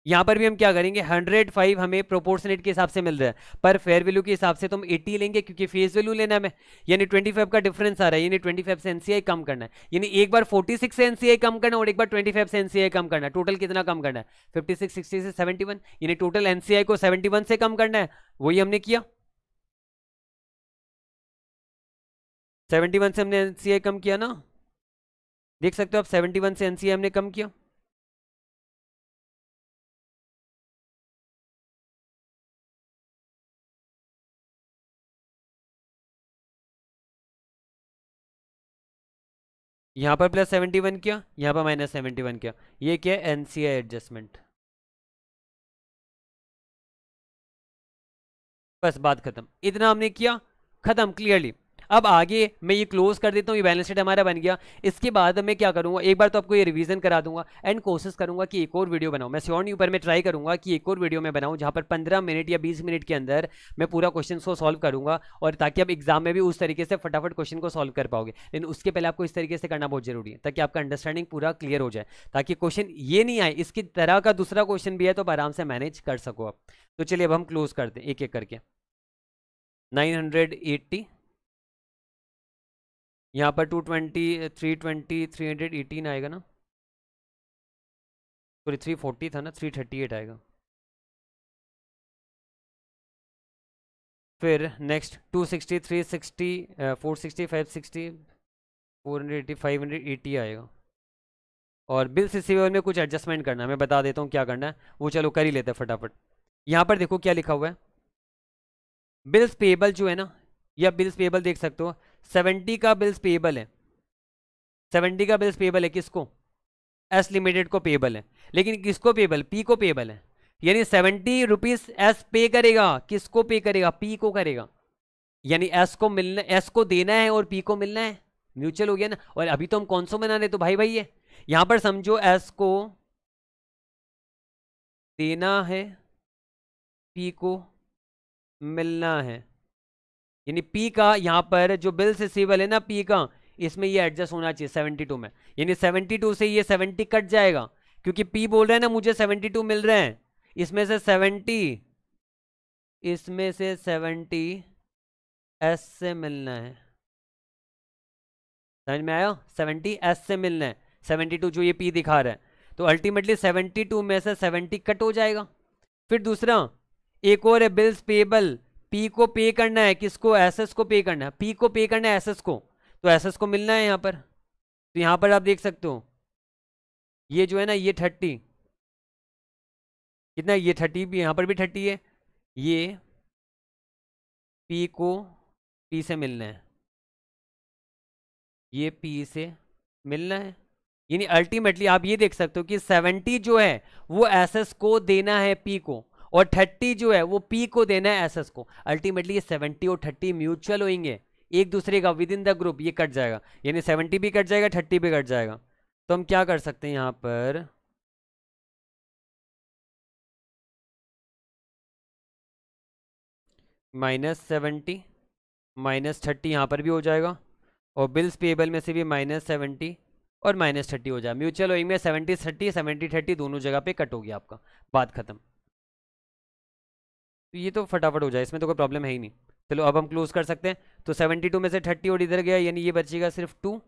यहाँ पर भी हम क्या करेंगे 105 हमें प्रोपोर्शनेट के हिसाब से मिल रहा है पर फेयर वैल्यू के हिसाब से तो हम 80 लेंगे क्योंकि फेस वैल्यू लेना हमें यानी 25 का डिफरेंस आ रहा है यानी 25 से एनसीआई कम करना है यानी एक बार 46 से एनसीआई कम करना और एक बार 25 से एनसीआई कम करना है टोटल कितना कम करना है फिफ्टी सिक्स से सेवेंटी यानी टोटल एनसीआई को सेवेंटी से कम करना है वही हमने किया सेवेंटी से हमने एनसीआई कम किया ना देख सकते हो आप सेवेंटी से एनसीआई हमने कम किया यहाँ पर प्लस सेवेंटी वन किया यहाँ पर माइनस सेवेंटी वन किया ये क्या है एनसीआई एडजस्टमेंट बस बात खत्म इतना हमने किया खत्म क्लियरली अब आगे मैं ये क्लोज कर देता हूँ ये बैलेंस शीट हमारा बन गया इसके बाद मैं क्या करूँगा एक बार तो आपको ये रिवीजन करा दूंगा एंड कोशिश करूँगा कि एक और वीडियो बनाऊँ मैं श्योर नहीं ऊपर मैं ट्राई करूँगा कि एक और वीडियो मैं बनाऊँ जहाँ पर पंद्रह मिनट या बीस मिनट के अंदर मैं पूरा क्वेश्चन को सॉल्व करूँगा और ताकि आप एग्जाम में भी उस तरीके से फटाफट क्वेश्चन को सॉल्व कर पाओगे लेकिन उसके पहले आपको इस तरीके से करना बहुत जरूरी है ताकि आपका अंडरस्टैंडिंग पूरा क्लियर हो जाए ताकि क्वेश्चन ये नहीं आए इसकी तरह का दूसरा क्वेश्चन भी है तो आराम से मैनेज कर सको आप तो चलिए अब हम क्लोज करते हैं एक एक करके नाइन हंड्रेड एट्टी यहाँ पर two twenty three twenty three hundred eighteen आएगा ना सॉरी थ्री फोर्टी था ना थ्री थर्टी एट आएगा फिर next two sixty three sixty four sixty five sixty four hundred eighty five hundred eighty आएगा और बिल्स रिसीवेबल में कुछ एडजस्टमेंट करना है मैं बता देता हूँ क्या करना है वो चलो कर ही लेते हैं फटाफट यहाँ पर देखो क्या लिखा हुआ है बिल्स पेबल जो है ना या बिल्स पेबल देख सकते हो सेवेंटी का बिल्स पेबल है सेवेंटी का बिल्स पेबल है किसको एस लिमिटेड को पेबल है लेकिन किसको पेबल पी को पेबल है यानी सेवेंटी रुपीज एस पे करेगा किसको पे करेगा पी को करेगा यानी एस को मिलना एस को देना है और पी को मिलना है म्यूचुअल हो गया ना और अभी तो हम कौन सो बना रहे तो भाई भाई है यहां पर समझो एस को देना है पी को मिलना है यानी पी का यहाँ पर जो बिल्स रिसीवल है ना पी का इसमें ये एडजस्ट होना चाहिए सेवेंटी टू में यानी सेवेंटी टू से ये सेवेंटी कट जाएगा क्योंकि पी बोल रहे हैं ना मुझे सेवेंटी टू मिल रहे हैं इसमें से सेवेंटी इसमें से सेवेंटी एस से मिलना है समझ में आया सेवेंटी एस से मिलना है सेवेंटी टू जो ये पी दिखा रहा है तो अल्टीमेटली सेवेंटी टू में से सेवेंटी कट हो जाएगा फिर दूसरा एक और है बिल्स पेबल पी को पे करना है किसको एसएस को पे करना है पी को पे करना है एसएस को तो एसएस को मिलना है यहाँ पर तो यहाँ पर आप देख सकते हो ये जो है ना ये थर्टी कितना ये थर्टी भी यहाँ पर भी थर्टी है ये पी को पी से मिलना है ये पी से मिलना है यानी अल्टीमेटली आप ये देख सकते हो कि सेवेंटी जो है वो एसएस को देना है पी को और 30 जो है वो पी को देना है एस को अल्टीमेटली ये 70 और 30 म्यूचुअल होंगे एक दूसरे का विद इन द ग्रुप ये कट जाएगा यानी 70 भी कट जाएगा 30 भी कट जाएगा तो हम क्या कर सकते हैं यहाँ पर माइनस सेवेंटी माइनस थर्टी यहाँ पर भी हो जाएगा और बिल्स पेबल में से भी माइनस सेवेंटी और माइनस थर्टी हो जाएगा म्यूचुअल ओइंग में सेवेंटी थर्टी सेवेंटी थर्टी दोनों जगह पे कट हो गया आपका बात खत्म तो ये तो फटाफट हो जाए इसमें तो कोई प्रॉब्लम है ही नहीं चलो अब हम क्लोज कर सकते हैं तो सेवेंटी टू में से थर्टी और इधर गया यानी ये बचेगा सिर्फ टू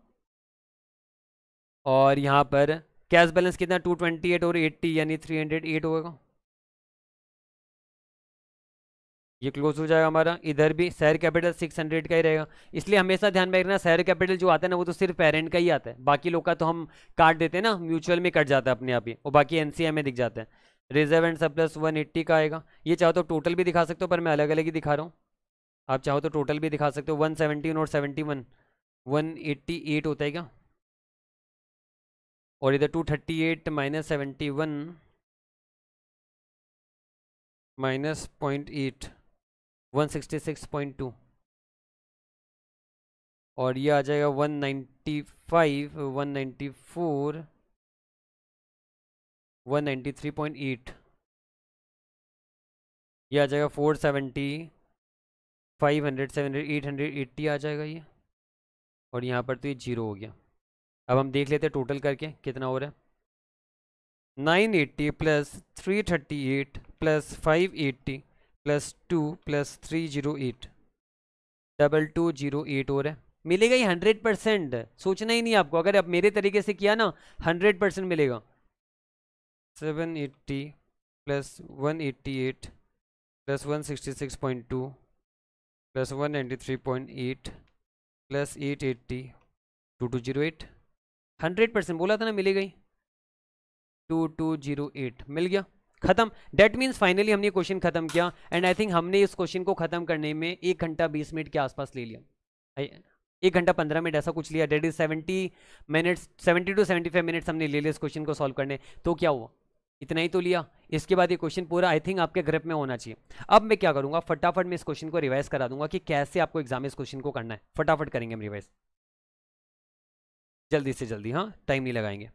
और यहाँ पर कैश बैलेंस कितना टू ट्वेंटी एट और एट्टी यानी थ्री हंड्रेड एट होगा ये क्लोज हो जाएगा हमारा इधर भी शेयर कैपिटल सिक्स हंड्रेड का ही रहेगा इसलिए हमेशा ध्यान में रखना शेयर कैपिटल जो आता है ना वो तो सिर्फ पेरेंट का ही आता है बाकी लोग का तो हम काट देते हैं ना म्यूचुअल में कट जाता है अपने आप ही और बाकी एन में दिख जाता है reserve and surplus one eighty का आएगा ये चाहो तो टोटल भी दिखा सकते हो पर मैं अलग अलग ही दिखा रहा हूँ आप चाहो तो टोटल भी दिखा सकते हो वन सेवेंटी और seventy one one eighty eight होता है क्या और इधर two thirty eight minus seventy one minus point eight one sixty six point two और ये आ जाएगा one ninety five one ninety four one ninety three point eight ये आ जाएगा four seventy five hundred hundred eight hundred eighty आ जाएगा ये और यहाँ पर तो ये जीरो हो गया अब हम देख लेते हैं टोटल करके कितना हो रहा है eighty plus eight plus five eighty plus two plus three zero eight double two zero eight हो रहा है मिलेगा ही हंड्रेड परसेंट सोचना ही नहीं आपको अगर आप मेरे तरीके से किया ना हंड्रेड परसेंट मिलेगा seven eighty plus one eighty eight plus one sixty six point two plus one three point eight plus eight eighty two two zero eight hundred percent बोला था ना मिली गई टू टू जीरो एट मिल गया खत्म that means finally हमने question खत्म किया एंड आई थिंक हमने इस क्वेश्चन को खत्म करने में एक घंटा बीस मिनट के आसपास ले लिया एक घंटा पंद्रह मिनट ऐसा कुछ लिया that is seventy minutes seventy two seventy five minutes हमने ले लिया इस क्वेश्चन को सॉल्व करने तो क्या हुआ इतना ही तो लिया इसके बाद ये क्वेश्चन पूरा आई थिंक आपके ग्रिप में होना चाहिए अब मैं क्या करूंगा फटाफट मैं इस क्वेश्चन को रिवाइज करा दूंगा कि कैसे आपको एग्जाम इस क्वेश्चन को करना है फटाफट करेंगे हम रिवाइज जल्दी से जल्दी हाँ टाइम नहीं लगाएंगे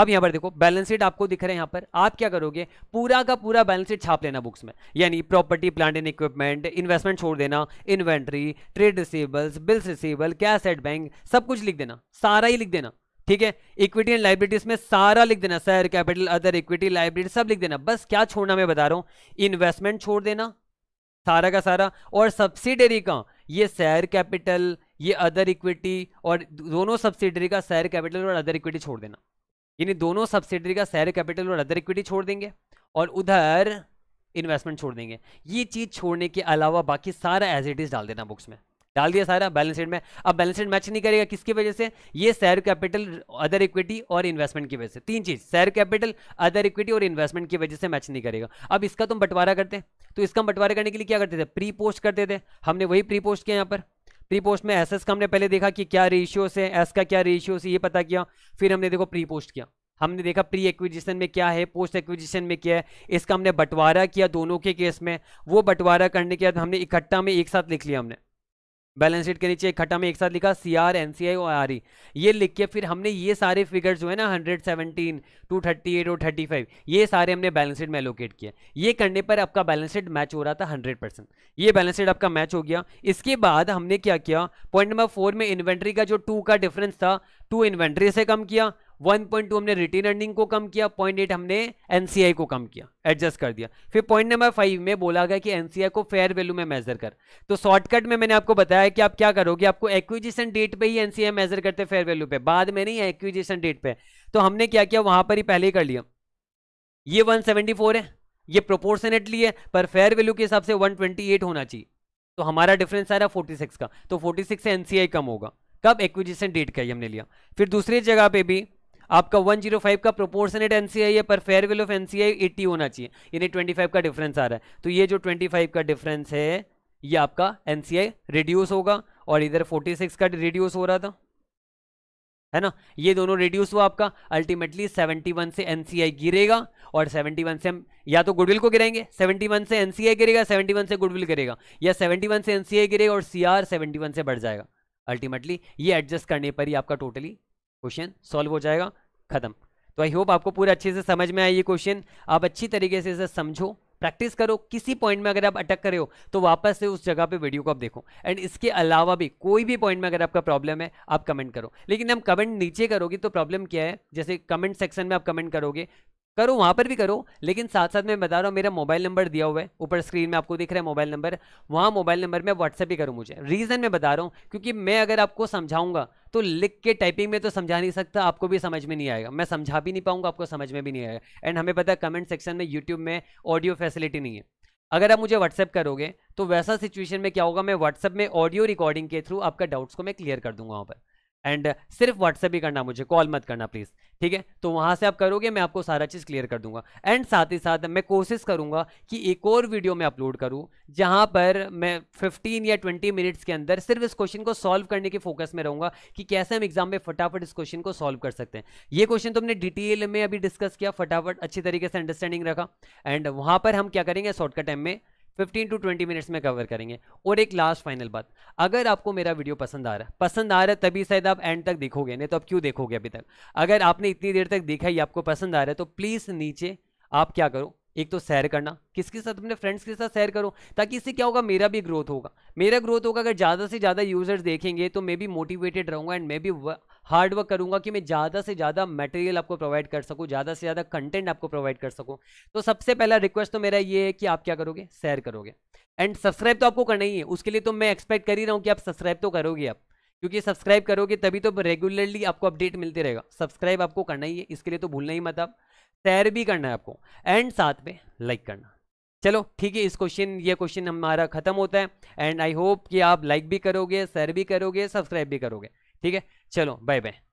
अब यहाँ पर देखो बैलेंस शीट आपको दिख रहा है यहाँ पर आप क्या करोगे पूरा का पूरा बैलेंस शीट छाप लेना बुक्स में यानी property plant and equipment investment छोड़ देना inventory trade receivables bills receivable cash at bank सब कुछ लिख देना सारा ही लिख देना ठीक है इक्विटी एंड लाइब्रेटीज में सारा लिख देना share capital other equity liability सब लिख देना बस क्या छोड़ना मैं बता रहा हूं इन्वेस्टमेंट छोड़ देना सारा का सारा और सब्सिडरी का ये शेयर कैपिटल ये अदर इक्विटी और दोनों सब्सिडरी का शेयर कैपिटल और अदर इक्विटी छोड़ देना यानी दोनों सब्सिडरी का शेयर कैपिटल और अदर इक्विटी छोड़ देंगे और उधर इन्वेस्टमेंट छोड़ देंगे ये चीज़ छोड़ने के अलावा बाकी सारा एज इट इज़ डाल देना बुक्स में डाल दिया सारा बैलेंस शीट में अब बैलेंस शीट मैच नहीं करेगा किसकी वजह से ये शेयर कैपिटल अदर इक्विटी और इन्वेस्टमेंट की वजह से तीन चीज शेयर कैपिटल अदर इक्विटी और इन्वेस्टमेंट की वजह से मैच नहीं करेगा अब इसका तुम बंटवारा करते तो इसका हम बंटवारा करने के लिए क्या करते थे प्री पोस्ट करते थे हमने वही प्री पोस्ट किया यहाँ पर प्री पोस्ट में एस एस का हमने पहले देखा कि क्या रेशियो से एस का क्या रेशियो से ये पता किया फिर हमने देखो प्री पोस्ट किया हमने देखा प्री एक्विजिशन में क्या है पोस्ट एक्विजिशन में क्या है इसका हमने बंटवारा किया दोनों के केस में वो बंटवारा करने के बाद हमने इकट्ठा में एक साथ लिख लिया हमने बैलेंस शीट के नीचे इकट्ठा में एक साथ लिखा सी आर एन सी आई और आर ई e। ये लिख के फिर हमने ये सारे फिगर्स जो है ना हंड्रेड 238 टू थर्टी एट और थर्टी फाइव ये सारे हमने बैलेंस शीट में एलोकेट किया ये करने पर आपका बैलेंस शीट मैच हो रहा था हंड्रेड परसेंट ये बैलेंस शीट आपका मैच हो गया इसके बाद हमने क्या किया पॉइंट नंबर फोर में इन्वेंट्री का जो टू का डिफरेंस था टू इन्वेंट्री से कम किया 1.2 हमने रिटेन अर्निंग को कम किया 0.8 हमने एनसीआई को कम किया एडजस्ट कर दिया फिर पॉइंट नंबर फाइव में बोला गया कि एनसीआई को फेयर वैल्यू में मेजर कर तो शॉर्टकट में मैंने आपको बताया कि आप क्या करोगे आपको एक्विजिशन डेट पे ही एनसीआई मेजर करते फेयर वैल्यू पे बाद में नहीं एक्विजिशन डेट पे तो हमने क्या किया वहां पर ही पहले ही कर लिया ये वन है ये प्रोपोर्शनेटली है पर फेयर वैल्यू के हिसाब से वन होना चाहिए तो हमारा डिफरेंस आ रहा फोर्टी सिक्स का तो फोर्टी सिक्स से एनसीआई कम होगा कब एक्विजिशन डेट का ही हमने लिया फिर दूसरी जगह पे भी आपका 105 का प्रोपोर्शनेट एनसीआई है पर फेयर वेल ऑफ एनसीआई 80 होना चाहिए यानी 25 का डिफरेंस आ रहा है तो ये जो 25 का डिफरेंस है ये आपका एनसीआई रिड्यूस होगा और इधर 46 का रिड्यूस हो रहा था है ना ये दोनों रिड्यूस हुआ आपका अल्टीमेटली 71 से एनसीआई गिरेगा और 71 से हम या तो गुडविल को गिराएंगे 71 से एनसीआई गिरेगा 71 से गुडविल गिरेगा या 71 से एनसीआई गिरेगा और सीआर 71 से बढ़ जाएगा अल्टीमेटली ये एडजस्ट करने पर ही आपका टोटली क्वेश्चन सॉल्व हो जाएगा खत्म तो आई होप आपको पूरे अच्छे से समझ में आए ये क्वेश्चन आप अच्छी तरीके से इसे समझो प्रैक्टिस करो किसी पॉइंट में अगर आप अटक करे हो तो वापस से उस जगह पे वीडियो को आप देखो एंड इसके अलावा भी कोई भी पॉइंट में अगर आपका प्रॉब्लम है आप कमेंट करो लेकिन हम कमेंट नीचे करोगे तो प्रॉब्लम क्या है जैसे कमेंट सेक्शन में आप कमेंट करोगे करो वहाँ पर भी करो लेकिन साथ साथ मैं बता रहा हूँ मेरा मोबाइल नंबर दिया हुआ है ऊपर स्क्रीन में आपको दिख रहा है मोबाइल नंबर वहाँ मोबाइल नंबर में व्हाट्सएप भी करो मुझे रीज़न मैं बता रहा हूँ क्योंकि मैं अगर आपको समझाऊंगा तो लिख के टाइपिंग में तो समझा नहीं सकता आपको भी समझ में नहीं आएगा मैं समझा भी नहीं पाऊंगा आपको समझ में भी नहीं आएगा एंड हमें पता है कमेंट सेक्शन में यूट्यूब में ऑडियो फैसिलिटी नहीं है अगर आप मुझे व्हाट्सएप करोगे तो वैसा सिचुएशन में क्या होगा मैं व्हाट्सएप में ऑडियो रिकॉर्डिंग के थ्रू आपका डाउट्स को मैं क्लियर कर दूंगा वहाँ पर एंड सिर्फ व्हाट्सएप ही करना मुझे कॉल मत करना प्लीज़ ठीक है तो वहाँ से आप करोगे मैं आपको सारा चीज़ क्लियर कर दूंगा एंड साथ ही साथ मैं कोशिश करूंगा कि एक और वीडियो मैं अपलोड करूँ जहाँ पर मैं 15 या 20 मिनट्स के अंदर सिर्फ इस क्वेश्चन को सॉल्व करने के फोकस में रहूँगा कि कैसे हम एग्जाम में फटाफट इस क्वेश्चन को सॉल्व कर सकते हैं ये क्वेश्चन तुमने डिटेल में अभी डिस्कस किया फटाफट अच्छी तरीके से अंडरस्टैंडिंग रखा एंड वहाँ पर हम क्या करेंगे शॉर्टकट टाइम में 15 टू 20 मिनट्स में कवर करेंगे और एक लास्ट फाइनल बात अगर आपको मेरा वीडियो पसंद आ रहा है पसंद आ रहा है तभी शायद आप एंड तक देखोगे नहीं तो आप क्यों देखोगे अभी तक अगर आपने इतनी देर तक देखा ही आपको पसंद आ रहा है तो प्लीज़ नीचे आप क्या करो एक तो सैर करना किसके साथ अपने फ्रेंड्स के साथ सैर करो ताकि इससे क्या होगा मेरा भी ग्रोथ होगा मेरा ग्रोथ होगा अगर ज़्यादा से ज़्यादा यूज़र्स देखेंगे तो मैं भी मोटिवेटेड रहूँगा एंड मैं भी हार्ड वर्क करूँगा कि मैं ज़्यादा से ज़्यादा मटेरियल आपको प्रोवाइड कर सकूँ ज़्यादा से ज़्यादा कंटेंट आपको प्रोवाइड कर सकूँ तो सबसे पहला रिक्वेस्ट तो मेरा ये है कि आप क्या करोगे सैर करोगे एंड सब्सक्राइब तो आपको करना ही है उसके लिए तो मैं एक्सपेक्ट कर ही रहा हूँ कि आप सब्सक्राइब तो करोगे आप क्योंकि सब्सक्राइब करोगे तभी तो रेगुलरली आपको अपडेट मिलते रहेगा सब्सक्राइब आपको करना ही है इसके लिए तो भूलना ही मत आप शेयर भी करना है आपको एंड साथ में लाइक करना चलो ठीक है इस क्वेश्चन ये क्वेश्चन हमारा खत्म होता है एंड आई होप कि आप लाइक भी करोगे शेयर भी करोगे सब्सक्राइब भी करोगे ठीक है चलो बाय बाय